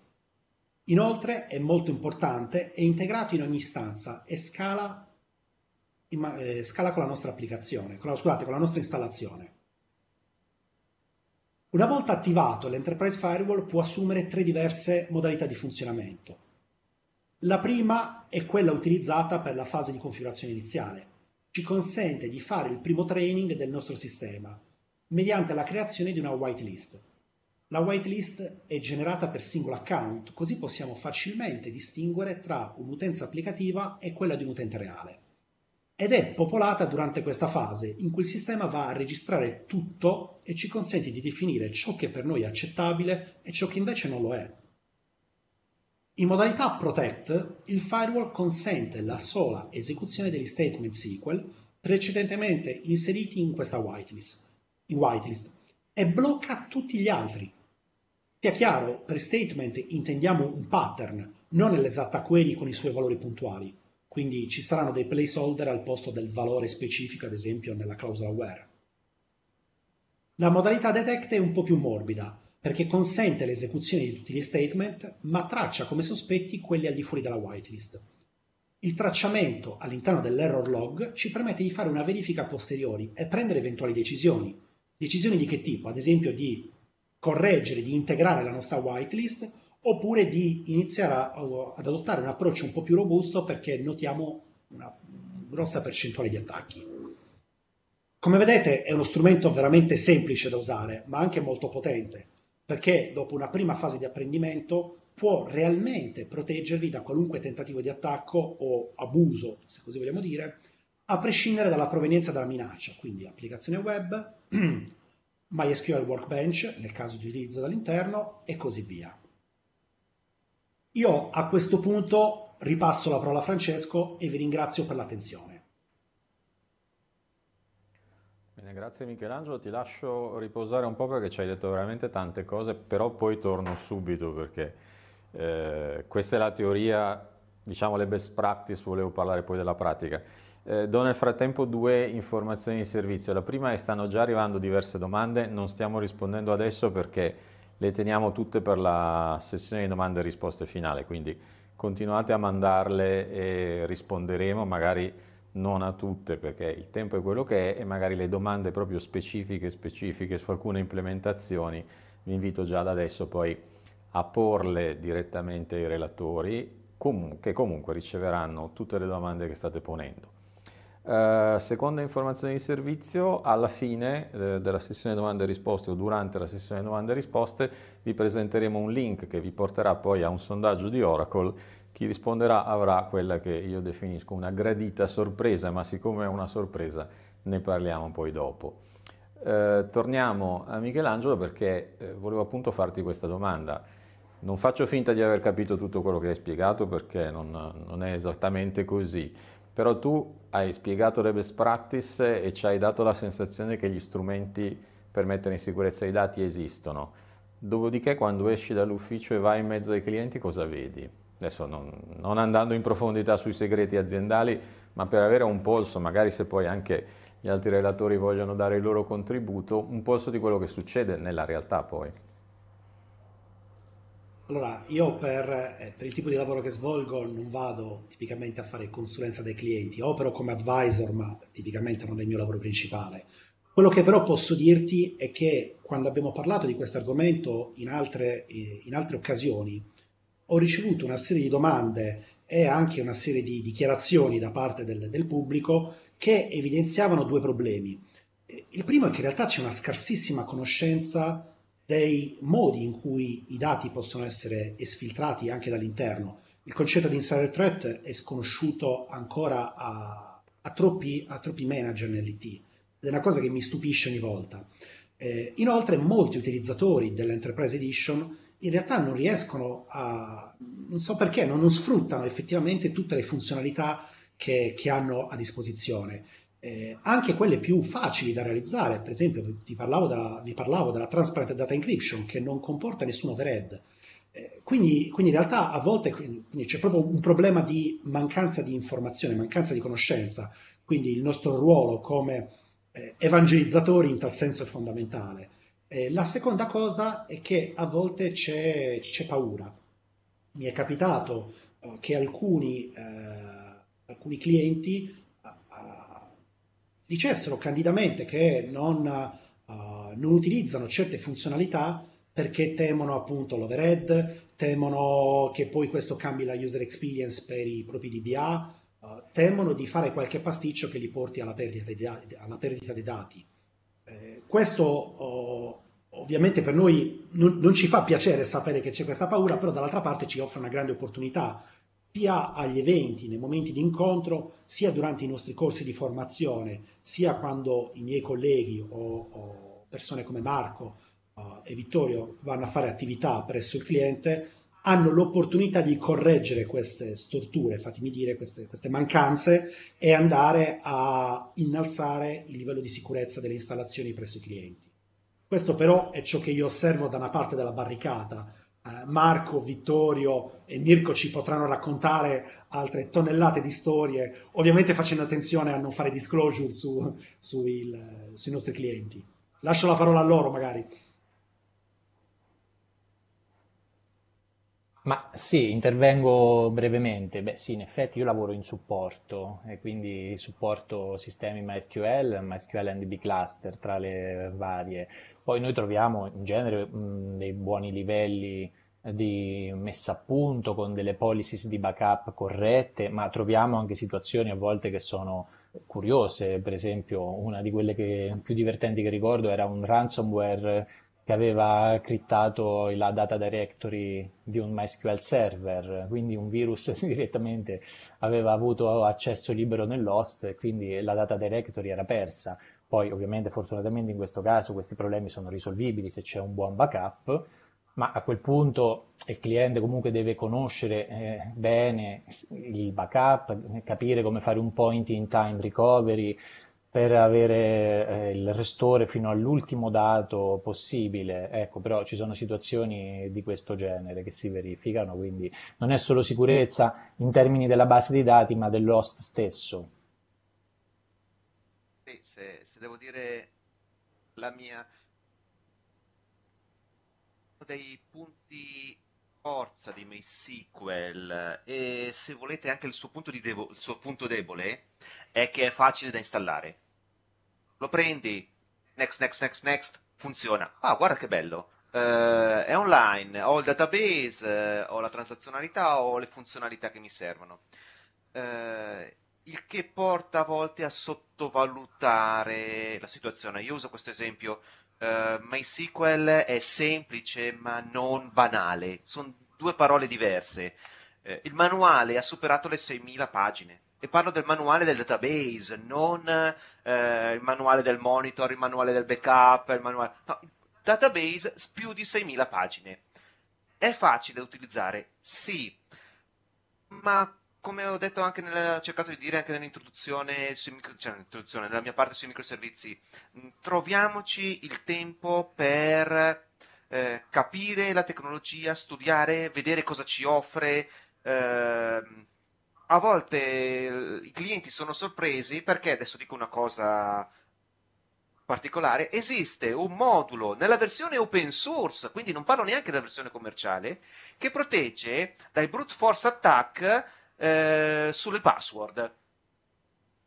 Inoltre è molto importante, è integrato in ogni stanza e scala, in, eh, scala con la nostra applicazione, con la, scusate, con la nostra installazione. Una volta attivato, l'Enterprise Firewall può assumere tre diverse modalità di funzionamento. La prima è quella utilizzata per la fase di configurazione iniziale. Ci consente di fare il primo training del nostro sistema mediante la creazione di una whitelist. La whitelist è generata per singolo account, così possiamo facilmente distinguere tra un'utenza applicativa e quella di un utente reale. Ed è popolata durante questa fase, in cui il sistema va a registrare tutto e ci consente di definire ciò che per noi è accettabile e ciò che invece non lo è. In modalità Protect, il firewall consente la sola esecuzione degli statement SQL precedentemente inseriti in questa whitelist, in whitelist e blocca tutti gli altri. Sia chiaro, per statement intendiamo un pattern, non l'esatta query con i suoi valori puntuali, quindi ci saranno dei placeholder al posto del valore specifico, ad esempio nella clausola where. La modalità detect è un po' più morbida, perché consente l'esecuzione di tutti gli statement, ma traccia come sospetti quelli al di fuori della whitelist. Il tracciamento all'interno dell'error log ci permette di fare una verifica a posteriori e prendere eventuali decisioni, Decisioni di che tipo? Ad esempio di correggere, di integrare la nostra whitelist oppure di iniziare a, ad adottare un approccio un po' più robusto perché notiamo una grossa percentuale di attacchi. Come vedete è uno strumento veramente semplice da usare, ma anche molto potente, perché dopo una prima fase di apprendimento può realmente proteggervi da qualunque tentativo di attacco o abuso, se così vogliamo dire, a prescindere dalla provenienza della minaccia, quindi applicazione web, MySQL Workbench nel caso di utilizzo dall'interno e così via. Io a questo punto ripasso la parola a Francesco e vi ringrazio per l'attenzione. Bene, grazie Michelangelo, ti lascio riposare un po' perché ci hai detto veramente tante cose, però poi torno subito perché eh, questa è la teoria, diciamo le best practice, volevo parlare poi della pratica. Eh, do nel frattempo due informazioni di servizio. La prima è che stanno già arrivando diverse domande, non stiamo rispondendo adesso perché le teniamo tutte per la sessione di domande e risposte finale, quindi continuate a mandarle e risponderemo magari non a tutte perché il tempo è quello che è e magari le domande proprio specifiche specifiche su alcune implementazioni vi invito già da adesso poi a porle direttamente ai relatori che comunque riceveranno tutte le domande che state ponendo. Uh, seconda informazione di servizio, alla fine eh, della sessione domande e risposte o durante la sessione domande e risposte vi presenteremo un link che vi porterà poi a un sondaggio di Oracle. Chi risponderà avrà quella che io definisco una gradita sorpresa, ma siccome è una sorpresa ne parliamo poi dopo. Uh, torniamo a Michelangelo perché eh, volevo appunto farti questa domanda. Non faccio finta di aver capito tutto quello che hai spiegato perché non, non è esattamente così però tu hai spiegato le best practice e ci hai dato la sensazione che gli strumenti per mettere in sicurezza i dati esistono. Dopodiché quando esci dall'ufficio e vai in mezzo ai clienti cosa vedi? Adesso non, non andando in profondità sui segreti aziendali, ma per avere un polso, magari se poi anche gli altri relatori vogliono dare il loro contributo, un polso di quello che succede nella realtà poi. Allora, io per, eh, per, il tipo di lavoro che svolgo non vado tipicamente a fare consulenza dei clienti, opero come advisor, ma tipicamente non è il mio lavoro principale. Quello che però posso dirti è che quando abbiamo parlato di questo argomento in altre, eh, in altre occasioni, ho ricevuto una serie di domande e anche una serie di dichiarazioni da parte del, del pubblico che evidenziavano due problemi. Eh, il primo è che in realtà c'è una scarsissima conoscenza dei modi in cui i dati possono essere esfiltrati anche dall'interno. Il concetto di insider threat è sconosciuto ancora a, a, troppi, a troppi, manager nell'IT, è una cosa che mi stupisce ogni volta. Eh, inoltre molti utilizzatori dell'Enterprise Edition in realtà non riescono a, non so perché, non, non sfruttano effettivamente tutte le funzionalità che, che hanno a disposizione eh, anche quelle più facili da realizzare, per esempio vi parlavo, della, vi parlavo, della, transparent data encryption che non comporta nessun overhead, eh, quindi, quindi, in realtà a volte c'è proprio un problema di mancanza di informazione, mancanza di conoscenza, quindi il nostro ruolo come eh, evangelizzatori in tal senso è fondamentale. Eh, la seconda cosa è che a volte c'è, c'è paura. Mi è capitato eh, che alcuni, alcuni clienti dicessero candidamente che non, uh, non utilizzano certe funzionalità perché temono appunto l'overhead, temono che poi questo cambi la user experience per i propri DBA, uh, eh, temono di fare qualche pasticcio che li porti alla perdita dei, dati. Perdita dei dati. Eh, questo uh, ovviamente per noi non, non, ci fa piacere sapere che c'è questa paura, però dall'altra parte ci offre una grande opportunità sia agli eventi, nei momenti di incontro, sia durante i nostri corsi di formazione, sia quando i miei colleghi o, o persone come Marco uh, e Vittorio vanno a fare attività presso il cliente, hanno l'opportunità di correggere queste storture, fatemi dire, queste, queste, mancanze e andare a innalzare il livello di sicurezza delle installazioni presso i clienti. Questo però è ciò che io osservo da una parte della barricata, eh, Marco, Vittorio e Mirko ci potranno raccontare altre tonnellate di storie, ovviamente facendo attenzione a non fare disclosure su, su il, sui nostri clienti. Lascio la parola a loro magari. Ma sì, intervengo brevemente. Beh, sì, in effetti io lavoro in supporto e quindi supporto sistemi MySQL, MySQL and B cluster tra le varie. Poi noi troviamo in genere mh, dei buoni livelli di messa a punto con delle policies di backup corrette, ma troviamo anche situazioni a volte che sono curiose, per esempio una di quelle che, più divertenti che ricordo era un ransomware che aveva criptato la data directory di un MySQL server, quindi un virus direttamente aveva avuto accesso libero nell'host e quindi la data directory era persa. Poi ovviamente fortunatamente in questo caso questi problemi sono risolvibili se c'è un buon backup, ma a quel punto il cliente comunque deve conoscere eh, bene il backup, capire come fare un point in time recovery per avere eh, il restore fino all'ultimo dato possibile. Ecco, però ci sono situazioni di questo genere che si verificano, quindi non è solo sicurezza in termini della base dei dati, ma dell'host stesso. Sì, se, se devo dire la mia, uno dei punti forza di MySQL e se volete anche il suo punto, devo, il suo punto debole è che è facile da installare. Lo prendi, next, next, next, next, funziona. Ah, guarda che bello. Uh, è online, ho il database, uh, ho la transazionalità, ho le funzionalità che mi servono. Uh, il che porta a volte a sottovalutare la situazione. Io uso questo esempio, uh, MySQL è semplice ma non banale, sono due parole diverse. Uh, il manuale ha superato le 6.000 pagine e parlo del manuale del database, non uh, il manuale del monitor, il manuale del backup, il manuale... No, database più di 6.000 pagine. È facile da utilizzare, sì, ma come ho detto anche nella, cercato di dire anche nell'introduzione, micro, cioè nell'introduzione, nella mia parte sui microservizi, mm, troviamoci il tempo per eh, capire la tecnologia, studiare, vedere cosa ci offre. Eh, a volte eh, i clienti sono sorpresi perché, adesso dico una cosa particolare, esiste un modulo nella versione open source, quindi non parlo neanche della versione commerciale, che protegge dai brute force attack eh, sulle password.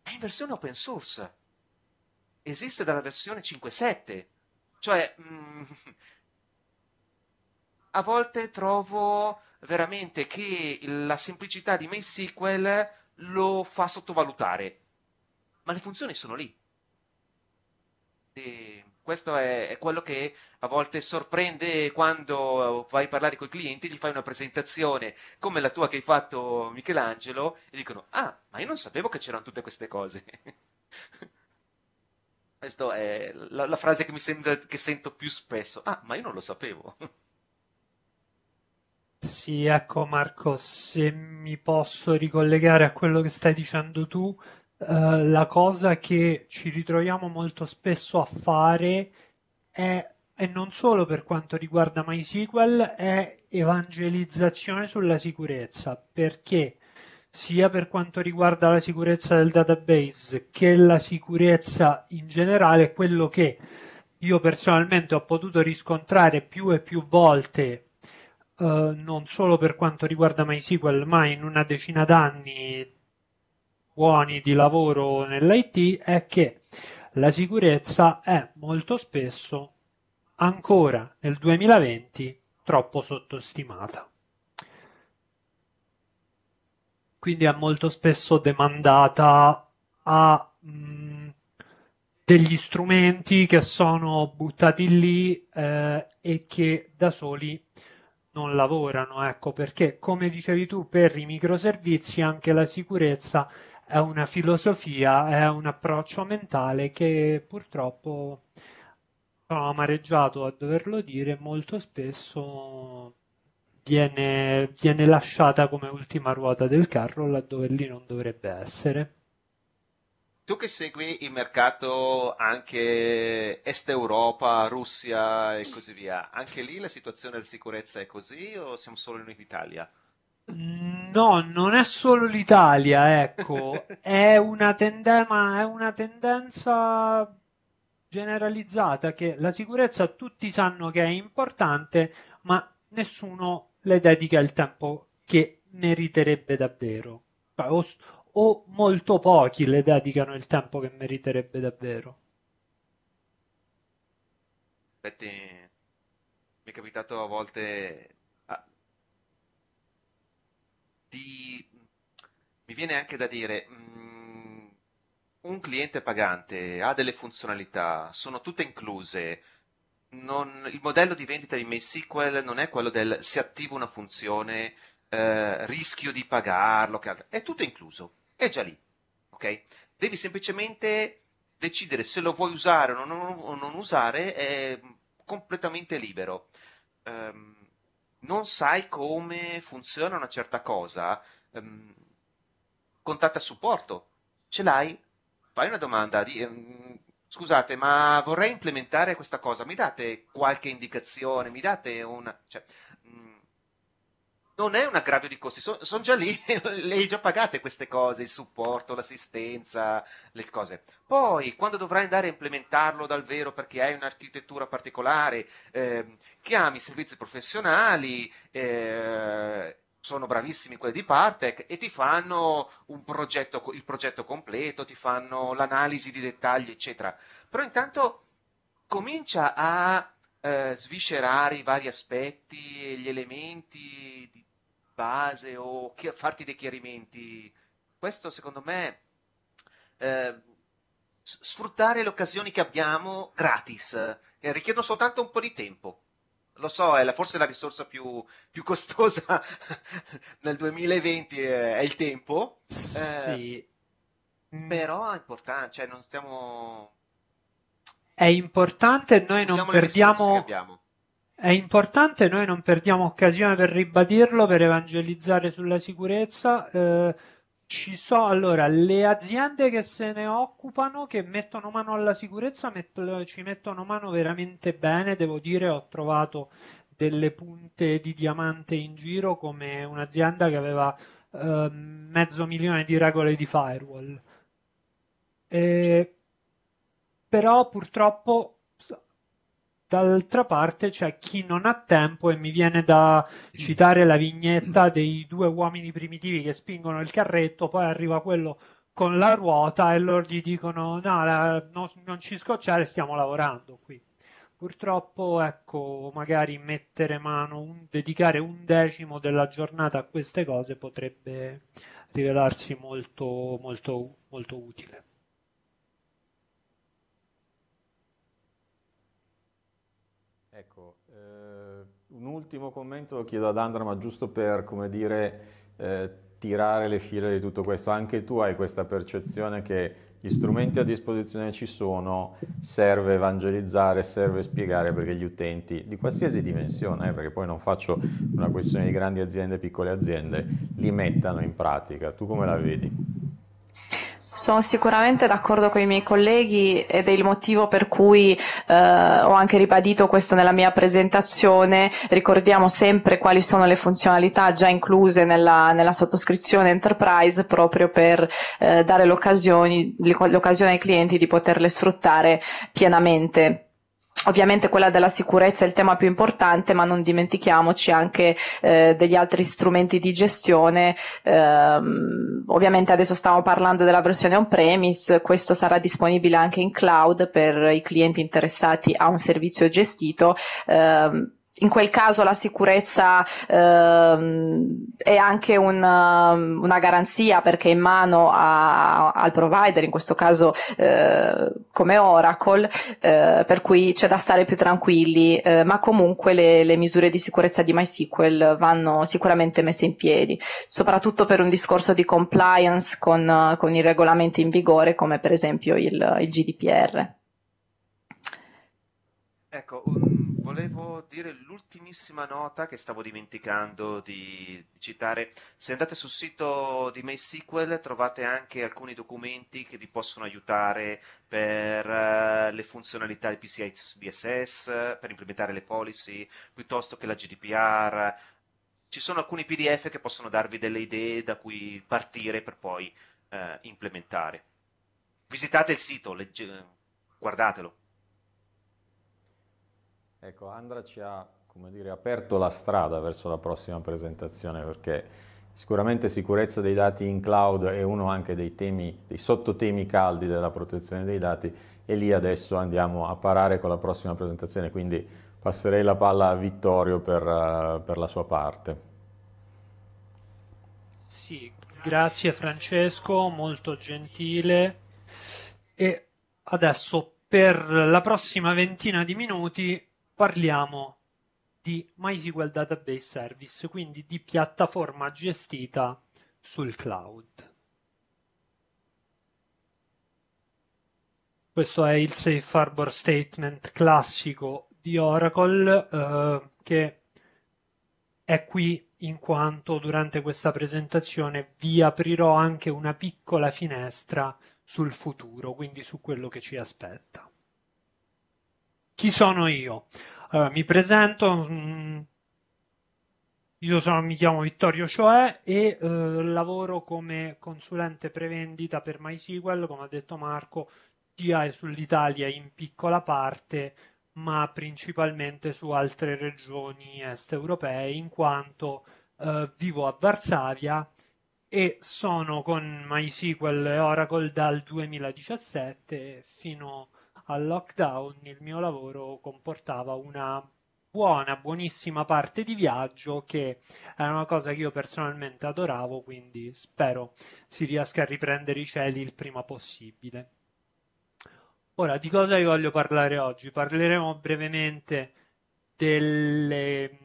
È in versione open source. Esiste dalla versione 5.7. Cioè, mm, a volte trovo veramente che la semplicità di MySQL lo fa sottovalutare. Ma le funzioni sono lì. E questo è, è, quello che a volte sorprende quando vai a parlare con i clienti, gli fai una presentazione come la tua che hai fatto Michelangelo e dicono, ah, ma io non sapevo che c'erano tutte queste cose. Questa è la, la frase che mi sembra che sento più spesso. Ah, ma io non lo sapevo. Sì, ecco Marco, se mi posso ricollegare a quello che stai dicendo tu, eh, la cosa che ci ritroviamo molto spesso a fare è, e non solo per quanto riguarda MySQL, è evangelizzazione sulla sicurezza, perché sia per quanto riguarda la sicurezza del database che la sicurezza in generale, quello che io personalmente ho potuto riscontrare più e più volte Uh, non solo per quanto riguarda MySQL, ma in una decina d'anni buoni di lavoro nell'IT è che la sicurezza è molto spesso ancora nel 2020 troppo sottostimata. Quindi è molto spesso demandata a mh, mm, degli strumenti che sono buttati lì eh, e che da soli non lavorano, ecco perché come dicevi tu per i microservizi anche la sicurezza è una filosofia, è un approccio mentale che purtroppo sono amareggiato a doverlo dire, molto spesso viene, viene lasciata come ultima ruota del carro laddove lì non dovrebbe essere. Tu che segui il mercato anche Est Europa, Russia e così via, anche lì la situazione della sicurezza è così o siamo solo in Italia? No, non è solo l'Italia, ecco, è, una tendema, è una tendenza generalizzata che la sicurezza tutti sanno che è importante, ma nessuno le dedica il tempo che meriterebbe davvero. Cioè, o, o molto pochi le dedicano il tempo che meriterebbe davvero. Aspetti, mi è capitato a volte di, mi viene anche da dire, mh, mm, un cliente pagante ha delle funzionalità, sono tutte incluse, non, il modello di vendita di MySQL non è quello del se attivo una funzione, eh, rischio di pagarlo, è tutto incluso, è già lì, ok? Devi semplicemente decidere se lo vuoi usare o non, o non usare, è completamente libero. Um, non sai come funziona una certa cosa, ehm, contatta il supporto. Ce l'hai? Fai una domanda. Di, ehm, scusate, ma vorrei implementare questa cosa. Mi date qualche indicazione? Mi date una... Cioè, mh, mm, non è un aggravio di costi, sono, sono già lì, le hai già pagate queste cose, il supporto, l'assistenza, le cose. Poi, quando dovrai andare a implementarlo dal vero perché hai un'architettura particolare, eh, chiami i servizi professionali, eh, sono bravissimi quelli di Partec e ti fanno progetto, il progetto completo, ti fanno l'analisi di dettagli, eccetera. Però intanto comincia a eh, sviscerare i vari aspetti e gli elementi di, base o chi- farti dei chiarimenti. Questo secondo me eh, sfruttare le occasioni che abbiamo gratis, eh, richiedono soltanto un po' di tempo. Lo so, è la, forse la risorsa più, più costosa nel 2020 è, eh, è il tempo. Eh, sì. Però è importante, cioè non stiamo... È importante, noi non perdiamo è importante, noi non perdiamo occasione per ribadirlo, per evangelizzare sulla sicurezza. Eh, ci sono allora le aziende che se ne occupano, che mettono mano alla sicurezza, mettono, ci mettono mano veramente bene. Devo dire, ho trovato delle punte di diamante in giro come un'azienda che aveva eh, mezzo milione di regole di firewall. E, eh, però purtroppo D'altra parte c'è chi non ha tempo e mi viene da citare la vignetta dei due uomini primitivi che spingono il carretto, poi arriva quello con la ruota e loro gli dicono no, la, no non ci scocciare, stiamo lavorando qui. Purtroppo, ecco, magari mettere mano, un, dedicare un decimo della giornata a queste cose potrebbe rivelarsi molto, molto, molto utile. Un ultimo commento lo chiedo ad Andra, ma giusto per, come dire, eh, tirare le file di tutto questo. Anche tu hai questa percezione che gli strumenti a disposizione ci sono, serve evangelizzare, serve spiegare perché gli utenti di qualsiasi dimensione, eh, perché poi non faccio una questione di grandi aziende e piccole aziende, li mettano in pratica. Tu come la vedi? Sono sicuramente d'accordo con i miei colleghi ed è il motivo per cui eh, ho anche ribadito questo nella mia presentazione. Ricordiamo sempre quali sono le funzionalità già incluse nella, nella sottoscrizione enterprise proprio per eh, dare l'occasione ai clienti di poterle sfruttare pienamente. Ovviamente quella della sicurezza è il tema più importante, ma non dimentichiamoci anche eh, degli altri strumenti di gestione. Eh, ovviamente adesso stiamo parlando della versione on-premise, questo sarà disponibile anche in cloud per i clienti interessati a un servizio gestito. Eh, in quel caso la sicurezza ehm, è anche un, ehm, una garanzia perché è in mano a, al provider, in questo caso eh, come Oracle, eh, per cui c'è da stare più tranquilli, eh, ma comunque le, le, misure di sicurezza di MySQL vanno sicuramente messe in piedi, soprattutto per un discorso di compliance con, con i regolamenti in vigore come per esempio il, il GDPR. Ecco, un dire l'ultimissima nota che stavo dimenticando di, di citare. Se andate sul sito di MySQL trovate anche alcuni documenti che vi possono aiutare per uh, le funzionalità del PCI DSS, per implementare le policy, piuttosto che la GDPR. Ci sono alcuni PDF che possono darvi delle idee da cui partire per poi uh, implementare. Visitate il sito, legge... guardatelo. Ecco, Andra ci ha dire, aperto la strada verso la prossima presentazione perché sicuramente sicurezza dei dati in cloud è uno anche dei, temi, dei sottotemi caldi della protezione dei dati e lì adesso andiamo a parare con la prossima presentazione, quindi passerei la palla a Vittorio per, eh, per la sua parte. Sì, grazie Francesco, molto gentile. E adesso per la prossima ventina di minuti parliamo di MySQL Database Service, quindi di piattaforma gestita sul cloud. Questo è il safe harbor statement classico di Oracle eh, che è qui in quanto durante questa presentazione vi aprirò anche una piccola finestra sul futuro, quindi su quello che ci aspetta chi sono io? Allora, mi presento, mm, io sono, mi chiamo Vittorio Cioè e eh, lavoro come consulente prevendita per MySQL, come ha detto Marco, sia sull'Italia in piccola parte, ma principalmente su altre regioni est europee, in quanto eh, vivo a Varsavia e sono con MySQL e Oracle dal 2017 fino a al lockdown il mio lavoro comportava una buona, buonissima parte di viaggio che era una cosa che io personalmente adoravo, quindi spero si riesca a riprendere i cieli il prima possibile. Ora, di cosa vi voglio parlare oggi? Parleremo brevemente delle,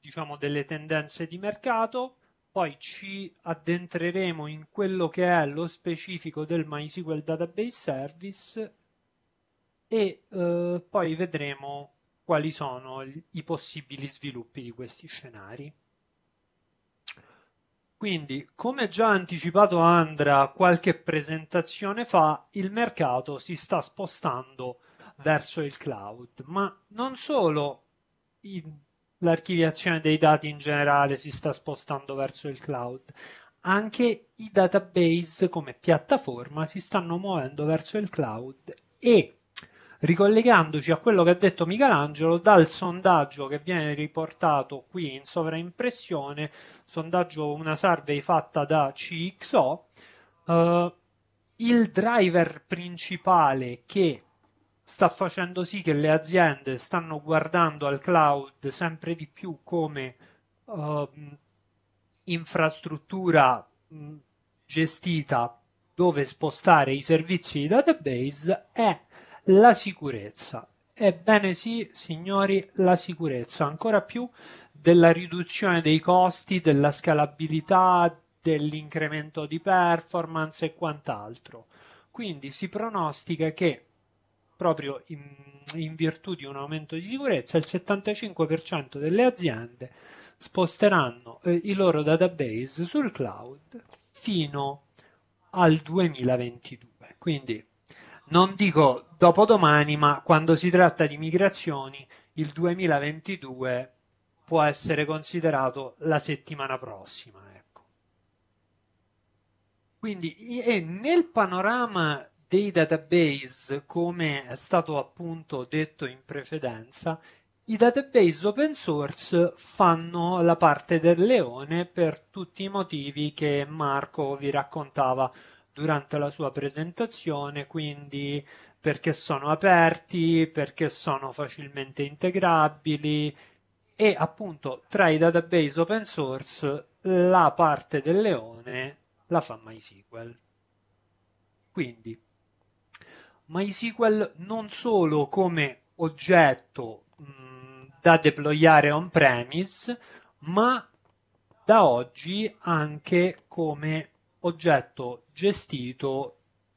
diciamo, delle tendenze di mercato, poi ci addentreremo in quello che è lo specifico del MySQL Database Service e eh, poi vedremo quali sono i possibili sviluppi di questi scenari. Quindi, come già anticipato Andra qualche presentazione fa, il mercato si sta spostando verso il cloud, ma non solo l'archiviazione dei dati in generale si sta spostando verso il cloud, anche i database come piattaforma si stanno muovendo verso il cloud e ricollegandoci a quello che ha detto Michelangelo dal sondaggio che viene riportato qui in sovraimpressione, sondaggio una survey fatta da CXO, eh, il driver principale che sta facendo sì che le aziende stanno guardando al cloud sempre di più come eh, infrastruttura gestita dove spostare i servizi di database è la sicurezza. Ebbene sì, signori, la sicurezza, ancora più della riduzione dei costi, della scalabilità, dell'incremento di performance e quant'altro. Quindi si pronostica che proprio in, in, virtù di un aumento di sicurezza il 75% delle aziende sposteranno eh, i loro database sul cloud fino al 2022. Quindi non dico dopodomani, ma quando si tratta di migrazioni, il 2022 può essere considerato la settimana prossima. Ecco. Quindi e nel panorama dei database, come è stato appunto detto in precedenza, i database open source fanno la parte del leone per tutti i motivi che Marco vi raccontava durante la sua presentazione, quindi perché sono aperti, perché sono facilmente integrabili e appunto tra i database open source la parte del leone la fa MySQL. Quindi MySQL non solo come oggetto mh, da deployare on-premise, ma da oggi anche come oggetto gestito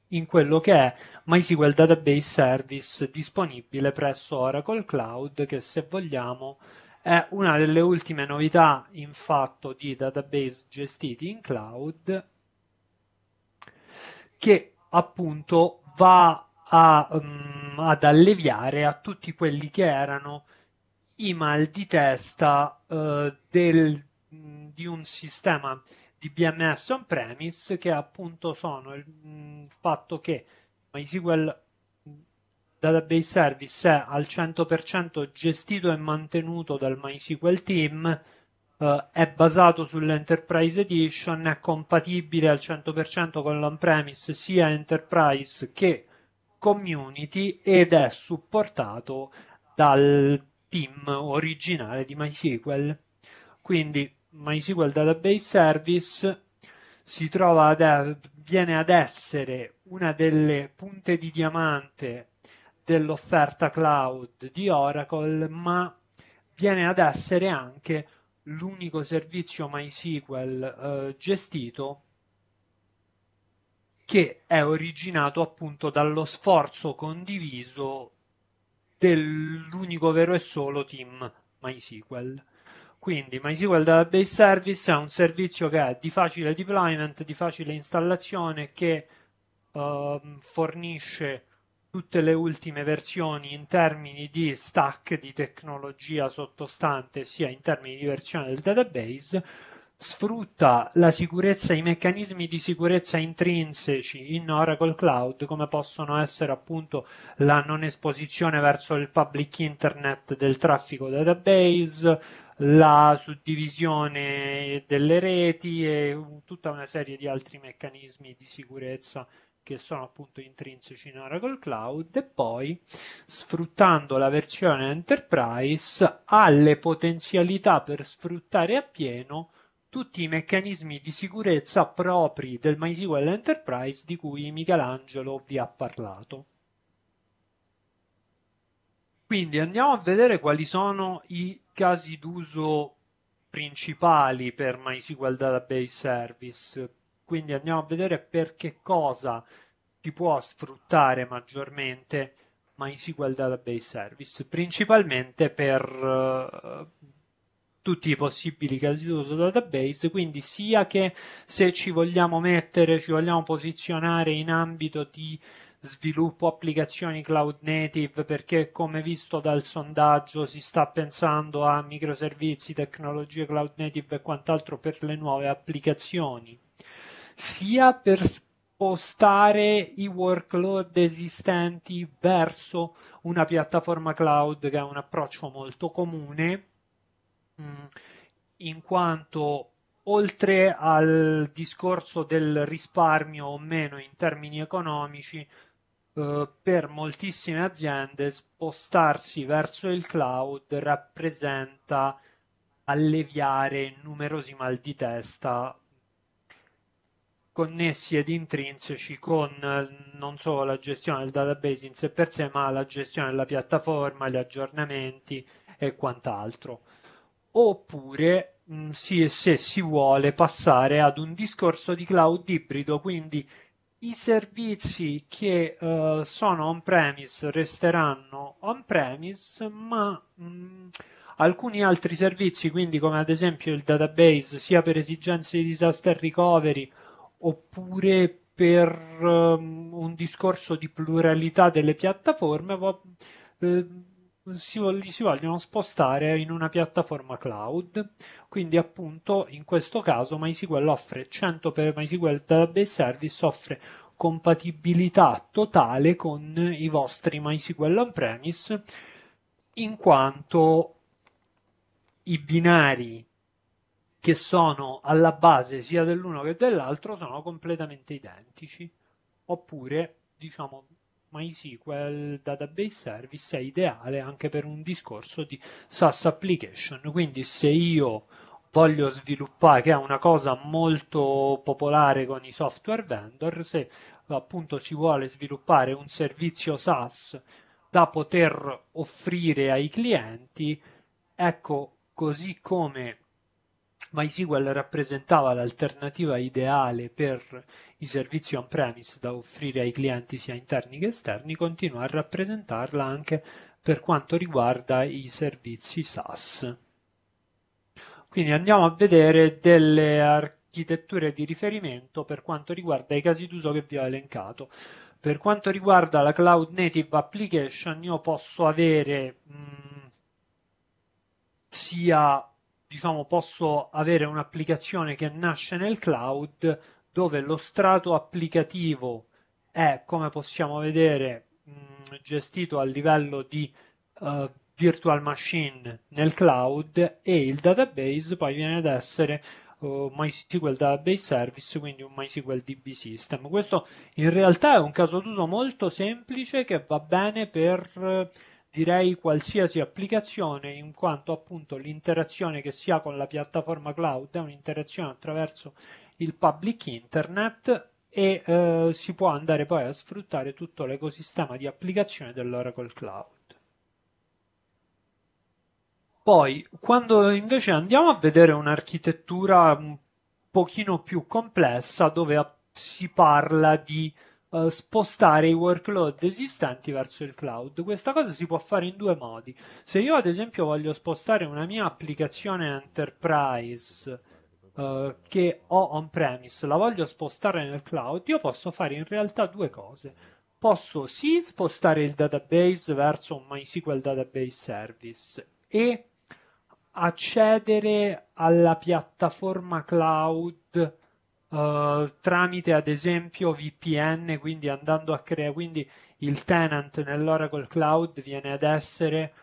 in quello che è MySQL Database Service disponibile presso Oracle Cloud che se vogliamo è una delle ultime novità in fatto di database gestiti in cloud che appunto va a, um, ad alleviare a tutti quelli che erano i mal di testa uh, del, mm, di un sistema di BMS on-premise che appunto sono il mh, mm, fatto che MySQL mm, Database Service è al 100% gestito e mantenuto dal MySQL Team, eh, è basato sull'Enterprise Edition, è compatibile al 100% con l'on-premise sia Enterprise che Community ed è supportato dal team originale di MySQL. Quindi MySQL Database Service si trova ad, viene ad essere una delle punte di diamante dell'offerta cloud di Oracle, ma viene ad essere anche l'unico servizio MySQL eh, gestito che è originato appunto dallo sforzo condiviso dell'unico vero e solo team MySQL. Quindi MySQL Database Service è un servizio che è di facile deployment, di facile installazione, che eh, fornisce tutte le ultime versioni in termini di stack di tecnologia sottostante, sia in termini di versione del database, sfrutta la sicurezza, i meccanismi di sicurezza intrinseci in Oracle Cloud, come possono essere appunto la non esposizione verso il public internet del traffico database, la suddivisione delle reti e tutta una serie di altri meccanismi di sicurezza che sono appunto intrinseci in Oracle Cloud e poi sfruttando la versione Enterprise ha le potenzialità per sfruttare appieno tutti i meccanismi di sicurezza propri del MySQL Enterprise di cui Michelangelo vi ha parlato. Quindi andiamo a vedere quali sono i casi d'uso principali per MySQL Database Service. Quindi andiamo a vedere per che cosa ti può sfruttare maggiormente MySQL Database Service, principalmente per eh, tutti i possibili casi d'uso database, quindi sia che se ci vogliamo mettere, ci vogliamo posizionare in ambito di sviluppo applicazioni cloud native perché come visto dal sondaggio si sta pensando a microservizi, tecnologie cloud native e quant'altro per le nuove applicazioni, sia per spostare i workload esistenti verso una piattaforma cloud che è un approccio molto comune mm, in quanto oltre al discorso del risparmio o meno in termini economici, eh, per moltissime aziende spostarsi verso il cloud rappresenta alleviare numerosi mal di testa connessi ed intrinseci con non solo la gestione del database in sé per sé, ma la gestione della piattaforma, gli aggiornamenti e quant'altro. Oppure, se si vuole, passare ad un discorso di cloud ibrido, quindi i servizi che uh, sono on-premise resteranno on-premise, ma mh, mm, alcuni altri servizi, quindi come ad esempio il database, sia per esigenze di disaster recovery oppure per um, un discorso di pluralità delle piattaforme, va, eh, si, li si vogliono spostare in una piattaforma cloud. Quindi, appunto, in questo caso MySQL offre 100 per MySQL Database Service offre compatibilità totale con i vostri MySQL on-premise in quanto i binari che sono alla base sia dell'uno che dell'altro sono completamente identici oppure diciamo MySQL Database Service è ideale anche per un discorso di SaaS application, quindi se io voglio sviluppare, che è una cosa molto popolare con i software vendor, se appunto si vuole sviluppare un servizio SaaS da poter offrire ai clienti, ecco così come MySQL rappresentava l'alternativa ideale per i servizi on-premise da offrire ai clienti sia interni che esterni, continua a rappresentarla anche per quanto riguarda i servizi SaaS. Quindi andiamo a vedere delle architetture di riferimento per quanto riguarda i casi d'uso che vi ho elencato. Per quanto riguarda la Cloud Native Application, io posso avere mh, sia, diciamo, posso avere un'applicazione che nasce nel cloud, dove lo strato applicativo è, come possiamo vedere, mh, mm, gestito a livello di uh, virtual machine nel cloud e il database poi viene ad essere uh, MySQL Database Service, quindi un MySQL DB System. Questo in realtà è un caso d'uso molto semplice che va bene per direi qualsiasi applicazione in quanto appunto l'interazione che si ha con la piattaforma cloud è un'interazione attraverso il public internet e eh, si può andare poi a sfruttare tutto l'ecosistema di applicazione dell'Oracle Cloud. Poi, quando invece andiamo a vedere un'architettura un pochino più complessa, dove si parla di eh, spostare i workload esistenti verso il cloud, questa cosa si può fare in due modi. Se io ad esempio voglio spostare una mia applicazione enterprise uh, che ho on-premise, la voglio spostare nel cloud, io posso fare in realtà due cose. Posso sì spostare il database verso un MySQL Database Service e accedere alla piattaforma cloud uh, tramite ad esempio VPN, quindi andando a creare, quindi il tenant nell'Oracle Cloud viene ad essere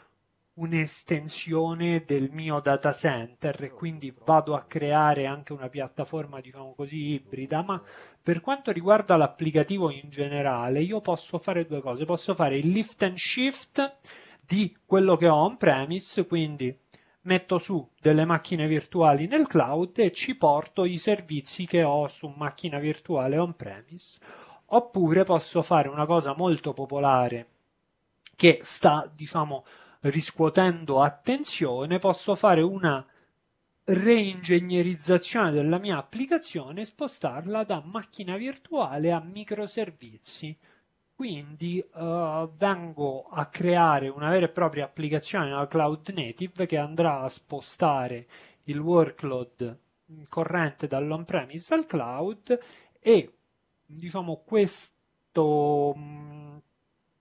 un'estensione del mio data center e quindi vado a creare anche una piattaforma diciamo così ibrida ma per quanto riguarda l'applicativo in generale io posso fare due cose posso fare il lift and shift di quello che ho on premise quindi metto su delle macchine virtuali nel cloud e ci porto i servizi che ho su macchina virtuale on premise oppure posso fare una cosa molto popolare che sta diciamo riscuotendo attenzione, posso fare una reingegnerizzazione della mia applicazione e spostarla da macchina virtuale a microservizi. Quindi eh, vengo a creare una vera e propria applicazione nella cloud native che andrà a spostare il workload corrente dall'on-premise al cloud e diciamo questo, mm,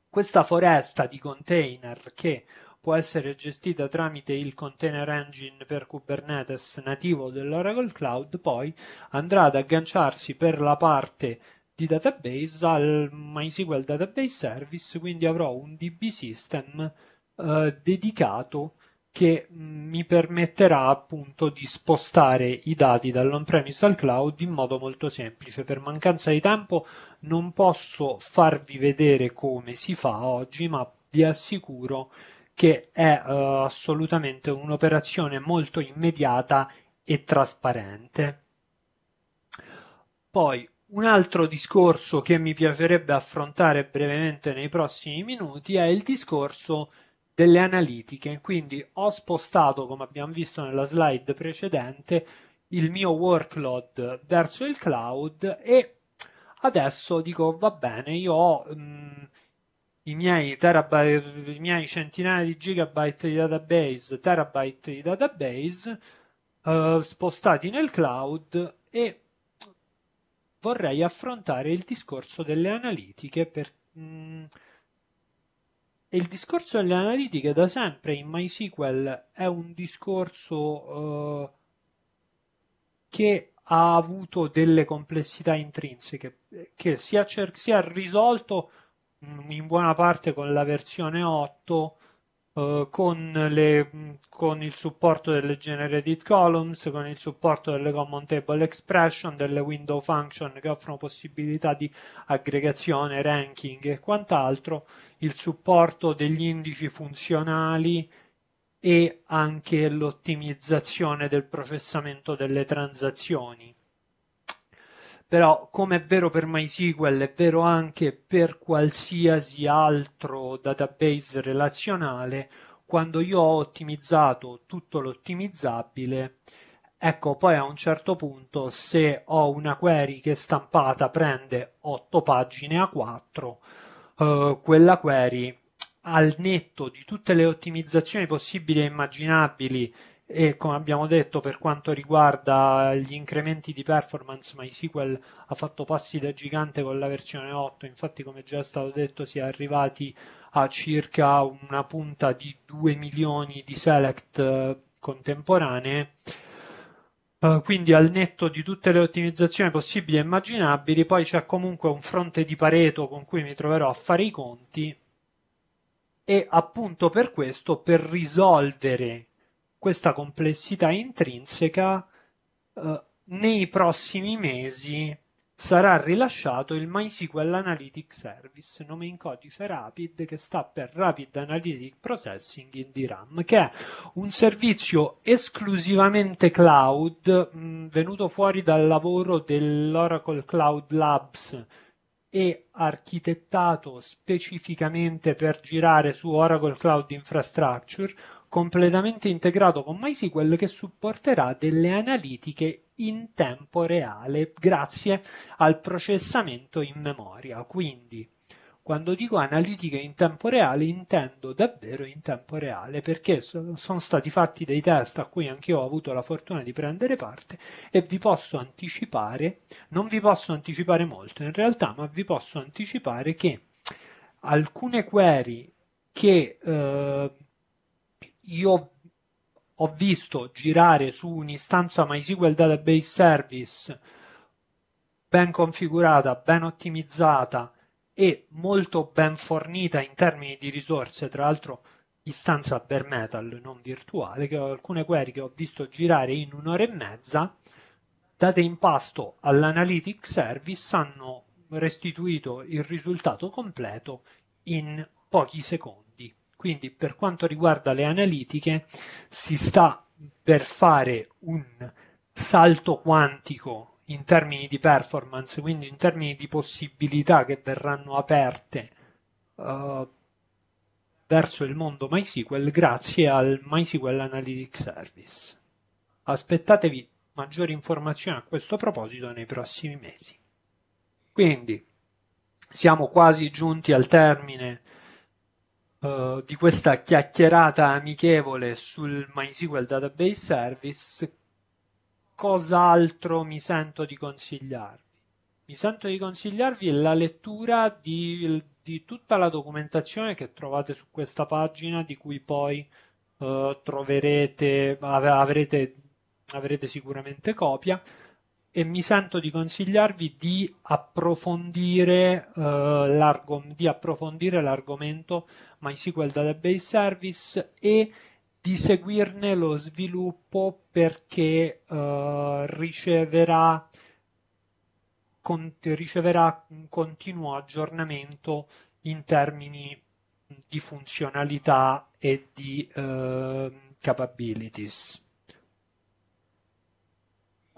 questa foresta di container che può essere gestita tramite il container engine per Kubernetes nativo dell'Oracle Cloud, poi andrà ad agganciarsi per la parte di database al MySQL Database Service, quindi avrò un DB system eh, dedicato che mm, mi permetterà appunto di spostare i dati dall'on-premise al cloud in modo molto semplice. Per mancanza di tempo non posso farvi vedere come si fa oggi, ma vi assicuro che che è uh, assolutamente un'operazione molto immediata e trasparente. Poi un altro discorso che mi piacerebbe affrontare brevemente nei prossimi minuti è il discorso delle analitiche. Quindi ho spostato, come abbiamo visto nella slide precedente, il mio workload verso il cloud e adesso dico va bene, io ho mh, mm, i miei, terabyte, i miei centinaia di gigabyte di database, terabyte di database eh, spostati nel cloud e vorrei affrontare il discorso delle analitiche per, mh, mm, il discorso delle analitiche da sempre in MySQL è un discorso eh, che ha avuto delle complessità intrinseche che si è, si è risolto Mm, in buona parte con la versione 8 eh, con, le, mm, con, il supporto delle generated columns, con il supporto delle common table expression, delle window function che offrono possibilità di aggregazione, ranking e quant'altro, il supporto degli indici funzionali e anche l'ottimizzazione del processamento delle transazioni però come è vero per MySQL è vero anche per qualsiasi altro database relazionale, quando io ho ottimizzato tutto l'ottimizzabile, ecco poi a un certo punto se ho una query che è stampata prende 8 pagine a 4, eh, quella query al netto di tutte le ottimizzazioni possibili e immaginabili e come abbiamo detto per quanto riguarda gli incrementi di performance MySQL ha fatto passi da gigante con la versione 8 infatti come già stato detto si è arrivati a circa una punta di 2 milioni di select eh, contemporanee eh, quindi al netto di tutte le ottimizzazioni possibili e immaginabili, poi c'è comunque un fronte di Pareto con cui mi troverò a fare i conti e appunto per questo, per risolvere questa complessità intrinseca, eh, nei prossimi mesi sarà rilasciato il MySQL Analytics Service, nome in codice RAPID che sta per Rapid Analytic Processing in DRAM, che è un servizio esclusivamente cloud mh, venuto fuori dal lavoro dell'Oracle Cloud Labs e architettato specificamente per girare su Oracle Cloud Infrastructure, completamente integrato con MySQL che supporterà delle analitiche in tempo reale grazie al processamento in memoria. Quindi, quando dico analitiche in tempo reale, intendo davvero in tempo reale, perché sono stati fatti dei test a cui anch'io ho avuto la fortuna di prendere parte e vi posso anticipare, non vi posso anticipare molto in realtà, ma vi posso anticipare che alcune query che eh, io ho visto girare su un'istanza MySQL Database Service ben configurata, ben ottimizzata e molto ben fornita in termini di risorse, tra l'altro istanza bare metal, non virtuale, che ho alcune query che ho visto girare in un'ora e mezza, date in pasto all'analytic service, hanno restituito il risultato completo in pochi secondi. Quindi per quanto riguarda le analitiche si sta per fare un salto quantico in termini di performance, quindi in termini di possibilità che verranno aperte uh, verso il mondo MySQL grazie al MySQL Analytics Service. Aspettatevi maggiori informazioni a questo proposito nei prossimi mesi. Quindi siamo quasi giunti al termine eh, di questa chiacchierata amichevole sul MySQL Database Service, cos'altro mi sento di consigliarvi? Mi sento di consigliarvi la lettura di, di tutta la documentazione che trovate su questa pagina, di cui poi uh, troverete, av- avrete, avrete sicuramente copia e mi sento di consigliarvi di approfondire, eh, di approfondire l'argomento MySQL Database Service e di seguirne lo sviluppo perché eh, riceverà, con, riceverà un continuo aggiornamento in termini di funzionalità e di eh, capabilities.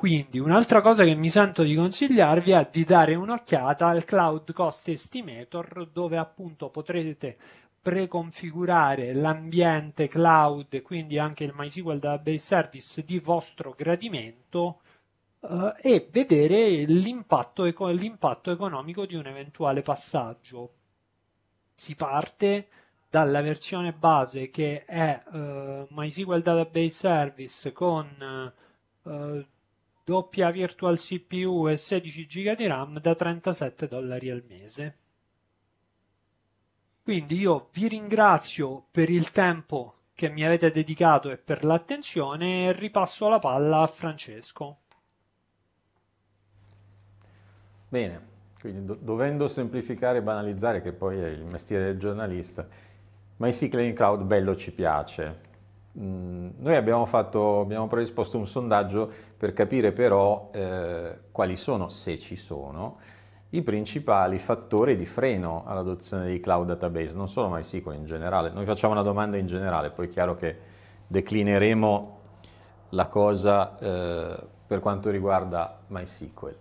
Quindi un'altra cosa che mi sento di consigliarvi è di dare un'occhiata al Cloud Cost Estimator dove appunto potrete preconfigurare l'ambiente cloud e quindi anche il MySQL Database Service di vostro gradimento eh, e vedere l'impatto, eco- l'impatto economico di un eventuale passaggio. Si parte dalla versione base che è eh, MySQL Database Service con eh, doppia virtual CPU e 16 GB di RAM da 37 dollari al mese. Quindi io vi ringrazio per il tempo che mi avete dedicato e per l'attenzione e ripasso la palla a Francesco. Bene, quindi do- dovendo semplificare e banalizzare, che poi è il mestiere del giornalista, MySQL in cloud bello ci piace, noi abbiamo, fatto, abbiamo, predisposto un sondaggio per capire però eh, quali sono, se ci sono, i principali fattori di freno all'adozione di cloud database, non solo MySQL in generale. Noi facciamo una domanda in generale, poi è chiaro che declineremo la cosa eh, per quanto riguarda MySQL.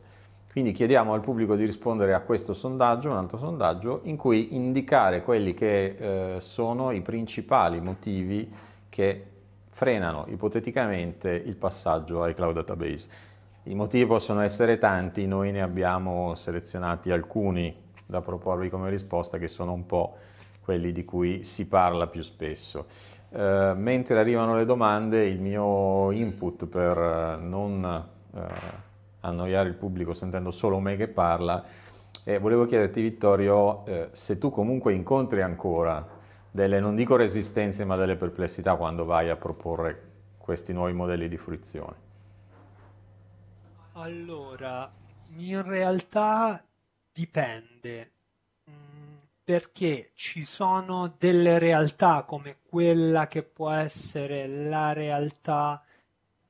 Quindi chiediamo al pubblico di rispondere a questo sondaggio, un altro sondaggio, in cui indicare quelli che eh, sono i principali motivi che frenano ipoteticamente il passaggio ai cloud database. I motivi possono essere tanti, noi ne abbiamo selezionati alcuni da proporvi come risposta che sono un po' quelli di cui si parla più spesso. Eh, mentre arrivano le domande, il mio input per eh, non eh, annoiare il pubblico sentendo solo me che parla, eh, volevo chiederti Vittorio eh, se tu comunque incontri ancora delle, non dico resistenze, ma delle perplessità quando vai a proporre questi nuovi modelli di fruizione? Allora, in realtà dipende, mm, perché ci sono delle realtà come quella che può essere la realtà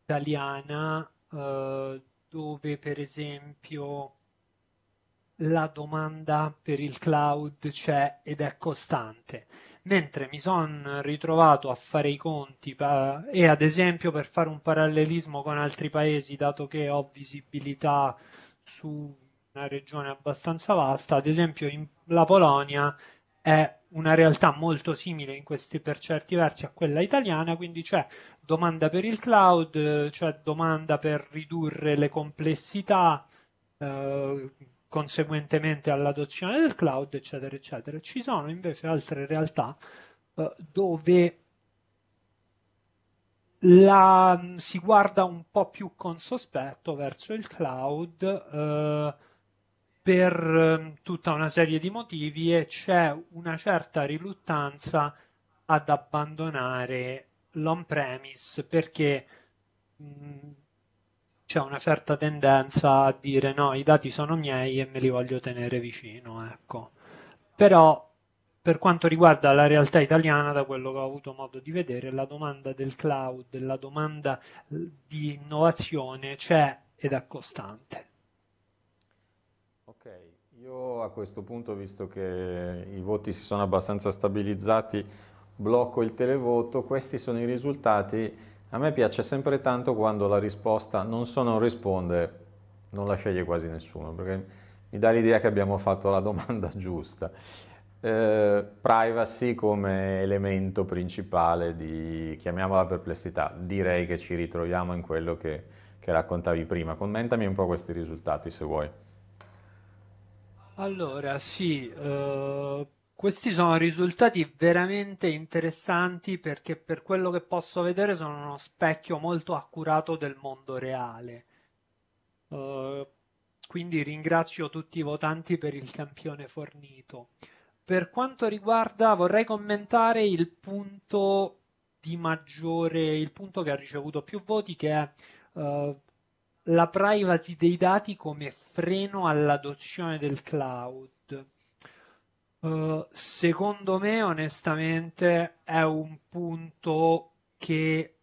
italiana, eh, dove per esempio la domanda per il cloud c'è ed è costante mentre mi sono ritrovato a fare i conti pa- e ad esempio per fare un parallelismo con altri paesi, dato che ho visibilità su una regione abbastanza vasta, ad esempio in, la Polonia è una realtà molto simile in questi, per certi versi a quella italiana, quindi c'è domanda per il cloud, c'è domanda per ridurre le complessità, eh, conseguentemente all'adozione del cloud, eccetera, eccetera. Ci sono invece altre realtà eh, dove la, si guarda un po' più con sospetto verso il cloud eh, per ehm, tutta una serie di motivi e c'è una certa riluttanza ad abbandonare l'on-premise perché mh, mm, c'è una certa tendenza a dire no, i dati sono miei e me li voglio tenere vicino, ecco. Però per quanto riguarda la realtà italiana, da quello che ho avuto modo di vedere, la domanda del cloud, la domanda di innovazione c'è ed è costante. Ok, io a questo punto, visto che i voti si sono abbastanza stabilizzati, blocco il televoto, questi sono i risultati a me piace sempre tanto quando la risposta non so non risponde, non la sceglie quasi nessuno, perché mi dà l'idea che abbiamo fatto la domanda giusta. Eh, privacy come elemento principale di, chiamiamola perplessità, direi che ci ritroviamo in quello che, che raccontavi prima. Commentami un po' questi risultati se vuoi. Allora, sì, uh questi sono risultati veramente interessanti perché per quello che posso vedere sono uno specchio molto accurato del mondo reale. Uh, quindi ringrazio tutti i votanti per il campione fornito. Per quanto riguarda, vorrei commentare il punto di maggiore, il punto che ha ricevuto più voti, che è uh, la privacy dei dati come freno all'adozione del cloud. Eh, secondo me, onestamente, è un punto che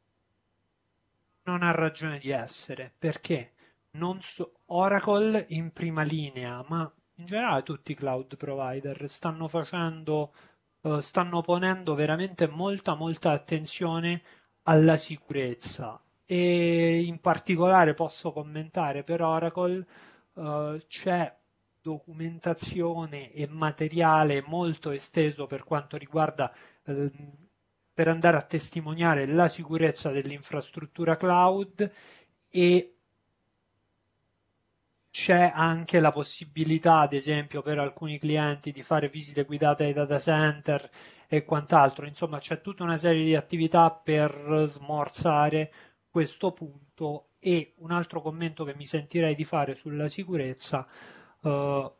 non ha ragione di essere perché non so, Oracle in prima linea, ma in generale tutti i cloud provider stanno facendo, uh, stanno ponendo veramente molta, molta attenzione alla sicurezza e in particolare posso commentare per Oracle uh, c'è documentazione e materiale molto esteso per quanto riguarda ehm, per andare a testimoniare la sicurezza dell'infrastruttura cloud e c'è anche la possibilità, ad esempio, per alcuni clienti di fare visite guidate ai data center e quant'altro. Insomma, c'è tutta una serie di attività per smorzare questo punto e un altro commento che mi sentirei di fare sulla sicurezza uh,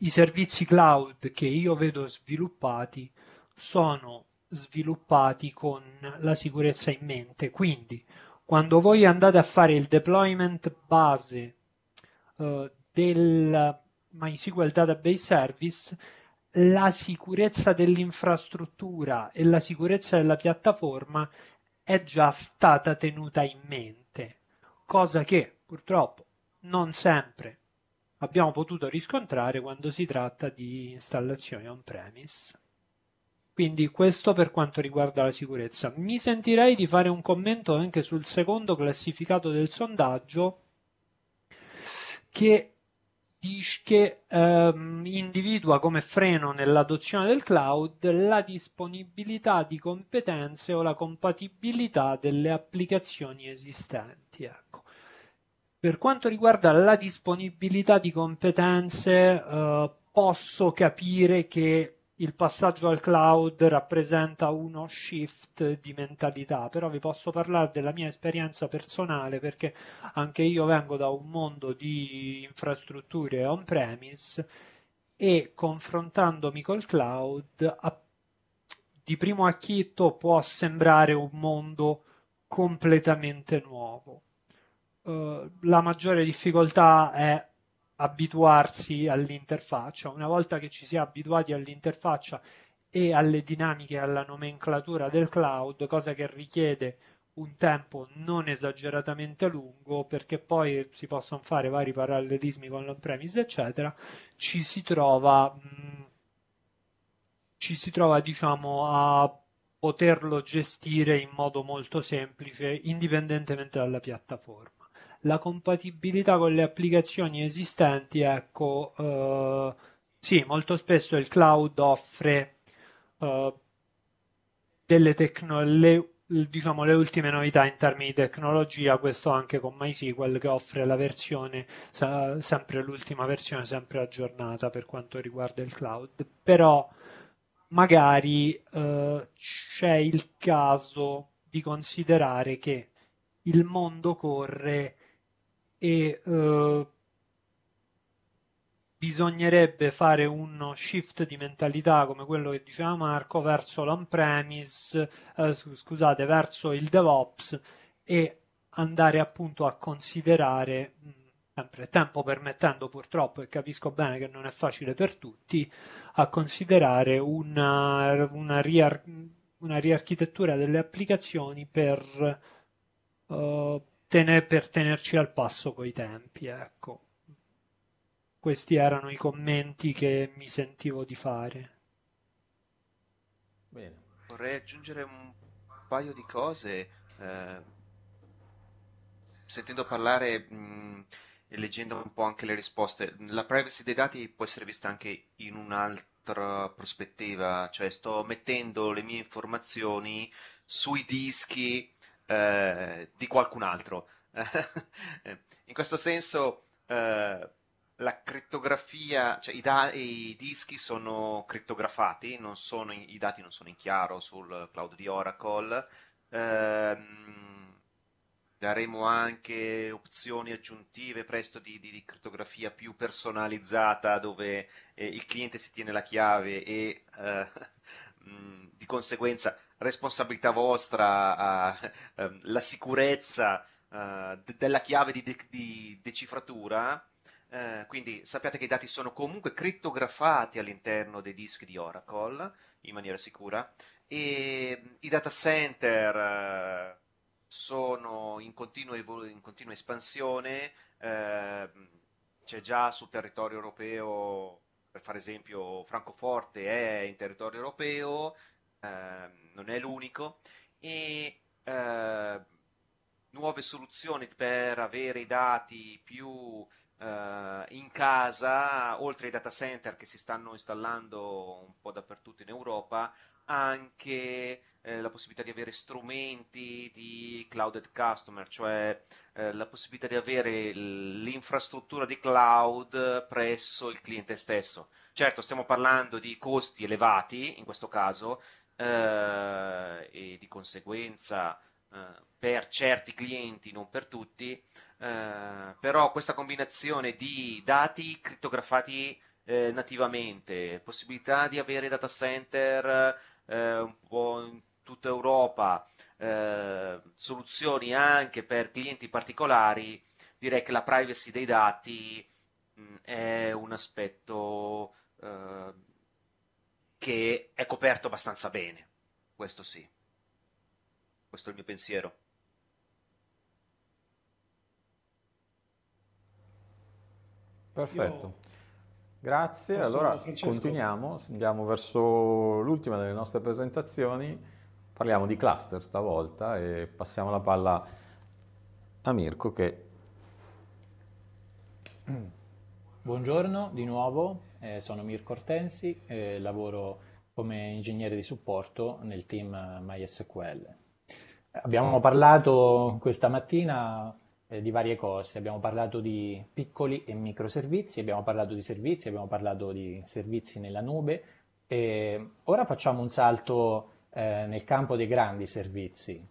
i servizi cloud che io vedo sviluppati sono sviluppati con la sicurezza in mente. Quindi, quando voi andate a fare il deployment base uh, del MySQL Database Service, la sicurezza dell'infrastruttura e la sicurezza della piattaforma è già stata tenuta in mente, cosa che purtroppo non sempre abbiamo potuto riscontrare quando si tratta di installazioni on-premise. Quindi questo per quanto riguarda la sicurezza. Mi sentirei di fare un commento anche sul secondo classificato del sondaggio che, che ehm, individua come freno nell'adozione del cloud la disponibilità di competenze o la compatibilità delle applicazioni esistenti. Ecco. Per quanto riguarda la disponibilità di competenze, eh, posso capire che il passaggio al cloud rappresenta uno shift di mentalità, però vi posso parlare della mia esperienza personale perché anche io vengo da un mondo di infrastrutture on-premise e confrontandomi col cloud a, di primo acchito può sembrare un mondo completamente nuovo eh, la maggiore difficoltà è abituarsi all'interfaccia. Una volta che ci si è abituati all'interfaccia e alle dinamiche, alla nomenclatura del cloud, cosa che richiede un tempo non esageratamente lungo perché poi si possono fare vari parallelismi con l'on-premise, eccetera, ci si trova, mm, ci si trova diciamo, a poterlo gestire in modo molto semplice indipendentemente dalla piattaforma la compatibilità con le applicazioni esistenti, ecco, eh, sì, molto spesso il cloud offre eh, delle tecnologie diciamo, le ultime novità in termini di tecnologia, questo anche con MySQL che offre la versione, sempre l'ultima versione, sempre aggiornata per quanto riguarda il cloud, però magari eh, c'è il caso di considerare che il mondo corre e eh, bisognerebbe fare uno shift di mentalità come quello che diceva Marco verso l'on-premise, eh, scusate, verso il DevOps e andare appunto a considerare mm, sempre tempo permettendo purtroppo e capisco bene che non è facile per tutti a considerare una, una, riar- una riarchitettura delle applicazioni per uh, tener, per tenerci al passo coi tempi, ecco. Questi erano i commenti che mi sentivo di fare. Bene. Vorrei aggiungere un paio di cose. Eh, sentendo parlare mh, e leggendo un po' anche le risposte, la privacy dei dati può essere vista anche in un'altra prospettiva, cioè sto mettendo le mie informazioni sui dischi eh, di qualcun altro. In questo senso eh, la crittografia, cioè i, da- i, dischi sono crittografati, sono in- i dati non sono in chiaro sul cloud di Oracle. Ehm, daremo anche opzioni aggiuntive presto di, di, di crittografia più personalizzata dove eh, il cliente si tiene la chiave e eh, di conseguenza responsabilità vostra, uh, uh, la sicurezza eh, de- della chiave di, de- di decifratura, eh, quindi sappiate che i dati sono comunque crittografati all'interno dei dischi di Oracle in maniera sicura e i data center eh, sono in continua, evol- in continua espansione, eh, c'è già sul territorio europeo per fare esempio Francoforte è in territorio europeo, eh, non è l'unico, e eh, nuove soluzioni per avere i dati più eh, in casa, oltre ai data center che si stanno installando un po' dappertutto in Europa, anche eh, la possibilità di avere strumenti di clouded customer, cioè eh, la possibilità di avere l'infrastruttura di cloud presso il cliente stesso. Certo, stiamo parlando di costi elevati in questo caso eh, e di conseguenza eh, per certi clienti, non per tutti, eh, però questa combinazione di dati crittografati eh, nativamente, possibilità di avere data center eh, un po' in tutta Europa eh, soluzioni anche per clienti particolari, direi che la privacy dei dati mh, mm, è un aspetto eh, che è coperto abbastanza bene, questo sì, questo è il mio pensiero. Perfetto. Io... Grazie, allora Francesco. continuiamo, andiamo verso l'ultima delle nostre presentazioni. Parliamo di cluster stavolta e passiamo la palla a Mirko che... Buongiorno di nuovo, eh, sono Mirko Ortensi, eh, lavoro come ingegnere di supporto nel team MySQL. Abbiamo parlato questa mattina eh, di varie cose, abbiamo parlato di piccoli e microservizi, abbiamo parlato di servizi, abbiamo parlato di servizi nella nube e ora facciamo un salto eh, nel campo dei grandi servizi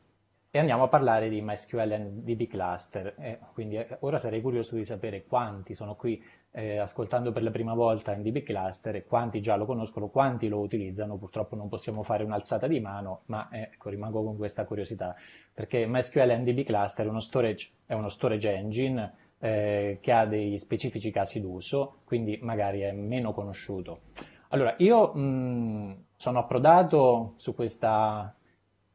e andiamo a parlare di MySQL e DB Cluster. Eh, quindi eh, ora sarei curioso di sapere quanti sono qui eh, ascoltando per la prima volta NDB Cluster e quanti già lo conoscono, quanti lo utilizzano. Purtroppo non possiamo fare un'alzata di mano, ma eh, ecco, rimango con questa curiosità perché MySQL e DB Cluster è uno storage, è uno storage engine che ha dei specifici casi d'uso, quindi magari è meno conosciuto. Allora, io mh, sono approdato su questa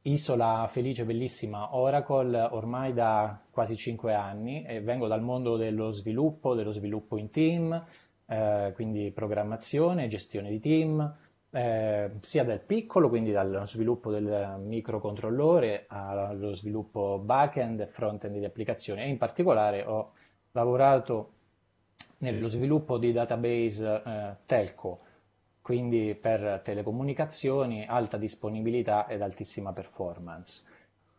isola felice, bellissima Oracle ormai da quasi cinque anni e vengo dal mondo dello sviluppo, dello sviluppo in team, eh, quindi programmazione, gestione di team, eh, sia dal piccolo, quindi dallo sviluppo del microcontrollore allo sviluppo back-end e front-end di applicazioni e in particolare ho lavorato nello sviluppo di database eh, telco quindi per telecomunicazioni, alta disponibilità ed altissima performance.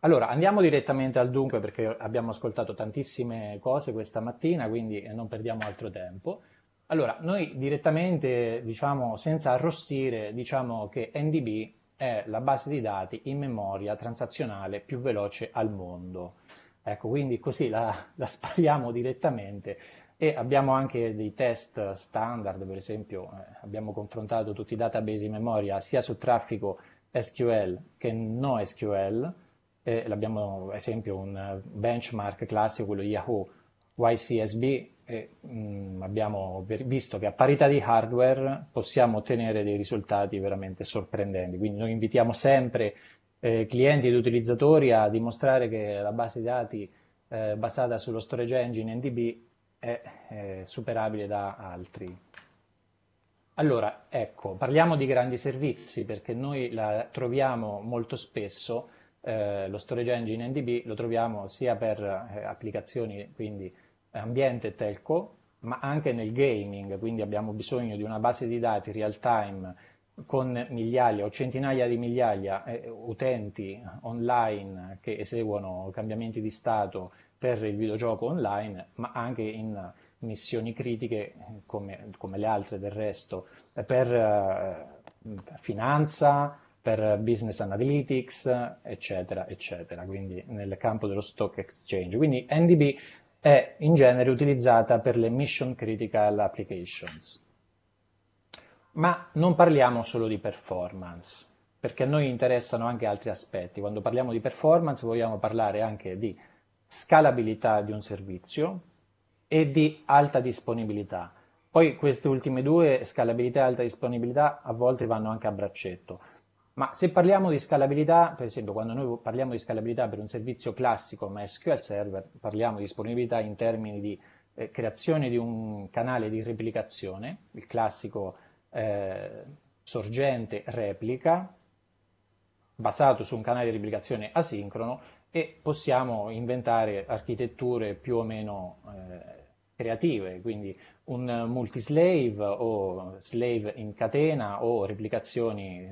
Allora, andiamo direttamente al dunque perché abbiamo ascoltato tantissime cose questa mattina, quindi eh, non perdiamo altro tempo. Allora, noi direttamente, diciamo, senza arrossire, diciamo che NDB è la base di dati in memoria transazionale più veloce al mondo. Ecco, quindi così la, la spariamo direttamente e abbiamo anche dei test standard, per esempio eh, abbiamo confrontato tutti i database in memoria sia su traffico SQL che NoSQL, eh, l'abbiamo ad esempio un benchmark classico, quello Yahoo YCSB, e, mh, mm, abbiamo visto che a parità di hardware possiamo ottenere dei risultati veramente sorprendenti, quindi noi invitiamo sempre eh, clienti ed utilizzatori a dimostrare che la base di dati eh, basata sullo storage engine NDB è eh, superabile da altri. Allora, ecco, parliamo di grandi servizi perché noi la troviamo molto spesso, eh, lo storage engine NDB lo troviamo sia per eh, applicazioni, quindi ambiente telco, ma anche nel gaming, quindi abbiamo bisogno di una base di dati real time con migliaia o centinaia di migliaia eh, utenti online che eseguono cambiamenti di stato per il videogioco online, ma anche in missioni critiche come, come le altre del resto, per eh, finanza, per business analytics, eccetera, eccetera, quindi nel campo dello stock exchange. Quindi NDB è in genere utilizzata per le mission critical applications. Ma non parliamo solo di performance, perché a noi interessano anche altri aspetti. Quando parliamo di performance vogliamo parlare anche di scalabilità di un servizio e di alta disponibilità. Poi queste ultime due, scalabilità e alta disponibilità, a volte vanno anche a braccetto. Ma se parliamo di scalabilità, per esempio quando noi parliamo di scalabilità per un servizio classico come SQL Server, parliamo di disponibilità in termini di eh, creazione di un canale di replicazione, il classico eh, sorgente replica, basato su un canale di replicazione asincrono, e possiamo inventare architetture più o meno eh, creative, quindi un multislave o slave in catena o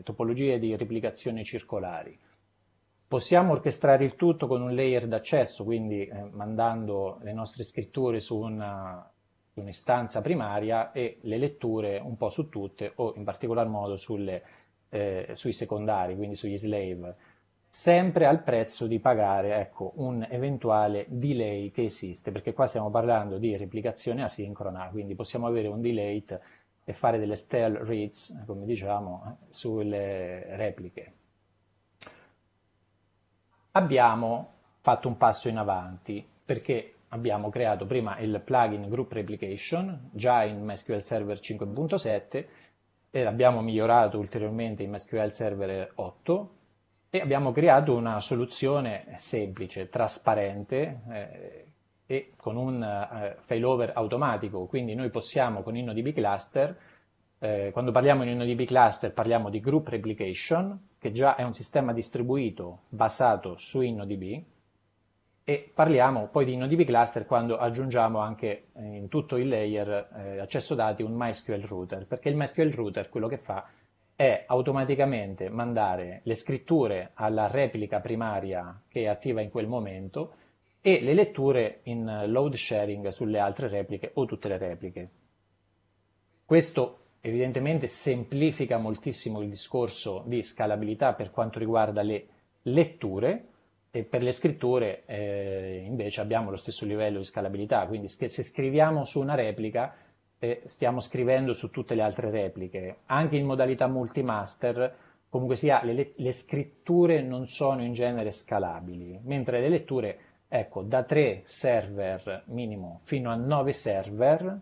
topologie di replicazione circolari. Possiamo orchestrare il tutto con un layer d'accesso, quindi eh, mandando le nostre scritture su una, un'istanza primaria e le letture un po' su tutte o in particolar modo sulle, eh, sui secondari, quindi sugli slave sempre al prezzo di pagare ecco, un eventuale delay che esiste, perché qua stiamo parlando di replicazione asincrona, quindi possiamo avere un delay e fare delle stale reads, come diciamo, eh, sulle repliche. Abbiamo fatto un passo in avanti, perché abbiamo creato prima il plugin Group Replication, già in MySQL Server 5.7, e l'abbiamo migliorato ulteriormente in MySQL Server 8, e abbiamo creato una soluzione semplice, trasparente eh, e con un eh, failover automatico, quindi noi possiamo con InnoDB Cluster, eh, quando parliamo di InnoDB Cluster parliamo di Group Replication, che già è un sistema distribuito basato su InnoDB, e parliamo poi di InnoDB Cluster quando aggiungiamo anche eh, in tutto il layer eh, accesso dati un MySQL Router, perché il MySQL Router quello che fa è è automaticamente mandare le scritture alla replica primaria che è attiva in quel momento e le letture in load sharing sulle altre repliche o tutte le repliche. Questo evidentemente semplifica moltissimo il discorso di scalabilità per quanto riguarda le letture e per le scritture eh, invece abbiamo lo stesso livello di scalabilità, quindi se scriviamo su una replica eh, stiamo scrivendo su tutte le altre repliche, anche in modalità multimaster, comunque sia le, le scritture non sono in genere scalabili, mentre le letture, ecco, da 3 server minimo fino a 9 server,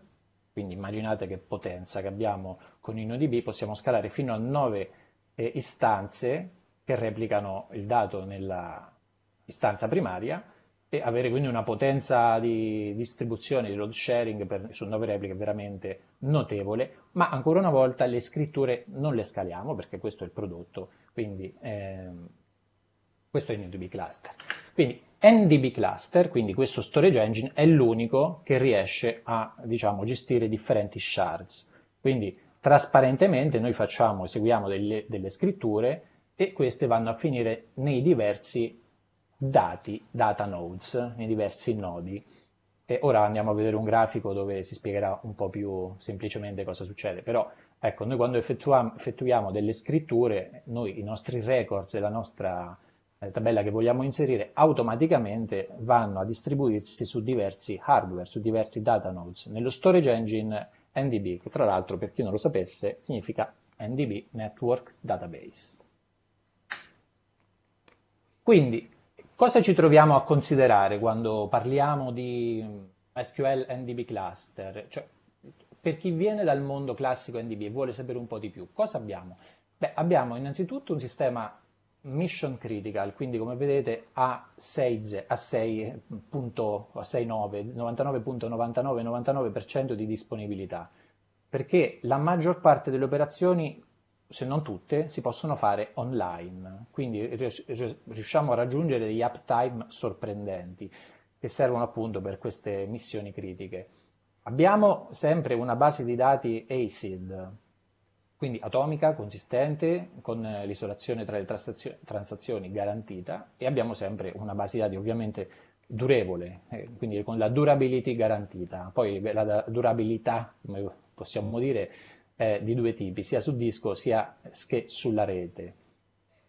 quindi immaginate che potenza che abbiamo con InnoDB, possiamo scalare fino a 9 eh, istanze che replicano il dato nella istanza primaria e avere quindi una potenza di distribuzione di load sharing per, su nuove repliche veramente notevole, ma ancora una volta le scritture non le scaliamo perché questo è il prodotto, quindi ehm, questo è NDB cluster. Quindi NDB cluster, quindi questo storage engine, è l'unico che riesce a diciamo, gestire differenti shards, quindi trasparentemente noi facciamo, eseguiamo delle, delle scritture e queste vanno a finire nei diversi dati data nodes nei diversi nodi. E ora andiamo a vedere un grafico dove si spiegherà un po' più semplicemente cosa succede, però ecco, noi quando effettuiamo delle scritture, noi i nostri records e la nostra eh, tabella che vogliamo inserire automaticamente vanno a distribuirsi su diversi hardware, su diversi data nodes. Nello storage engine NDB, che tra l'altro per chi non lo sapesse significa NDB Network Database. Quindi Cosa ci troviamo a considerare quando parliamo di SQL NDB cluster? Cioè, per chi viene dal mondo classico NDB e vuole sapere un po' di più, cosa abbiamo? Beh, abbiamo innanzitutto un sistema mission critical, quindi come vedete a 6, a 6, punto, a 6 9, 99.99, di disponibilità, perché la maggior parte delle operazioni se non tutte, si possono fare online. Quindi riusciamo a raggiungere degli uptime sorprendenti che servono appunto per queste missioni critiche. Abbiamo sempre una base di dati ACID, quindi atomica, consistente, con eh, l'isolazione tra le transazioni garantita e abbiamo sempre una base di dati ovviamente durevole, eh, quindi con la durability garantita. Poi la durabilità, come possiamo dire, eh, di due tipi, sia su disco sia che sulla rete.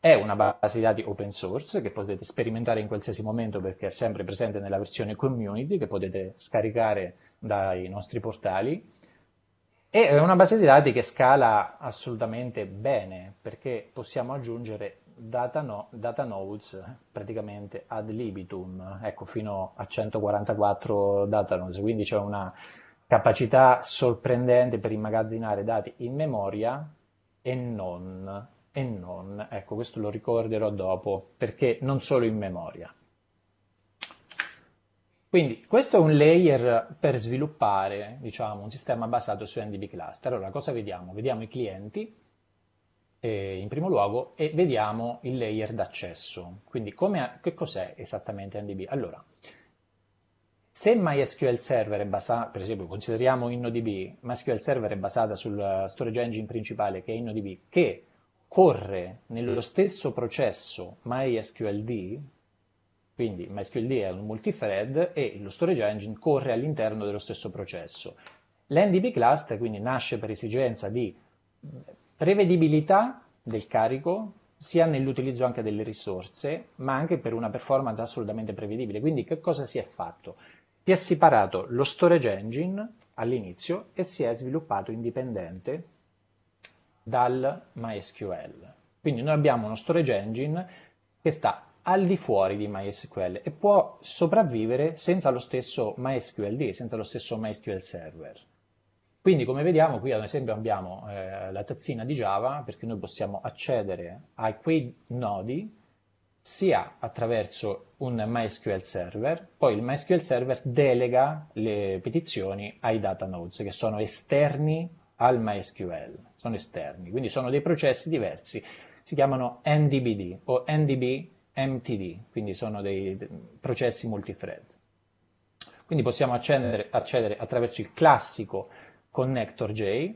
È una base di dati open source che potete sperimentare in qualsiasi momento perché è sempre presente nella versione community che potete scaricare dai nostri portali. E è una base di dati che scala assolutamente bene perché possiamo aggiungere data, no, data nodes praticamente ad libitum, ecco fino a 144 data nodes, quindi c'è una capacità sorprendente per immagazzinare dati in memoria e non, e non. Ecco, questo lo ricorderò dopo, perché non solo in memoria. Quindi questo è un layer per sviluppare diciamo, un sistema basato su NDB cluster. Allora cosa vediamo? Vediamo i clienti eh, in primo luogo e vediamo il layer d'accesso. Quindi che cos'è esattamente NDB? Allora, se MySQL Server è basata, per esempio, consideriamo InnoDB, MySQL Server è basata sul storage engine principale che è InnoDB, che corre nello stesso processo MySQLD, quindi MySQLD è un multithread e lo storage engine corre all'interno dello stesso processo. L'NDB cluster quindi nasce per esigenza di prevedibilità del carico, sia nell'utilizzo anche delle risorse, ma anche per una performance assolutamente prevedibile. Quindi che cosa si è fatto? Si è separato lo storage engine all'inizio e si è sviluppato indipendente dal MySQL. Quindi noi abbiamo uno storage engine che sta al di fuori di MySQL e può sopravvivere senza lo stesso MySQLD, senza lo stesso MySQL Server. Quindi come vediamo qui ad esempio abbiamo eh, la tazzina di Java perché noi possiamo accedere a quei nodi sia attraverso un MySQL server, poi il MySQL server delega le petizioni ai data nodes che sono esterni al MySQL, sono esterni, quindi sono dei processi diversi, si chiamano NDBD o NDB MTD, quindi sono dei processi multithread. Quindi possiamo accedere, accedere attraverso il classico connector J,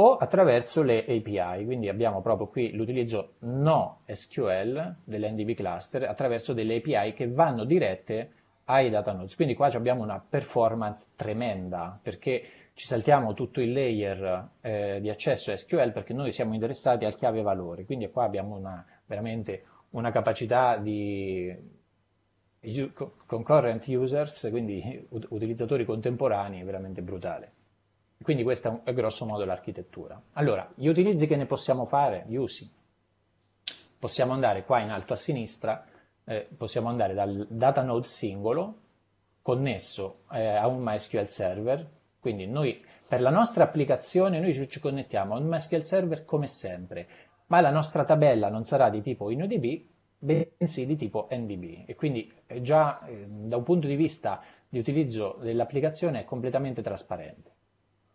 o attraverso le API, quindi abbiamo proprio qui l'utilizzo no SQL dell'NDB cluster attraverso delle API che vanno dirette ai data nodes. Quindi qua abbiamo una performance tremenda perché ci saltiamo tutto il layer eh, di accesso SQL perché noi siamo interessati al chiave valore. quindi qua abbiamo una, veramente una capacità di concurrent users, quindi utilizzatori contemporanei veramente brutale. Quindi questa è grosso modo l'architettura. Allora, gli utilizzi che ne possiamo fare, gli usi. Possiamo andare qua in alto a sinistra, eh, possiamo andare dal data node singolo connesso eh, a un MySQL server, quindi noi per la nostra applicazione noi ci, connettiamo a un MySQL server come sempre, ma la nostra tabella non sarà di tipo InnoDB, bensì di tipo NDB e quindi eh, già eh, da un punto di vista di utilizzo dell'applicazione è completamente trasparente.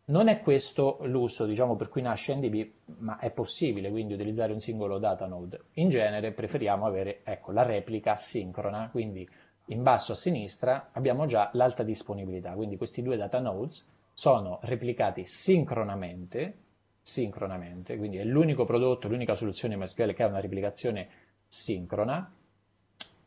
Non è questo l'uso diciamo, per cui nasce NDB, ma è possibile quindi utilizzare un singolo data node. In genere preferiamo avere ecco, la replica sincrona, quindi in basso a sinistra abbiamo già l'alta disponibilità, quindi questi due data nodes sono replicati sincronamente, sincronamente quindi è l'unico prodotto, l'unica soluzione MySQL che ha una replicazione sincrona,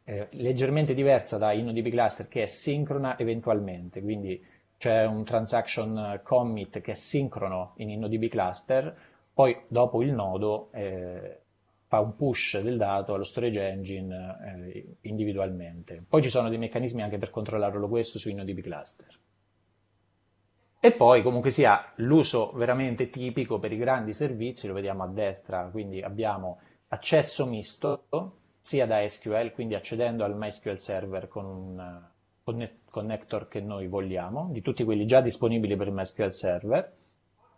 eh, leggermente diversa da InnoDB Cluster che è sincrona eventualmente, quindi c'è un transaction eh, commit che è sincrono in InnoDB cluster, poi dopo il nodo eh, fa un push del dato allo storage engine eh, individualmente. Poi ci sono dei meccanismi anche per controllarlo questo su InnoDB cluster. E poi comunque sia l'uso veramente tipico per i grandi servizi, lo vediamo a destra, quindi abbiamo accesso misto sia da SQL, quindi accedendo al MySQL server con un eh, connector che noi vogliamo, di tutti quelli già disponibili per il MySQL Server,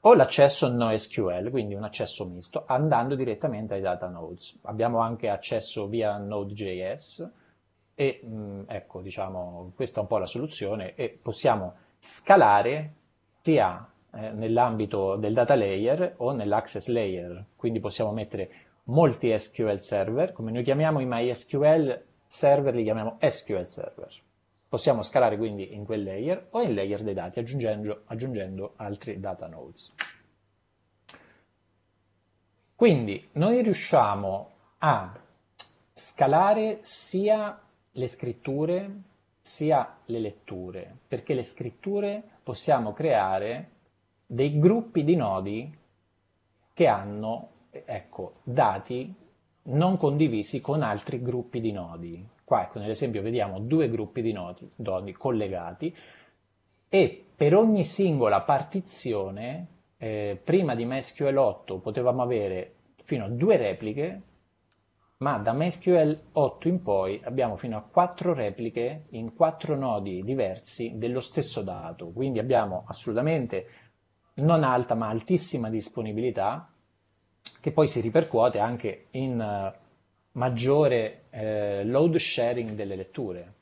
o l'accesso NoSQL, quindi un accesso misto, andando direttamente ai data nodes. Abbiamo anche accesso via Node.js e mh, mm, ecco, diciamo, questa è un po' la soluzione e possiamo scalare sia eh, nell'ambito del data layer o nell'access layer, quindi possiamo mettere molti SQL server, come noi chiamiamo i MySQL server, li chiamiamo SQL server. Possiamo scalare quindi in quel layer o in layer dei dati aggiungendo, aggiungendo altri data nodes. Quindi noi riusciamo a scalare sia le scritture sia le letture, perché le scritture possiamo creare dei gruppi di nodi che hanno ecco, dati non condivisi con altri gruppi di nodi. Qua ecco, nell'esempio vediamo due gruppi di nodi, nodi collegati e per ogni singola partizione, eh, prima di MySQL 8 potevamo avere fino a due repliche, ma da MySQL 8 in poi abbiamo fino a quattro repliche in quattro nodi diversi dello stesso dato, quindi abbiamo assolutamente non alta ma altissima disponibilità che poi si ripercuote anche in eh, maggiore eh, load sharing delle letture.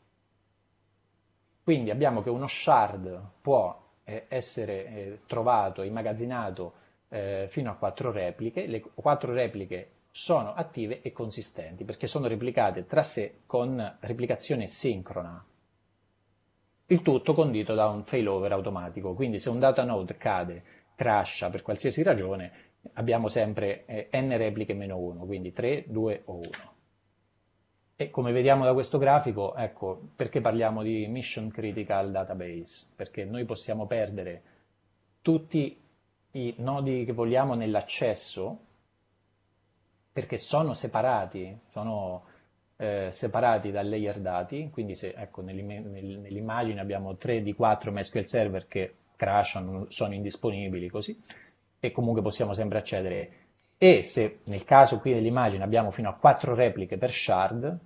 Quindi abbiamo che uno shard può eh, essere eh, trovato, immagazzinato eh, fino a quattro repliche, le quattro repliche sono attive e consistenti perché sono replicate tra sé con replicazione sincrona. Il tutto condito da un failover automatico, quindi se un data node cade, crasha per qualsiasi ragione, abbiamo sempre eh, n repliche meno 1, quindi 3, 2 o 1. E come vediamo da questo grafico, ecco, perché parliamo di mission critical database? Perché noi possiamo perdere tutti i nodi che vogliamo nell'accesso, perché sono separati, sono eh, separati dal layer dati, quindi se ecco, nell'immagine abbiamo 3 di 4 MySQL server che crashano, sono indisponibili, così, e comunque possiamo sempre accedere. E se nel caso qui dell'immagine abbiamo fino a 4 repliche per shard,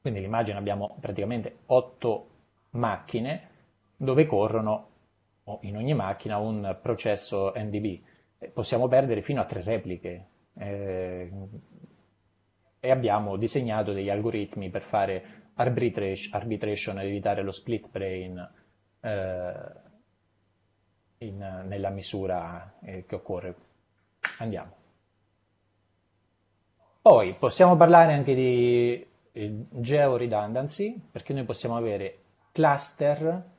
quindi l'immagine abbiamo praticamente 8 macchine dove corrono in ogni macchina un processo NDB. Possiamo perdere fino a 3 repliche eh, e abbiamo disegnato degli algoritmi per fare arbitration, arbitration evitare lo split brain. Eh, in, eh, nella misura eh, che occorre. Andiamo. Poi possiamo parlare anche di eh, geo-redundancy, perché noi possiamo avere cluster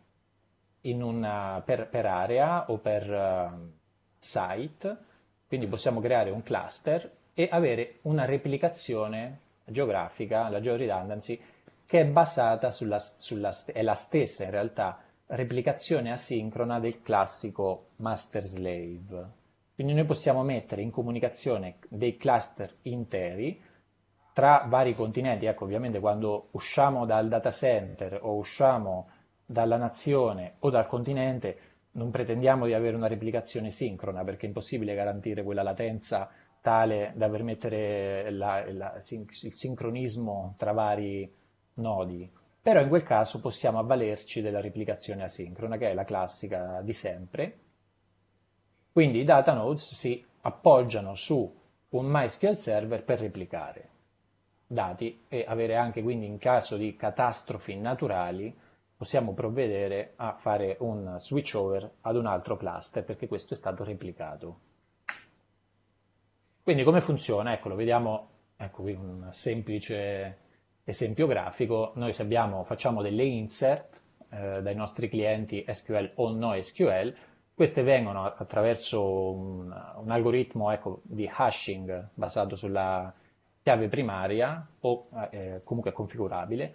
una, eh, per, per, area o per uh, site, quindi possiamo creare un cluster e avere una replicazione geografica, la geo-redundancy, che è basata sulla, sulla è la stessa in realtà replicazione asincrona del classico master slave. Quindi noi possiamo mettere in comunicazione dei cluster interi tra vari continenti. Ecco, ovviamente quando usciamo dal data center o usciamo dalla nazione o dal continente, non pretendiamo di avere una replicazione sincrona perché è impossibile garantire quella latenza tale da permettere la, la, il sincronismo tra vari nodi però in quel caso possiamo avvalerci della replicazione asincrona, che è la classica di sempre. Quindi i data nodes si appoggiano su un MySQL server per replicare dati e avere anche quindi in caso di catastrofi naturali possiamo provvedere a fare un switchover ad un altro cluster perché questo è stato replicato. Quindi come funziona? Eccolo, vediamo, ecco qui un semplice Esempio grafico, noi se abbiamo, facciamo delle insert eh, dai nostri clienti SQL o no SQL, queste vengono attraverso un, un algoritmo ecco, di hashing basato sulla chiave primaria o eh, comunque configurabile.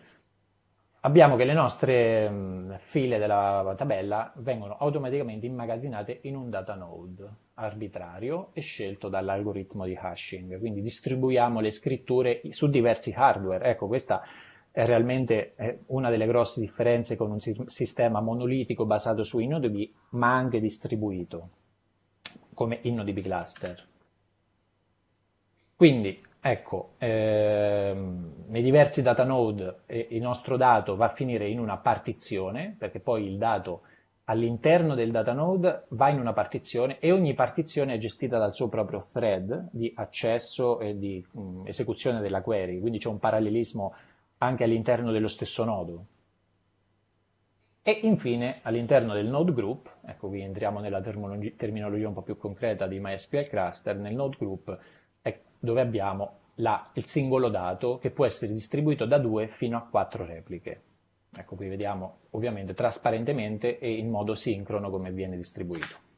Abbiamo che le nostre mh, mm, file della tabella vengono automaticamente immagazzinate in un data node arbitrario e scelto dall'algoritmo di hashing, quindi distribuiamo le scritture su diversi hardware. Ecco, questa è realmente una delle grosse differenze con un sistema monolitico basato su InnoDB, ma anche distribuito, come InnoDB Cluster. Quindi, ecco, ehm, nei diversi data node eh, il nostro dato va a finire in una partizione, perché poi il dato all'interno del data node va in una partizione e ogni partizione è gestita dal suo proprio thread di accesso e di mh, mm, esecuzione della query, quindi c'è un parallelismo anche all'interno dello stesso nodo. E infine all'interno del node group, ecco qui entriamo nella termologi- terminologia un po' più concreta di MySQL cluster, nel node group è dove abbiamo la, il singolo dato che può essere distribuito da due fino a quattro repliche. Ecco qui vediamo ovviamente trasparentemente e in modo sincrono come viene distribuito.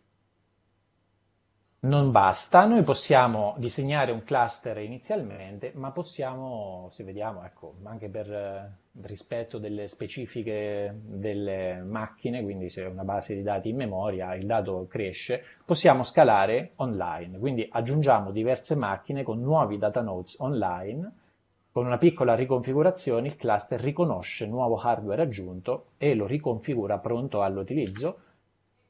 Non basta, noi possiamo disegnare un cluster inizialmente, ma possiamo, se vediamo, ecco, anche per eh, rispetto delle specifiche delle macchine, quindi se è una base di dati in memoria, il dato cresce, possiamo scalare online, quindi aggiungiamo diverse macchine con nuovi data nodes online, con una piccola riconfigurazione il cluster riconosce nuovo hardware aggiunto e lo riconfigura pronto all'utilizzo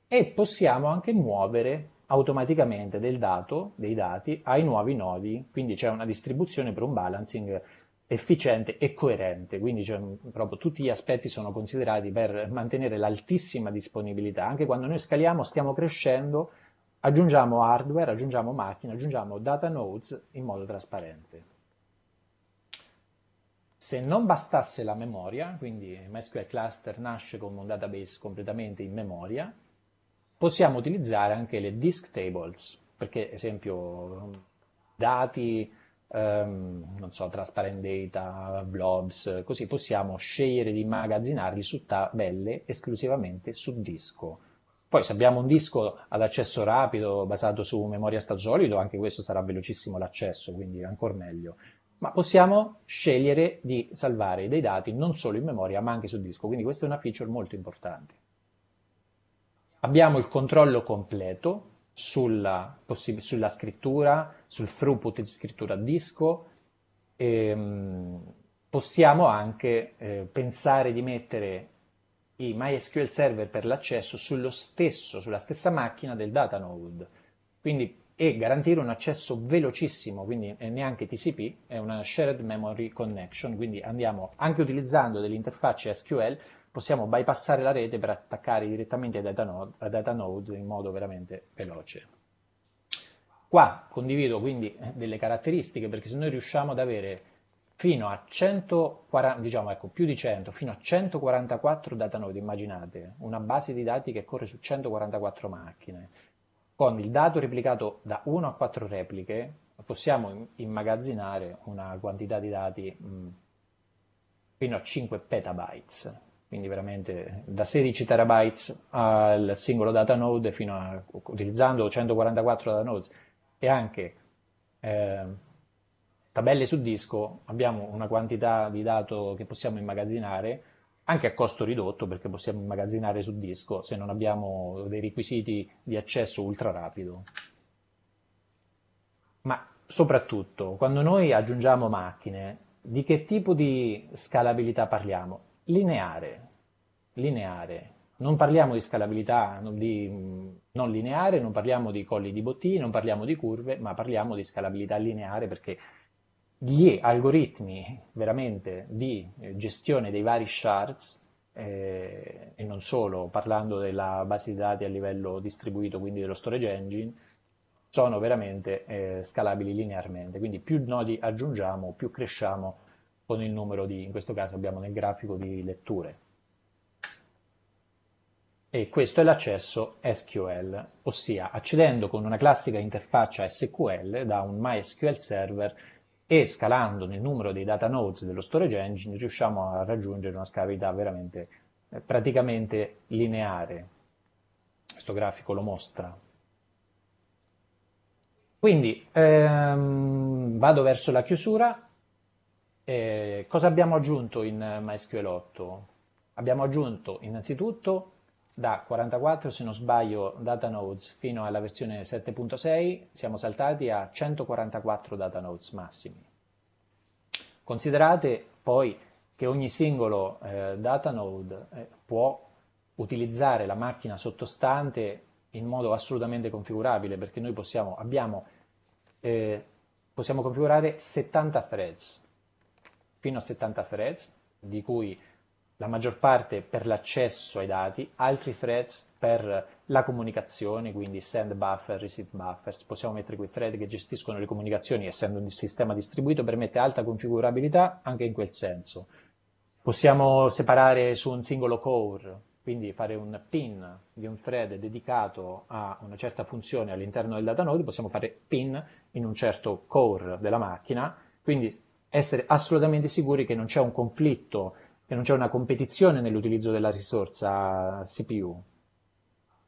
e possiamo anche muovere automaticamente del dato, dei dati ai nuovi nodi, quindi c'è una distribuzione per un balancing efficiente e coerente, quindi cioè, proprio tutti gli aspetti sono considerati per mantenere l'altissima disponibilità, anche quando noi scaliamo, stiamo crescendo, aggiungiamo hardware, aggiungiamo macchine, aggiungiamo data nodes in modo trasparente se non bastasse la memoria, quindi MySQL Cluster nasce come un database completamente in memoria, possiamo utilizzare anche le disk tables, perché ad esempio dati, ehm, non so, transparent data, blobs, così possiamo scegliere di immagazzinarli su tabelle esclusivamente su disco. Poi se abbiamo un disco ad accesso rapido basato su memoria sta solido, anche questo sarà velocissimo l'accesso, quindi ancora meglio ma possiamo scegliere di salvare dei dati non solo in memoria ma anche su disco, quindi questa è una feature molto importante. Abbiamo il controllo completo sulla, sulla scrittura, sul throughput di scrittura a disco, ehm, possiamo anche eh, pensare di mettere i MySQL server per l'accesso sullo stesso, sulla stessa macchina del data node, quindi e garantire un accesso velocissimo, quindi eh, neanche TCP, è una shared memory connection, quindi andiamo anche utilizzando delle interfacce SQL possiamo bypassare la rete per attaccare direttamente ai data node, a data node in modo veramente veloce. Qua condivido quindi eh, delle caratteristiche perché se noi riusciamo ad avere fino a 140, diciamo ecco, più di 100, fino a 144 data node, immaginate, una base di dati che corre su 144 macchine, con il dato replicato da 1 a 4 repliche possiamo immagazzinare una quantità di dati mh, mm, fino a 5 petabytes, quindi veramente da 16 terabytes al singolo data node fino a utilizzando 144 data nodes e anche eh, tabelle su disco abbiamo una quantità di dato che possiamo immagazzinare anche a costo ridotto perché possiamo immagazzinare su disco se non abbiamo dei requisiti di accesso ultra rapido. Ma soprattutto, quando noi aggiungiamo macchine, di che tipo di scalabilità parliamo? Lineare, lineare. Non parliamo di scalabilità di mm, non lineare, non parliamo di colli di bottini, non parliamo di curve, ma parliamo di scalabilità lineare perché gli algoritmi veramente di eh, gestione dei vari shards eh, e non solo, parlando della base di dati a livello distribuito, quindi dello storage engine, sono veramente eh, scalabili linearmente, quindi più nodi aggiungiamo, più cresciamo con il numero di, in questo caso abbiamo nel grafico di letture. E questo è l'accesso SQL, ossia accedendo con una classica interfaccia SQL da un MySQL server e scalando nel numero dei data nodes dello storage engine riusciamo a raggiungere una scalabilità veramente eh, praticamente lineare. Questo grafico lo mostra. Quindi ehm, vado verso la chiusura. Eh, cosa abbiamo aggiunto in eh, MySQL 8? Abbiamo aggiunto innanzitutto da 44 se non sbaglio data nodes fino alla versione 7.6 siamo saltati a 144 data nodes massimi. Considerate poi che ogni singolo eh, data node eh, può utilizzare la macchina sottostante in modo assolutamente configurabile perché noi possiamo, abbiamo, eh, possiamo configurare 70 threads, fino a 70 threads di cui la maggior parte per l'accesso ai dati, altri thread per la comunicazione, quindi send buffer, receive buffers, possiamo mettere quei thread che gestiscono le comunicazioni, essendo un sistema distribuito, permette alta configurabilità anche in quel senso. Possiamo separare su un singolo core, quindi fare un pin di un thread dedicato a una certa funzione all'interno del data node, possiamo fare pin in un certo core della macchina, quindi essere assolutamente sicuri che non c'è un conflitto e non c'è una competizione nell'utilizzo della risorsa CPU.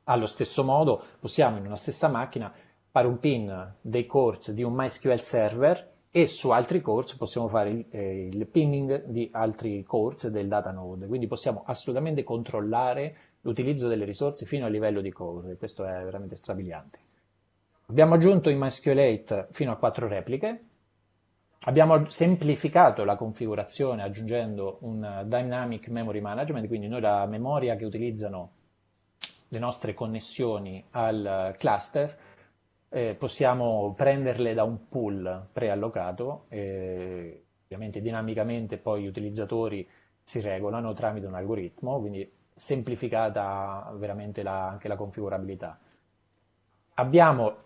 Allo stesso modo possiamo in una stessa macchina fare un pin dei corsi di un MySQL server e su altri corsi possiamo fare il, eh, il pinning di altri corsi del data node, quindi possiamo assolutamente controllare l'utilizzo delle risorse fino a livello di core, questo è veramente strabiliante. Abbiamo aggiunto in MySQL 8 fino a 4 repliche, abbiamo semplificato la configurazione aggiungendo un eh, Dynamic Memory Management, quindi noi la memoria che utilizzano le nostre connessioni al eh, cluster eh, possiamo prenderle da un pool preallocato, eh, ovviamente dinamicamente poi gli utilizzatori si regolano tramite un algoritmo, quindi semplificata veramente la, anche la configurabilità. Abbiamo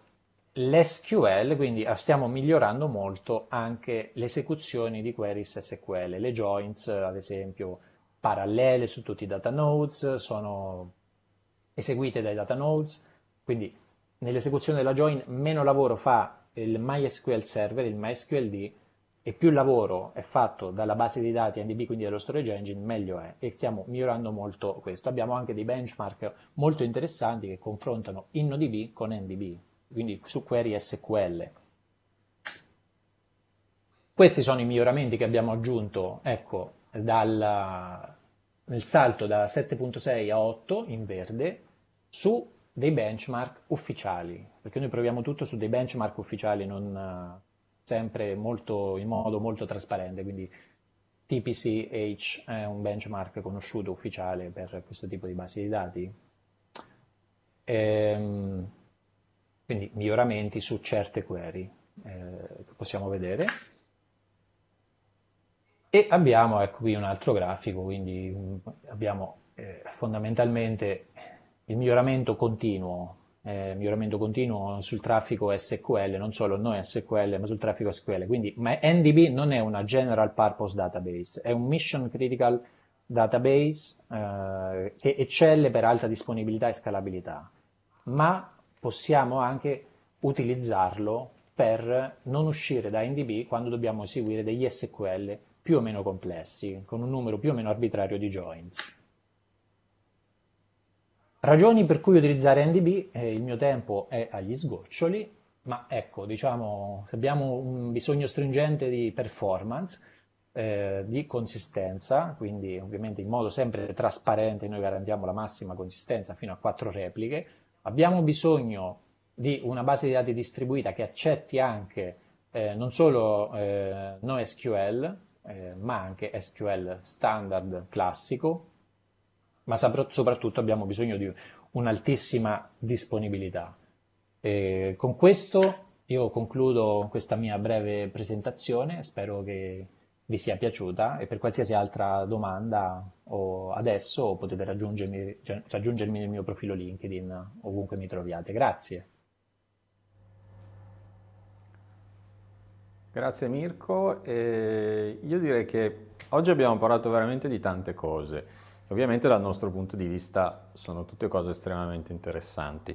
l'SQL, quindi ah, stiamo migliorando molto anche le esecuzioni di queries SQL, le joins ad esempio parallele su tutti i data nodes, sono eseguite dai data nodes, quindi nell'esecuzione della join meno lavoro fa il MySQL server, il MySQLD, e più lavoro è fatto dalla base di dati NDB, quindi dello storage engine, meglio è. E stiamo migliorando molto questo. Abbiamo anche dei benchmark molto interessanti che confrontano InnoDB con NDB, quindi su query SQL. Questi sono i miglioramenti che abbiamo aggiunto ecco, dal, nel salto da 7.6 a 8 in verde su dei benchmark ufficiali, perché noi proviamo tutto su dei benchmark ufficiali, non sempre molto, in modo molto trasparente, quindi TPCH è un benchmark conosciuto ufficiale per questo tipo di basi di dati. Ehm, quindi miglioramenti su certe query eh, che possiamo vedere e abbiamo ecco qui un altro grafico quindi mm, abbiamo eh, fondamentalmente il miglioramento continuo eh, miglioramento continuo sul traffico SQL non solo noi SQL ma sul traffico SQL quindi ma NDB non è una general purpose database è un mission critical database eh, che eccelle per alta disponibilità e scalabilità ma possiamo anche utilizzarlo per non uscire da NDB quando dobbiamo eseguire degli SQL più o meno complessi, con un numero più o meno arbitrario di joins. Ragioni per cui utilizzare NDB, eh, il mio tempo è agli sgoccioli, ma ecco, diciamo, se abbiamo un bisogno stringente di performance, eh, di consistenza, quindi ovviamente in modo sempre trasparente noi garantiamo la massima consistenza fino a quattro repliche, Abbiamo bisogno di una base di dati distribuita che accetti anche eh, non solo eh, NoSQL, eh, ma anche SQL standard classico, ma soprattutto abbiamo bisogno di un'altissima disponibilità. E con questo io concludo questa mia breve presentazione, spero che vi sia piaciuta e per qualsiasi altra domanda o adesso potete raggiungermi, raggiungermi nel mio profilo LinkedIn ovunque mi troviate. Grazie. Grazie Mirko, e io direi che oggi abbiamo parlato veramente di tante cose, ovviamente dal nostro punto di vista sono tutte cose estremamente interessanti.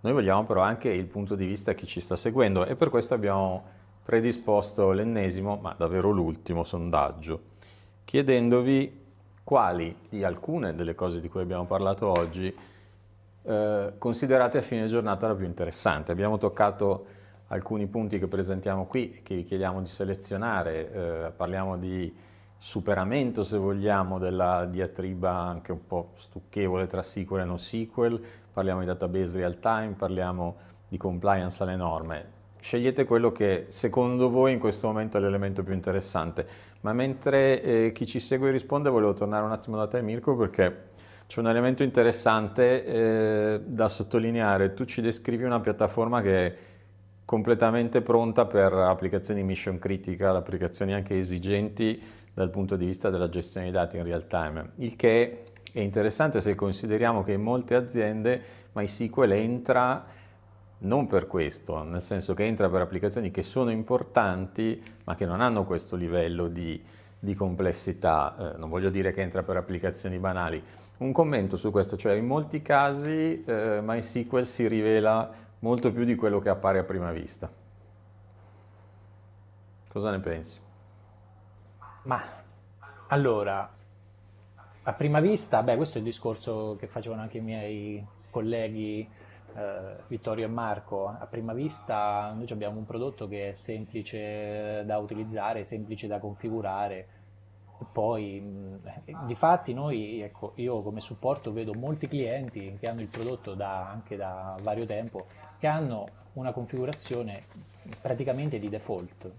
Noi vogliamo però anche il punto di vista di chi ci sta seguendo e per questo abbiamo predisposto l'ennesimo, ma davvero l'ultimo sondaggio, chiedendovi quali di alcune delle cose di cui abbiamo parlato oggi eh, considerate a fine giornata la più interessante. Abbiamo toccato alcuni punti che presentiamo qui, che vi chiediamo di selezionare, eh, parliamo di superamento, se vogliamo, della diatriba anche un po' stucchevole tra SQL e NoSQL, parliamo di database real time, parliamo di compliance alle norme, scegliete quello che secondo voi in questo momento è l'elemento più interessante. Ma mentre eh, chi ci segue risponde, volevo tornare un attimo da te Mirko perché c'è un elemento interessante eh, da sottolineare. Tu ci descrivi una piattaforma che è completamente pronta per applicazioni mission critical, applicazioni anche esigenti dal punto di vista della gestione dei dati in real time, il che è interessante se consideriamo che in molte aziende MySQL entra non per questo, nel senso che entra per applicazioni che sono importanti ma che non hanno questo livello di, di complessità, eh, non voglio dire che entra per applicazioni banali. Un commento su questo, cioè in molti casi eh, MySQL si rivela molto più di quello che appare a prima vista. Cosa ne pensi? Ma allora, a prima vista, beh questo è il discorso che facevano anche i miei colleghi eh, Vittorio e Marco, a prima vista noi abbiamo un prodotto che è semplice da utilizzare, semplice da configurare. Poi, di fatti, noi, ecco, io come supporto vedo molti clienti che hanno il prodotto da, anche da vario tempo, che hanno una configurazione praticamente di default,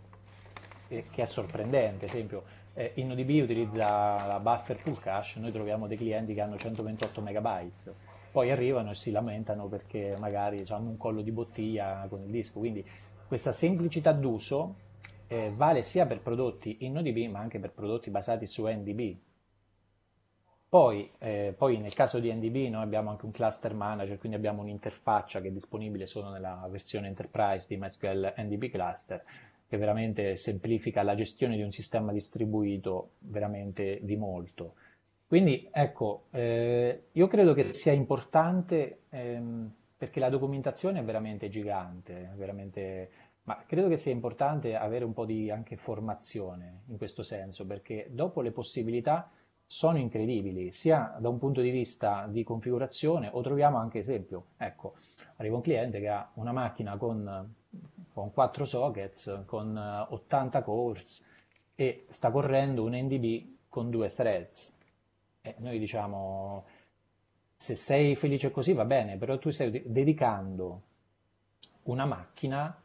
eh, che è sorprendente. Ad esempio, eh, InnoDB utilizza la buffer pool cache, noi troviamo dei clienti che hanno 128 megabyte poi arrivano e si lamentano perché magari cioè, hanno un collo di bottiglia con il disco. Quindi questa semplicità d'uso eh, vale sia per prodotti in ODB ma anche per prodotti basati su NDB. Poi, eh, poi nel caso di NDB noi abbiamo anche un cluster manager, quindi abbiamo un'interfaccia che è disponibile solo nella versione enterprise di MySQL NDB Cluster, che veramente semplifica la gestione di un sistema distribuito veramente di molto. Quindi ecco, eh, io credo che sia importante ehm, perché la documentazione è veramente gigante, veramente, ma credo che sia importante avere un po' di anche formazione in questo senso, perché dopo le possibilità sono incredibili, sia da un punto di vista di configurazione o troviamo anche esempio, ecco, arriva un cliente che ha una macchina con, con 4 sockets, con 80 eh, cores e sta correndo un NDB con due threads eh, noi diciamo, se sei felice così va bene, però tu stai dedicando una macchina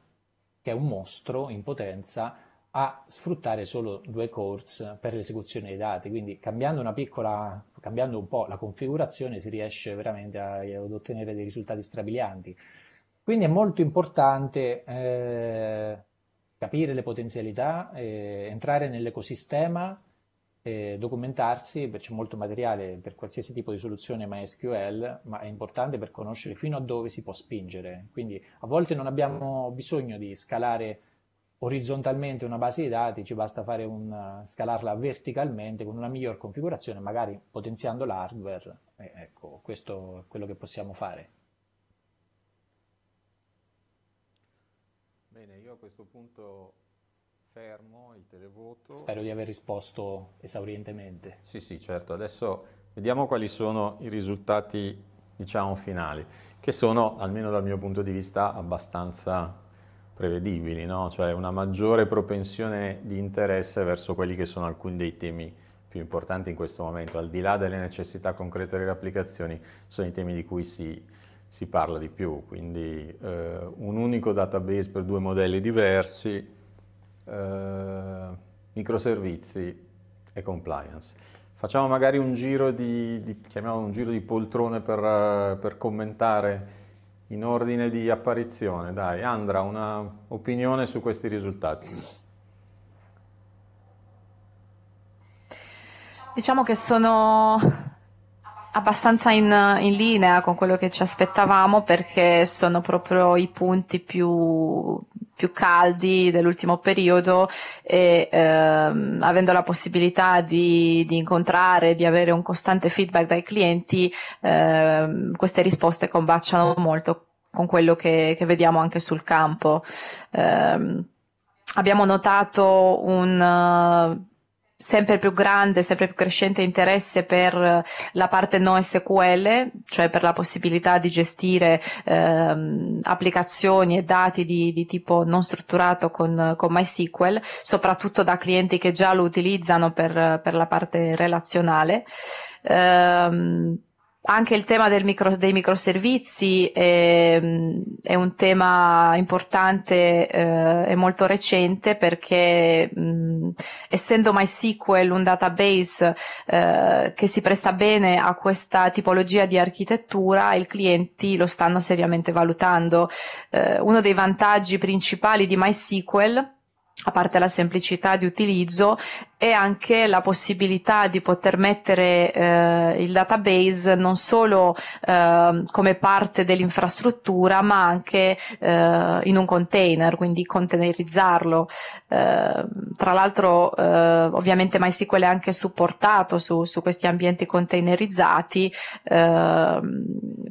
che è un mostro in potenza a sfruttare solo due cores per l'esecuzione dei dati, quindi cambiando una piccola, cambiando un po' la configurazione si riesce veramente a, ad ottenere dei risultati strabilianti. Quindi è molto importante eh, capire le potenzialità, eh, entrare nell'ecosistema eh, documentarsi, c'è molto materiale per qualsiasi tipo di soluzione MySQL, ma è importante per conoscere fino a dove si può spingere. Quindi a volte non abbiamo bisogno di scalare orizzontalmente una base di dati, ci basta un, scalarla verticalmente con una miglior configurazione, magari potenziando l'hardware. Eh, ecco, questo è quello che possiamo fare. Bene, io a questo punto Fermo il televoto. Spero di aver risposto esaurientemente. Sì, sì, certo. Adesso vediamo quali sono i risultati, diciamo, finali, che sono, almeno dal mio punto di vista, abbastanza prevedibili, no? cioè una maggiore propensione di interesse verso quelli che sono alcuni dei temi più importanti in questo momento, al di là delle necessità concrete delle applicazioni, sono i temi di cui si, si parla di più, quindi eh, un unico database per due modelli diversi eh, microservizi e compliance. Facciamo magari un giro di, di, un giro di poltrone per, eh, per, commentare in ordine di apparizione. Dai, Andra, un'opinione su questi risultati. Diciamo che sono abbastanza in, in, linea con quello che ci aspettavamo perché sono proprio i punti più più caldi dell'ultimo periodo e ehm, avendo la possibilità di, di, incontrare, di avere un costante feedback dai clienti, ehm, queste risposte combaciano molto con quello che, che vediamo anche sul campo. Eh, abbiamo notato un sempre più grande, sempre più crescente interesse per eh, la parte NoSQL, cioè per la possibilità di gestire ehm, applicazioni e dati di, di tipo non strutturato con, con, MySQL, soprattutto da clienti che già lo utilizzano per, per la parte relazionale. Ehm, anche il tema micro, dei microservizi è, ehm, è, un tema importante eh, e molto recente perché mh, essendo MySQL un database eh, che si presta bene a questa tipologia di architettura, i clienti lo stanno seriamente valutando. Eh, uno dei vantaggi principali di MySQL a parte la semplicità di utilizzo, e anche la possibilità di poter mettere eh, il database non solo eh, come parte dell'infrastruttura, ma anche eh, in un container, quindi containerizzarlo. Eh, tra l'altro, eh, ovviamente MySQL è anche supportato su, su questi ambienti containerizzati, eh,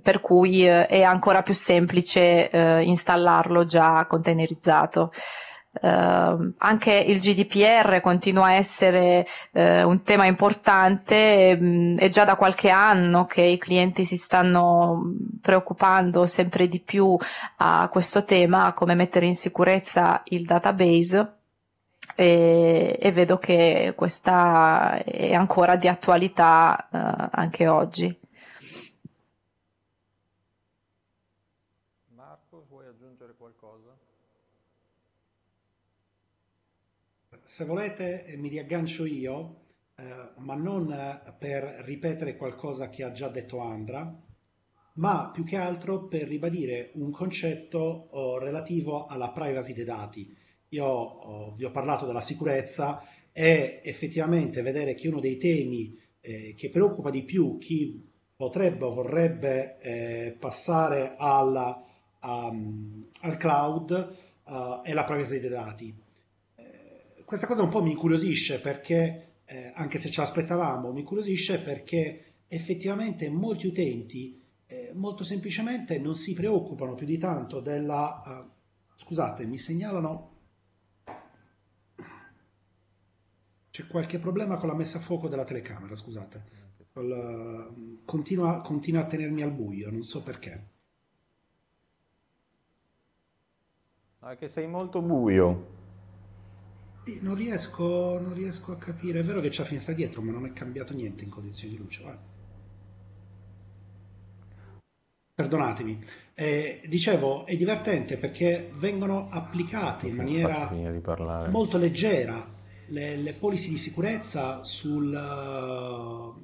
per cui eh, è ancora più semplice eh, installarlo già containerizzato. Uh, anche il GDPR continua a essere uh, un tema importante è mm, già da qualche anno che i clienti si stanno mm, preoccupando sempre di più a questo tema, come mettere in sicurezza il database. E, e vedo che questa è ancora di attualità uh, anche oggi. Se volete eh, mi riaggancio io, eh, ma non eh, per ripetere qualcosa che ha già detto Andra, ma più che altro per ribadire un concetto oh, relativo alla privacy dei dati. Io oh, vi ho parlato della sicurezza e effettivamente vedere che uno dei temi eh, che preoccupa di più chi potrebbe o vorrebbe eh, passare alla, um, al cloud uh, è la privacy dei dati questa cosa un po' mi incuriosisce perché, eh, anche se ce l'aspettavamo, mi incuriosisce perché effettivamente molti utenti eh, molto semplicemente non si preoccupano più di tanto della... Uh, scusate, mi segnalano... C'è qualche problema con la messa a fuoco della telecamera, scusate. Col, uh, continua, continua a tenermi al buio, non so perché. Ah, che sei molto buio non riesco, non riesco a capire. È vero che c'è la finestra dietro, ma non è cambiato niente in condizioni di luce. Guarda. Perdonatemi. Eh, dicevo, è divertente perché vengono applicate in maniera molto leggera le, le policy di sicurezza sul, uh,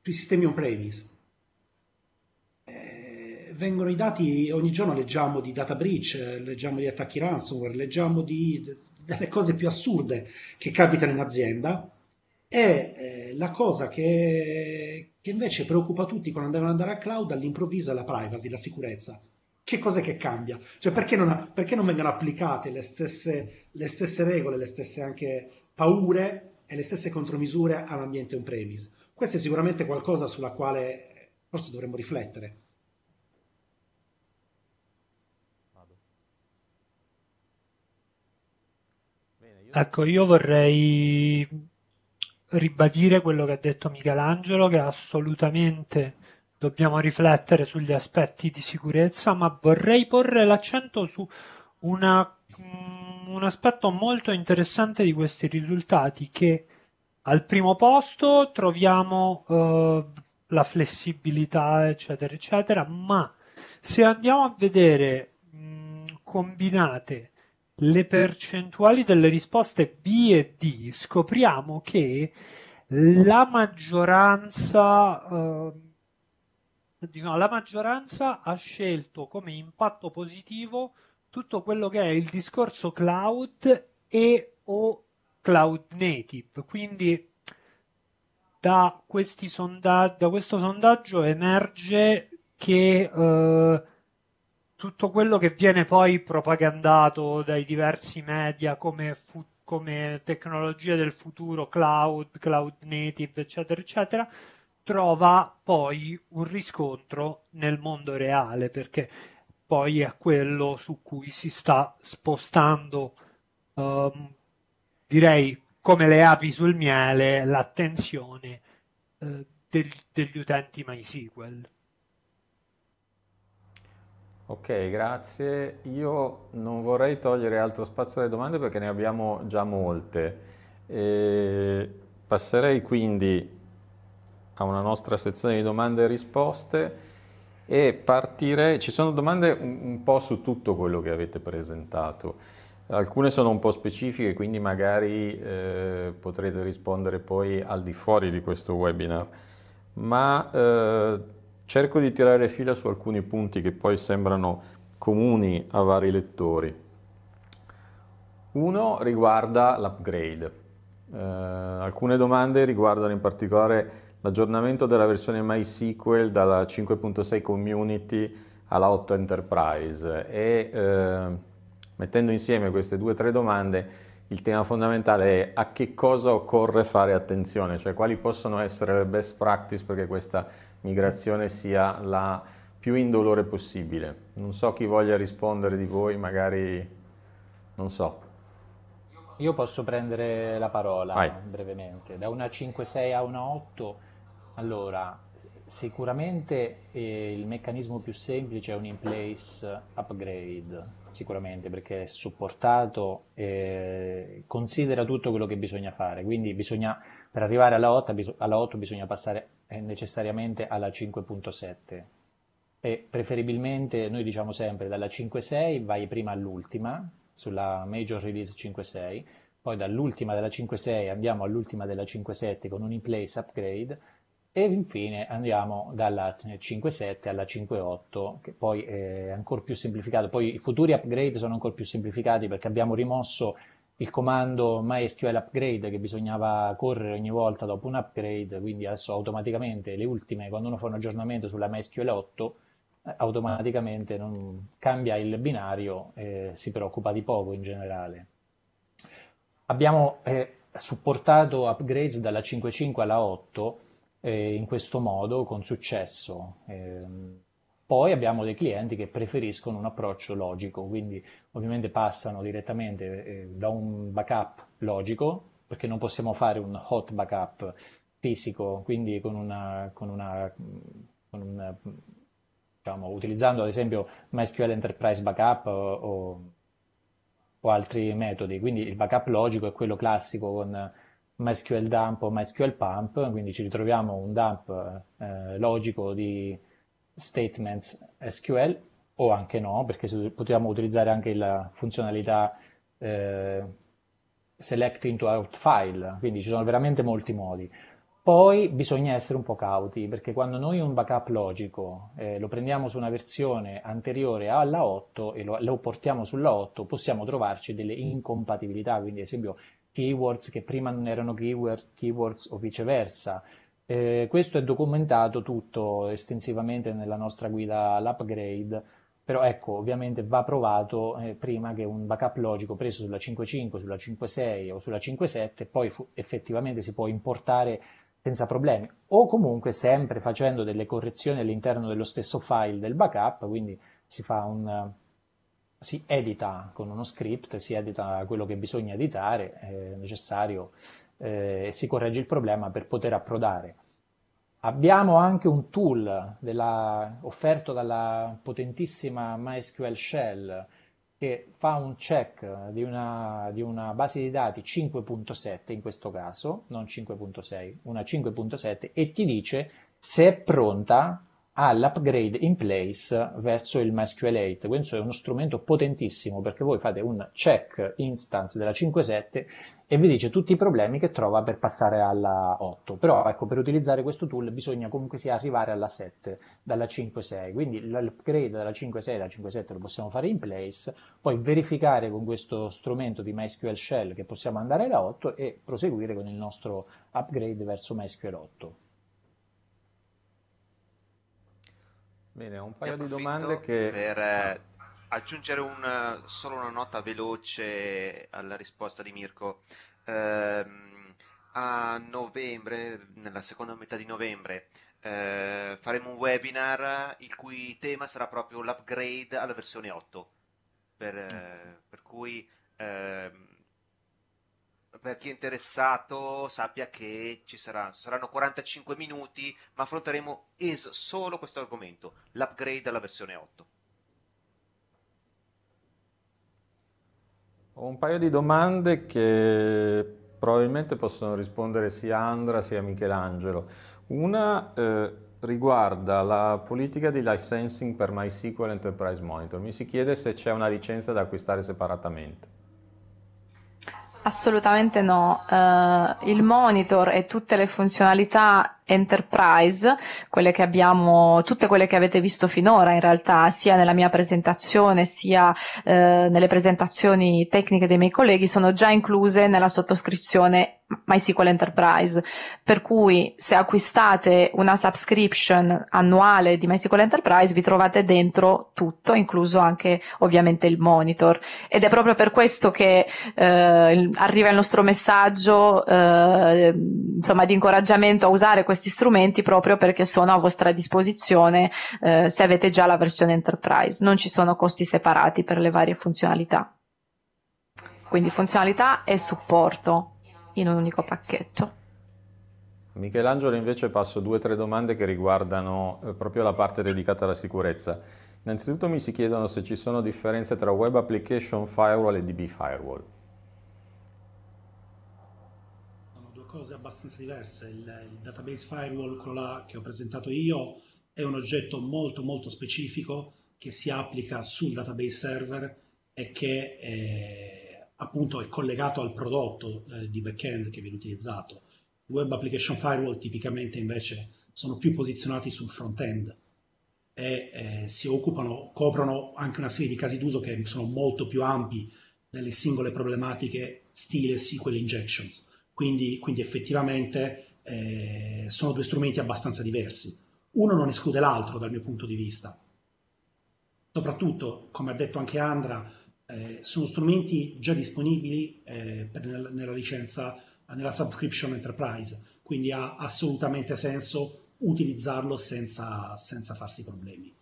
sui sistemi on-premise. Eh, vengono i dati, ogni giorno leggiamo di data breach, eh, leggiamo di attacchi ransomware, leggiamo di delle cose più assurde che capitano in azienda e eh, la cosa che, che, invece preoccupa tutti quando devono andare al cloud all'improvviso è la privacy, la sicurezza. Che cos'è che cambia? Cioè perché non, perché non vengono applicate le stesse, le stesse, regole, le stesse anche paure e le stesse contromisure all'ambiente on-premise? Questo è sicuramente qualcosa sulla quale eh, forse dovremmo riflettere. Ecco, io vorrei ribadire quello che ha detto Michelangelo, che assolutamente dobbiamo riflettere sugli aspetti di sicurezza, ma vorrei porre l'accento su una, mm, un aspetto molto interessante di questi risultati, che al primo posto troviamo eh, la flessibilità, eccetera, eccetera, ma se andiamo a vedere mh, mm, combinate le percentuali delle risposte B e D, scopriamo che la maggioranza, eh, diciamo, la maggioranza ha scelto come impatto positivo tutto quello che è il discorso cloud e o cloud native. Quindi da, sondag- da questo sondaggio emerge che eh, tutto quello che viene poi propagandato dai diversi media come, fu- come tecnologia del futuro, cloud, cloud native, eccetera, eccetera, trova poi un riscontro nel mondo reale, perché poi è quello su cui si sta spostando, um, direi come le api sul miele, l'attenzione eh, del, degli utenti MySQL. Ok, grazie. Io non vorrei togliere altro spazio alle domande perché ne abbiamo già molte. E passerei quindi a una nostra sezione di domande e risposte e partirei. Ci sono domande un po' su tutto quello che avete presentato. Alcune sono un po' specifiche, quindi magari eh, potrete rispondere poi al di fuori di questo webinar. Ma eh, Cerco di tirare fila su alcuni punti che poi sembrano comuni a vari lettori. Uno riguarda l'upgrade. Eh, alcune domande riguardano in particolare l'aggiornamento della versione MySQL dalla 5.6 Community alla 8 Enterprise e eh, mettendo insieme queste due o tre domande il tema fondamentale è a che cosa occorre fare attenzione, cioè quali possono essere le best practice perché questa migrazione sia la più indolore possibile. Non so chi voglia rispondere di voi, magari non so. Io posso prendere la parola Vai. brevemente. Da una 5-6 a una 8, allora, sicuramente eh, il meccanismo più semplice è un in place upgrade, sicuramente perché è supportato, eh, considera tutto quello che bisogna fare, quindi bisogna per arrivare alla 8, alla 8 bisogna passare eh, necessariamente alla 5.7 e preferibilmente noi diciamo sempre dalla 5.6 vai prima all'ultima sulla major release 5.6 poi dall'ultima della 5.6 andiamo all'ultima della 5.7 con un in place upgrade e infine andiamo dalla 5.7 alla 5.8 che poi è ancora più semplificato poi i futuri upgrade sono ancora più semplificati perché abbiamo rimosso il comando MySQL upgrade che bisognava correre ogni volta dopo un upgrade, quindi adesso automaticamente le ultime, quando uno fa un aggiornamento sulla MySQL 8, eh, automaticamente non, cambia il binario e si preoccupa di poco in generale. Abbiamo eh, supportato upgrades dalla 5.5 alla 8 eh, in questo modo con successo. Eh, poi abbiamo dei clienti che preferiscono un approccio logico, quindi ovviamente passano direttamente eh, da un backup logico, perché non possiamo fare un hot backup fisico, quindi con una, con una, con una diciamo, utilizzando ad esempio MySQL Enterprise Backup o, o, altri metodi. Quindi il backup logico è quello classico con MySQL Dump o MySQL Pump, quindi ci ritroviamo un dump eh, logico di statements SQL o anche no, perché potevamo utilizzare anche la funzionalità eh, select into out file, quindi ci sono veramente molti modi. Poi bisogna essere un po' cauti, perché quando noi un backup logico eh, lo prendiamo su una versione anteriore alla 8 e lo, lo portiamo sulla 8, possiamo trovarci delle incompatibilità, quindi ad esempio keywords che prima non erano keyword, keywords o viceversa, eh, questo è documentato tutto estensivamente nella nostra guida all'upgrade, però ecco, ovviamente va provato eh, prima che un backup logico preso sulla 5.5, sulla 5.6 o sulla 5.7 poi fu- effettivamente si può importare senza problemi o comunque sempre facendo delle correzioni all'interno dello stesso file del backup, quindi si fa un si edita con uno script, si edita quello che bisogna editare, è necessario eh, e eh, si corregge il problema per poter approdare. Abbiamo anche un tool della, offerto dalla potentissima MySQL Shell che fa un check di una, di una base di dati 5.7 in questo caso, non 5.6, una 5.7 e ti dice se è pronta all'upgrade in place verso il MySQL 8. Questo è uno strumento potentissimo perché voi fate un check instance della 5.7 e vi dice tutti i problemi che trova per passare alla 8. Però ecco, per utilizzare questo tool bisogna comunque sia arrivare alla 7 dalla 5.6, quindi l'upgrade dalla 5.6 alla 5.7 lo possiamo fare in place, poi verificare con questo strumento di MySQL Shell che possiamo andare alla 8 e proseguire con il nostro upgrade verso MySQL 8. Bene, ho un paio di domande che... Per, eh, ah aggiungere un, eh, solo una nota veloce alla risposta di Mirko. Eh, a novembre, nella seconda metà di novembre, eh, faremo un webinar il cui tema sarà proprio l'upgrade alla versione 8. Per, eh, per cui ehm, per chi è interessato sappia che ci saranno, saranno 45 minuti, ma affronteremo solo questo argomento, l'upgrade alla versione 8. Ho un paio di domande che probabilmente possono rispondere sia Andra sia Michelangelo. Una eh, riguarda la politica di licensing per MySQL Enterprise Monitor. Mi si chiede se c'è una licenza da acquistare separatamente. Assolutamente no. Uh, il monitor e tutte le funzionalità Enterprise, quelle che abbiamo, tutte quelle che avete visto finora in realtà, sia nella mia presentazione sia eh, nelle presentazioni tecniche dei miei colleghi, sono già incluse nella sottoscrizione MySQL Enterprise, per cui se acquistate una subscription annuale di MySQL Enterprise vi trovate dentro tutto, incluso anche ovviamente il monitor. Ed è proprio per questo che eh, arriva il nostro messaggio eh, insomma, di incoraggiamento a usare questi strumenti proprio perché sono a vostra disposizione eh, se avete già la versione Enterprise. Non ci sono costi separati per le varie funzionalità. Quindi funzionalità e supporto in un unico pacchetto. Michelangelo invece passo due o tre domande che riguardano eh, proprio la parte dedicata alla sicurezza. Innanzitutto mi si chiedono se ci sono differenze tra Web Application Firewall e DB Firewall. Sono due cose abbastanza diverse. Il, il database firewall, quello che ho presentato io, è un oggetto molto molto specifico che si applica sul database server e che... Eh, appunto è collegato al prodotto eh, di backend che viene utilizzato. I web application firewall tipicamente invece sono più posizionati sul front-end e eh, si occupano, coprono anche una serie di casi d'uso che sono molto più ampi delle singole problematiche stile SQL injections. Quindi, quindi effettivamente eh, sono due strumenti abbastanza diversi. Uno non esclude l'altro dal mio punto di vista. Soprattutto, come ha detto anche Andra, eh, sono strumenti già disponibili eh, per, nella licenza, eh, nella subscription enterprise, quindi ha assolutamente senso utilizzarlo senza, senza farsi problemi.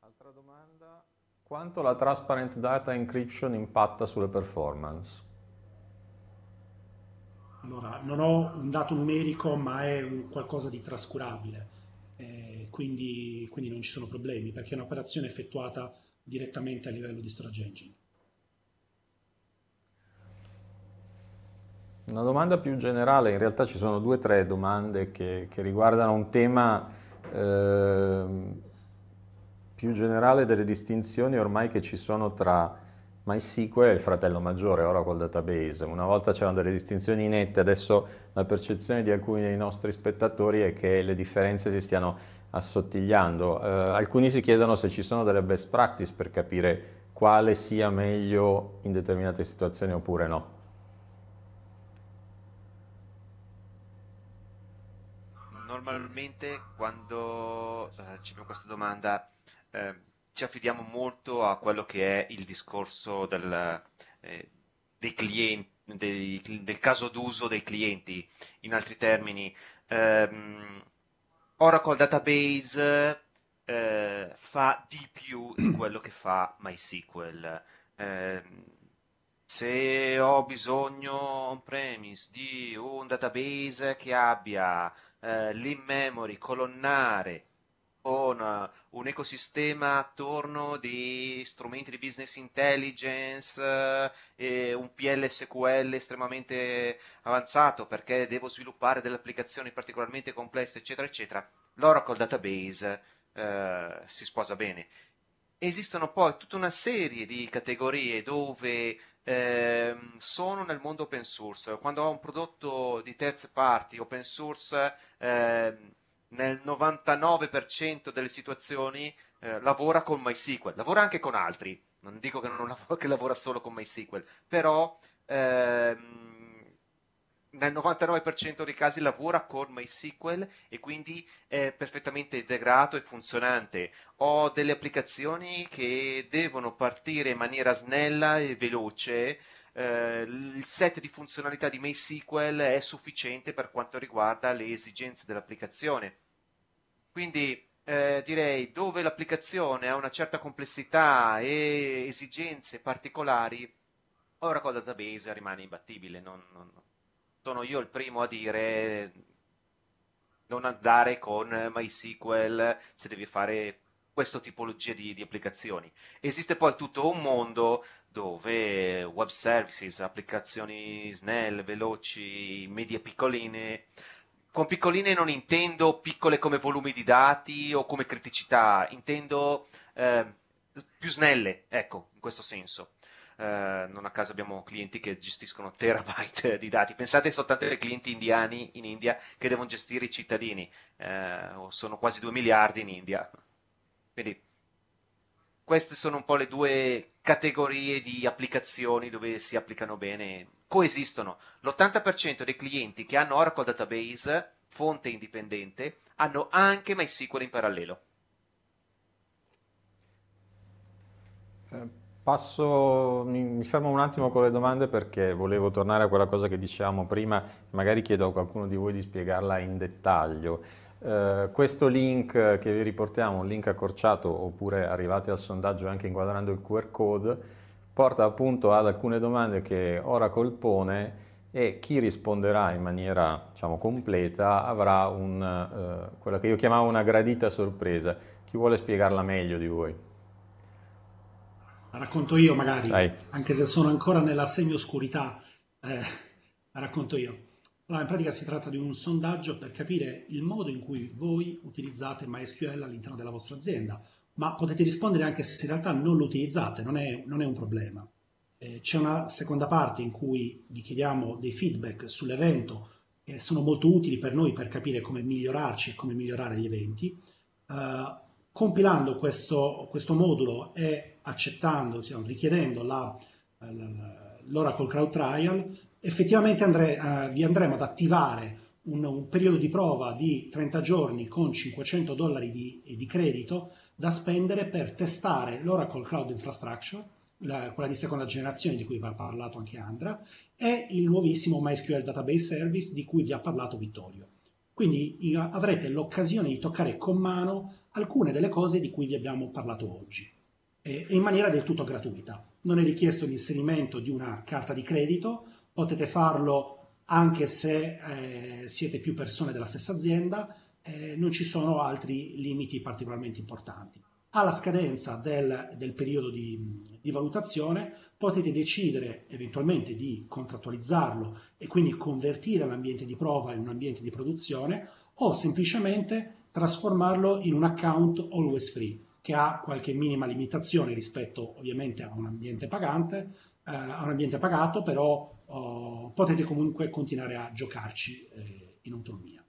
Altra domanda, quanto la transparent data encryption impatta sulle performance? Allora, non ho un dato numerico, ma è qualcosa di trascurabile quindi, quindi non ci sono problemi perché è un'operazione effettuata direttamente a livello di storage engine. Una domanda più generale, in realtà ci sono due o tre domande che, che riguardano un tema eh, più generale delle distinzioni ormai che ci sono tra MySQL e il fratello maggiore, Oracle Database. Una volta c'erano delle distinzioni nette, adesso la percezione di alcuni dei nostri spettatori è che le differenze si stiano assottigliando. Eh, alcuni si chiedono se ci sono delle best practice per capire quale sia meglio in determinate situazioni oppure no. Normalmente quando eh, c'è questa domanda eh, ci affidiamo molto a quello che è il discorso del, eh, dei clienti, dei, del caso d'uso dei clienti. In altri termini, ehm, Oracle Database eh, fa di più di quello che fa MySQL. Eh, se ho bisogno on-premise di un database che abbia eh, l'in-memory colonnare un, un ecosistema attorno di strumenti di business intelligence eh, un PLSQL estremamente avanzato perché devo sviluppare delle applicazioni particolarmente complesse, eccetera, eccetera, l'Oracle Database eh, si sposa bene. Esistono poi tutta una serie di categorie dove eh, sono nel mondo open source. Quando ho un prodotto di terze parti open source, ehm, nel 99% delle situazioni eh, lavora con MySQL, lavora anche con altri, non dico che, non lavora, che lavora solo con MySQL, però ehm, nel 99% dei casi lavora con MySQL e quindi è perfettamente integrato e funzionante. Ho delle applicazioni che devono partire in maniera snella e veloce, Uh, il set di funzionalità di MySQL è sufficiente per quanto riguarda le esigenze dell'applicazione. Quindi eh, direi dove l'applicazione ha una certa complessità e esigenze particolari, Oracle Database rimane imbattibile. Non, non, sono io il primo a dire non andare con MySQL se devi fare questo tipologia di, di, applicazioni. Esiste poi tutto un mondo dove web services, applicazioni snelle, veloci, medie piccoline, con piccoline non intendo piccole come volumi di dati o come criticità, intendo eh, più snelle, ecco, in questo senso. Eh, non a caso abbiamo clienti che gestiscono terabyte di dati. Pensate soltanto ai clienti indiani in India che devono gestire i cittadini, eh, sono quasi 2 miliardi in India. Quindi queste sono un po' le due categorie di applicazioni dove si applicano bene coesistono. L'80% dei clienti che hanno Oracle Database, fonte indipendente, hanno anche MySQL in parallelo. Eh, passo, mi fermo un attimo con le domande perché volevo tornare a quella cosa che dicevamo prima, magari chiedo a qualcuno di voi di spiegarla in dettaglio. Uh, questo link che vi riportiamo, un link accorciato oppure arrivate al sondaggio anche inquadrando il QR code, porta appunto ad alcune domande che Oracle pone e chi risponderà in maniera diciamo, completa avrà un, eh, quella che io chiamavo una gradita sorpresa. Chi vuole spiegarla meglio di voi? La racconto io magari, Dai. anche se sono ancora nella semioscurità, eh, la racconto io. Allora, in pratica si tratta di un sondaggio per capire il modo in cui voi utilizzate MySQL all'interno della vostra azienda ma potete rispondere anche se in realtà non lo utilizzate, non è, non è un problema. Eh, c'è una seconda parte in cui vi chiediamo dei feedback sull'evento che sono molto utili per noi per capire come migliorarci e come migliorare gli eventi. Eh, compilando questo, questo, modulo e accettando, diciamo, richiedendo la, la, l'Oracle Crowd Trial, effettivamente andre, eh, vi andremo ad attivare un, un, periodo di prova di 30 giorni con 500 dollari di, di credito da spendere per testare l'Oracle Cloud Infrastructure, la, quella di seconda generazione di cui vi ha parlato anche Andra, e il nuovissimo MySQL Database Service di cui vi ha parlato Vittorio. Quindi avrete l'occasione di toccare con mano alcune delle cose di cui vi abbiamo parlato oggi, e, e in maniera del tutto gratuita. Non è richiesto l'inserimento di una carta di credito, potete farlo anche se eh, siete più persone della stessa azienda, eh, non ci sono altri limiti particolarmente importanti. Alla scadenza del, del periodo di, di, valutazione potete decidere eventualmente di contrattualizzarlo e quindi convertire l'ambiente di prova in un ambiente di produzione o semplicemente trasformarlo in un account always free che ha qualche minima limitazione rispetto ovviamente a un ambiente pagante, eh, a un ambiente pagato, però oh, potete comunque continuare a giocarci eh, in autonomia.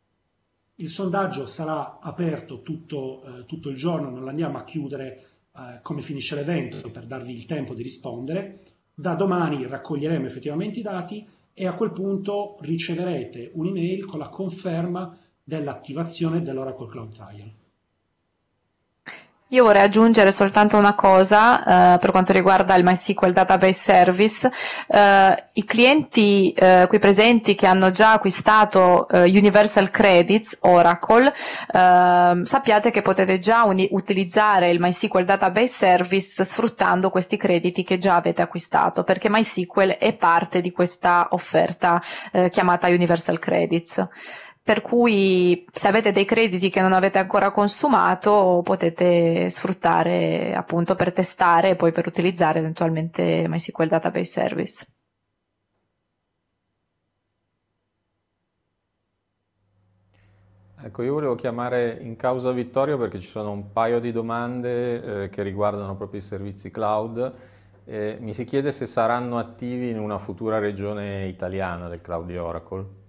Il sondaggio sarà aperto tutto, eh, tutto il giorno, non l'andiamo a chiudere eh, come finisce l'evento per darvi il tempo di rispondere. Da domani raccoglieremo effettivamente i dati e a quel punto riceverete un'email con la conferma dell'attivazione dell'Oracle Cloud Trial. Io vorrei aggiungere soltanto una cosa eh, per quanto riguarda il MySQL Database Service. Eh, I clienti eh, qui presenti che hanno già acquistato eh, Universal Credits Oracle, ehm, sappiate che potete già uni- utilizzare il MySQL Database Service sfruttando questi crediti che già avete acquistato, perché MySQL è parte di questa offerta eh, chiamata Universal Credits per cui se avete dei crediti che non avete ancora consumato potete sfruttare appunto per testare e poi per utilizzare eventualmente MySQL Database Service. Ecco, io volevo chiamare in causa Vittorio perché ci sono un paio di domande eh, che riguardano proprio i servizi cloud. Eh, mi si chiede se saranno attivi in una futura regione italiana del cloud di Oracle.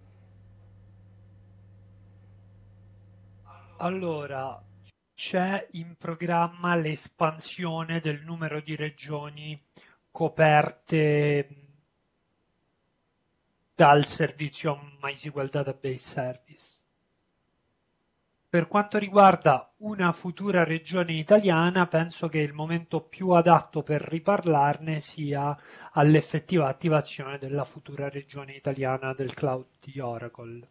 Allora, c'è in programma l'espansione del numero di regioni coperte dal servizio MySQL Database Service. Per quanto riguarda una futura regione italiana, penso che il momento più adatto per riparlarne sia all'effettiva attivazione della futura regione italiana del cloud di Oracle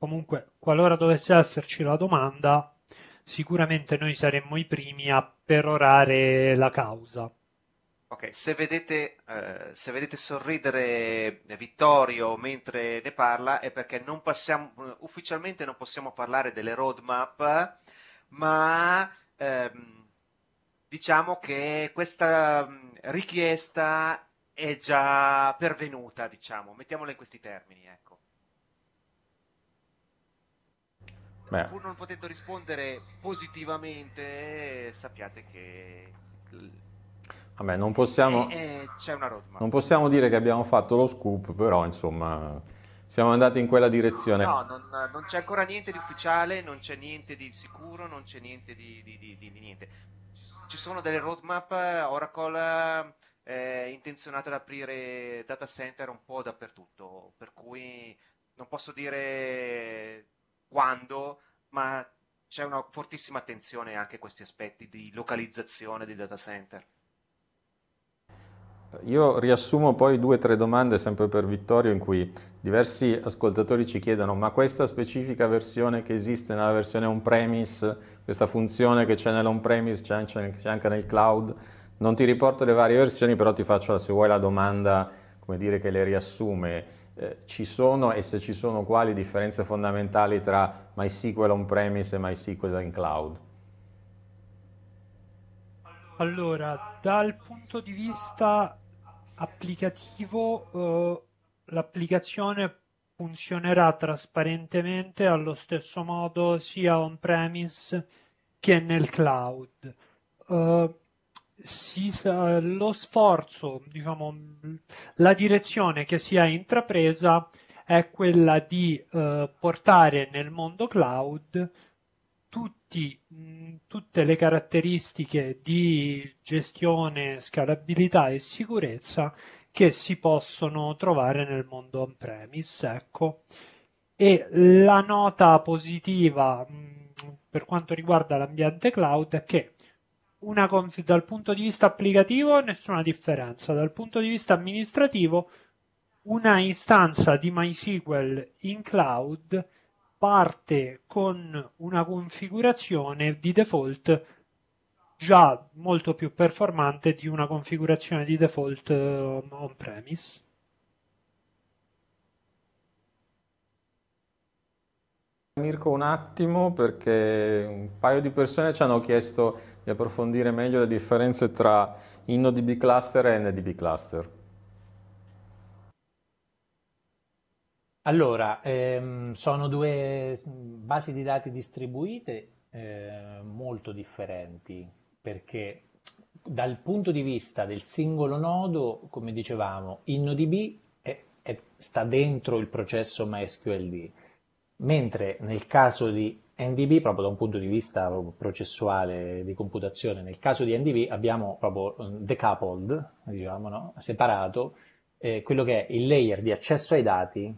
comunque qualora dovesse esserci la domanda, sicuramente noi saremmo i primi a perorare la causa. Ok, se vedete, eh, se vedete, sorridere Vittorio mentre ne parla è perché non passiamo, eh, ufficialmente non possiamo parlare delle roadmap, ma ehm, diciamo che questa mm, richiesta è già pervenuta, diciamo, mettiamola in questi termini. Ecco. Beh. pur non potendo rispondere positivamente, sappiate che... Vabbè, non possiamo... E, eh, e eh, c'è una roadmap. Non possiamo dire che abbiamo fatto lo scoop, però insomma... Siamo andati in quella direzione. No, non, non c'è ancora niente di ufficiale, non c'è niente di sicuro, non c'è niente di, di, di, di niente. Ci sono delle roadmap, Oracle è eh, intenzionata ad aprire data center un po' dappertutto, per cui non posso dire quando, ma c'è una fortissima attenzione anche a questi aspetti di localizzazione dei data center. Io riassumo poi due o tre domande sempre per Vittorio in cui diversi ascoltatori ci chiedono ma questa specifica versione che esiste nella versione on-premise, questa funzione che c'è nell'on-premise, c'è anche, c'è anche nel cloud, non ti riporto le varie versioni però ti faccio se vuoi la domanda come dire che le riassume eh, ci sono e se ci sono quali differenze fondamentali tra MySQL on-premise e MySQL in cloud? Allora, dal punto di vista applicativo, eh, l'applicazione funzionerà trasparentemente allo stesso modo sia on-premise che nel cloud. Uh, si, eh, lo sforzo, diciamo, la direzione che si è intrapresa è quella di eh, portare nel mondo cloud tutti, mh, tutte le caratteristiche di gestione, scalabilità e sicurezza che si possono trovare nel mondo on-premise. Ecco. E la nota positiva mh, per quanto riguarda l'ambiente cloud è che una config dal punto di vista applicativo nessuna differenza, dal punto di vista amministrativo una istanza di MySQL in cloud parte con una configurazione di default già molto più performante di una configurazione di default eh, on-premise. Mirko un attimo perché un paio di persone ci hanno chiesto di approfondire meglio le differenze tra InnoDB cluster e NDB cluster. Allora, ehm, sono due basi di dati distribuite eh, molto differenti perché dal punto di vista del singolo nodo, come dicevamo, InnoDB è, è, sta dentro il processo MySQLD, mentre nel caso di NDB proprio da un punto di vista processuale di computazione. Nel caso di NDB abbiamo proprio mm, decoupled, diciamo, no? separato eh, quello che è il layer di accesso ai dati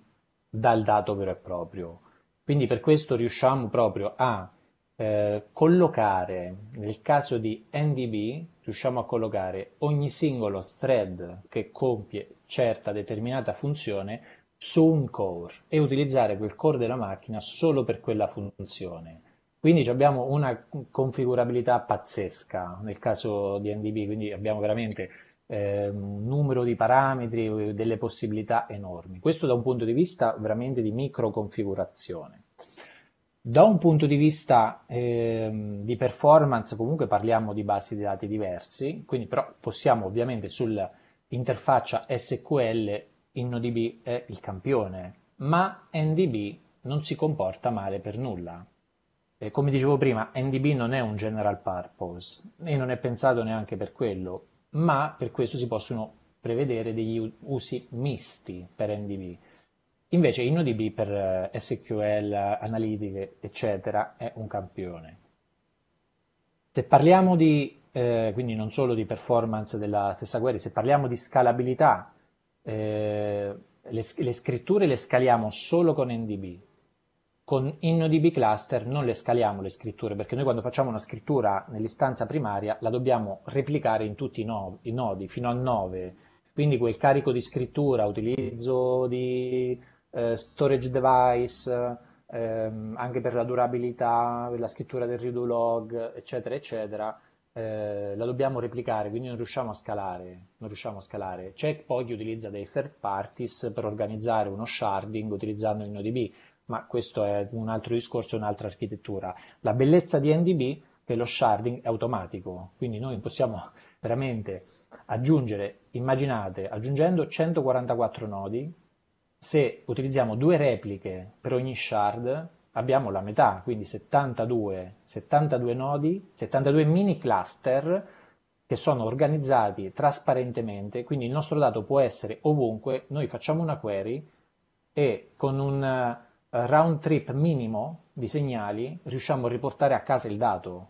dal dato vero e proprio. Quindi per questo riusciamo proprio a eh, collocare, nel caso di NDB, riusciamo a collocare ogni singolo thread che compie certa determinata funzione su un core e utilizzare quel core della macchina solo per quella funzione. Quindi abbiamo una configurabilità pazzesca nel caso di NDB, quindi abbiamo veramente eh, un numero di parametri, delle possibilità enormi. Questo da un punto di vista veramente di micro configurazione. Da un punto di vista eh, di performance, comunque parliamo di basi di dati diversi, quindi però possiamo ovviamente sull'interfaccia SQL InnoDB è il campione, ma NDB non si comporta male per nulla. E come dicevo prima, NDB non è un general purpose e non è pensato neanche per quello, ma per questo si possono prevedere degli usi misti per NDB. Invece InnoDB per eh, SQL, analitiche, eccetera, è un campione. Se parliamo di, eh, quindi non solo di performance della stessa query, se parliamo di scalabilità eh, le, le, scritture le scaliamo solo con NDB. Con InnoDB cluster non le scaliamo le scritture, perché noi quando facciamo una scrittura nell'istanza primaria la dobbiamo replicare in tutti i, no, i nodi, fino a 9. Quindi quel carico di scrittura, utilizzo di eh, storage device, ehm, anche per la durabilità, per la scrittura del redo log, eccetera, eccetera, eh, la dobbiamo replicare, quindi non riusciamo a scalare. Non riusciamo a scalare. C'è poi chi utilizza dei third parties per organizzare uno sharding utilizzando il NoDB, ma questo è un altro discorso, un'altra architettura. La bellezza di NDB è che lo sharding è automatico, quindi noi possiamo veramente aggiungere, immaginate, aggiungendo 144 nodi, se utilizziamo due repliche per ogni shard, abbiamo la metà, quindi 72, 72 nodi, 72 mini cluster che sono organizzati trasparentemente, quindi il nostro dato può essere ovunque, noi facciamo una query e con un eh, round trip minimo di segnali riusciamo a riportare a casa il dato.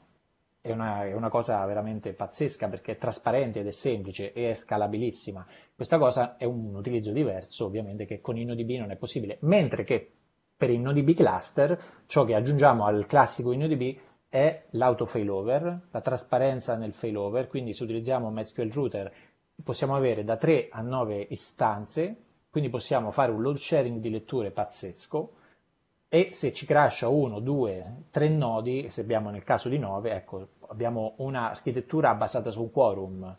È una, è una cosa veramente pazzesca perché è trasparente ed è semplice e è scalabilissima. Questa cosa è un utilizzo diverso ovviamente che con InnoDB non è possibile, mentre che per il NoDB cluster, ciò che aggiungiamo al classico InnoDB è l'auto-failover, la trasparenza nel failover, quindi se utilizziamo MySQL Router possiamo avere da 3 a 9 istanze, quindi possiamo fare un load sharing di letture pazzesco e se ci crasha 1, 2, 3 nodi, se abbiamo nel caso di 9, ecco, abbiamo un'architettura basata su un quorum,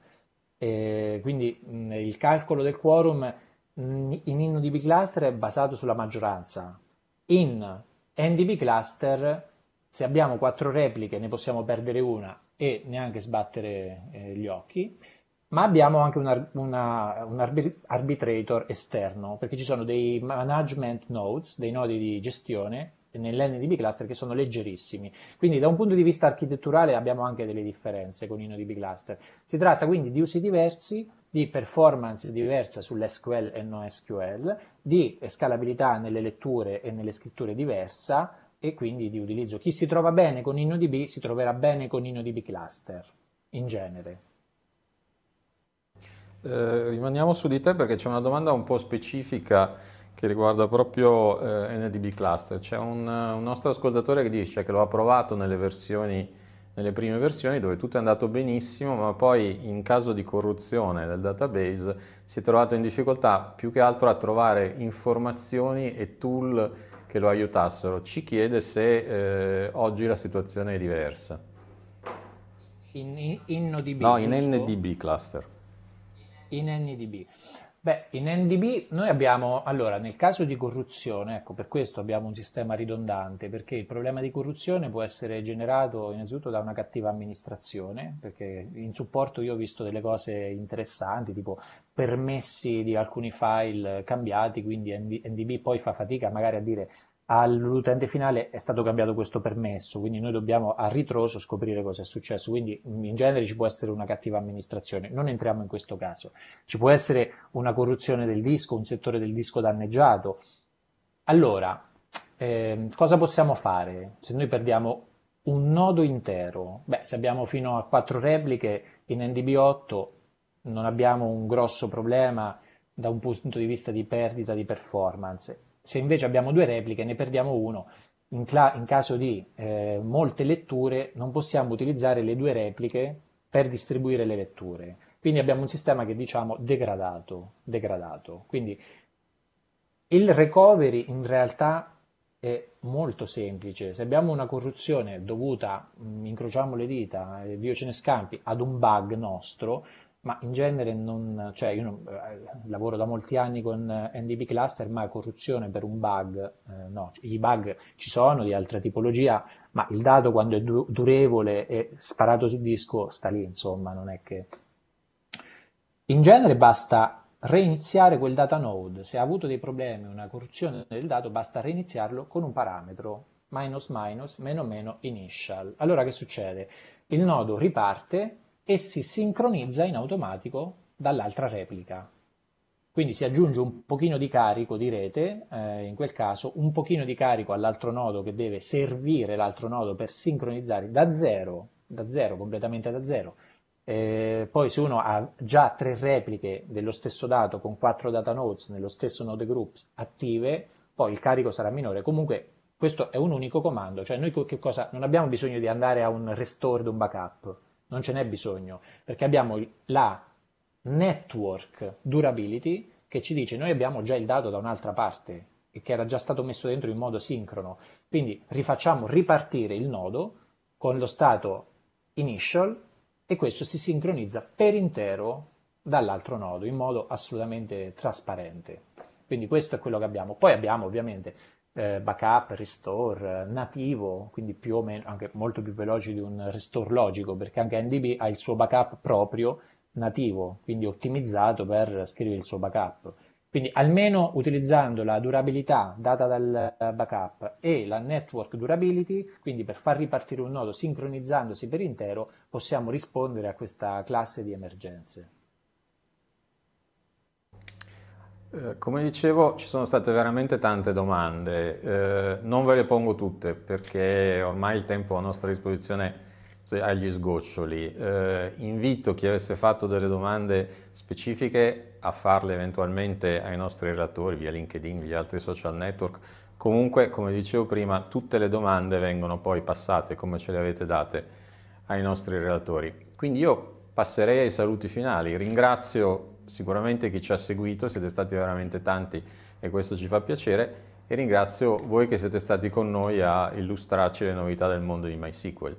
e quindi mh, mm, il calcolo del quorum mm, in InnoDB cluster è basato sulla maggioranza, in NDB cluster se abbiamo quattro repliche ne possiamo perdere una e neanche sbattere eh, gli occhi, ma abbiamo anche una, una, un, arbitrator esterno, perché ci sono dei management nodes, dei nodi di gestione nell'NDB cluster che sono leggerissimi. Quindi da un punto di vista architetturale abbiamo anche delle differenze con i nodi B cluster. Si tratta quindi di usi diversi, di performance diversa sull'SQL e non SQL, di scalabilità nelle letture e nelle scritture diversa e quindi di utilizzo. Chi si trova bene con InnoDB si troverà bene con InnoDB Cluster in genere. Eh, rimaniamo su di te perché c'è una domanda un po' specifica che riguarda proprio eh, NDB Cluster. C'è un, un nostro ascoltatore che dice che lo ha provato nelle versioni nelle prime versioni dove tutto è andato benissimo, ma poi in caso di corruzione del database si è trovato in difficoltà più che altro a trovare informazioni e tool che lo aiutassero. Ci chiede se eh, oggi la situazione è diversa. In, in, in NoDB? No, in NDB cluster. In NDB. Beh, in NDB noi abbiamo, allora, nel caso di corruzione, ecco, per questo abbiamo un sistema ridondante, perché il problema di corruzione può essere generato innanzitutto da una cattiva amministrazione, perché in supporto io ho visto delle cose interessanti, tipo permessi di alcuni file cambiati, quindi NDB poi fa fatica magari a dire all'utente finale è stato cambiato questo permesso, quindi noi dobbiamo a ritroso scoprire cosa è successo, quindi in genere ci può essere una cattiva amministrazione, non entriamo in questo caso, ci può essere una corruzione del disco, un settore del disco danneggiato. Allora, eh, cosa possiamo fare se noi perdiamo un nodo intero? Beh, se abbiamo fino a quattro repliche in NDB8 non abbiamo un grosso problema da un punto di vista di perdita di performance se invece abbiamo due repliche ne perdiamo uno. In, cla- in caso di eh, molte letture non possiamo utilizzare le due repliche per distribuire le letture. Quindi abbiamo un sistema che diciamo degradato, degradato. Quindi il recovery in realtà è molto semplice. Se abbiamo una corruzione dovuta, mh, incrociamo le dita, eh, Dio ce ne scampi, ad un bug nostro, ma in genere non, cioè io non, eh, lavoro da molti anni con eh, NDB cluster, ma corruzione per un bug, eh, no, i bug ci sono di altra tipologia, ma il dato quando è du- durevole e sparato su disco sta lì, insomma, non è che... In genere basta reiniziare quel data node, se ha avuto dei problemi, una corruzione del dato, basta reiniziarlo con un parametro, minus minus, meno meno initial. Allora che succede? Il nodo riparte e si sincronizza in automatico dall'altra replica. Quindi si aggiunge un pochino di carico di rete, eh, in quel caso un pochino di carico all'altro nodo che deve servire l'altro nodo per sincronizzare da zero, da zero, completamente da zero. Eh, poi se uno ha già tre repliche dello stesso dato con quattro data nodes nello stesso node group attive, poi il carico sarà minore. Comunque questo è un unico comando, cioè noi non abbiamo bisogno di andare a un restore di un backup non ce n'è bisogno, perché abbiamo la network durability che ci dice noi abbiamo già il dato da un'altra parte e che era già stato messo dentro in modo sincrono, quindi rifacciamo ripartire il nodo con lo stato initial e questo si sincronizza per intero dall'altro nodo in modo assolutamente trasparente. Quindi questo è quello che abbiamo. Poi abbiamo ovviamente eh, backup, restore, eh, nativo, quindi più o meno anche molto più veloce di un restore logico, perché anche NDB ha il suo backup proprio nativo, quindi ottimizzato per scrivere il suo backup. Quindi almeno utilizzando la durabilità data dal eh, backup e la network durability, quindi per far ripartire un nodo sincronizzandosi per intero, possiamo rispondere a questa classe di emergenze. Eh, come dicevo, ci sono state veramente tante domande, eh, non ve le pongo tutte perché ormai il tempo a nostra disposizione è agli sgoccioli. Eh, invito chi avesse fatto delle domande specifiche a farle eventualmente ai nostri relatori via LinkedIn, via altri social network. Comunque, come dicevo prima, tutte le domande vengono poi passate come ce le avete date ai nostri relatori. Quindi io passerei ai saluti finali. Ringrazio sicuramente chi ci ha seguito, siete stati veramente tanti e questo ci fa piacere e ringrazio voi che siete stati con noi a illustrarci le novità del mondo di MySQL.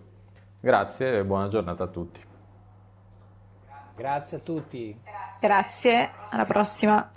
Grazie e buona giornata a tutti. Grazie a tutti. Grazie, alla prossima.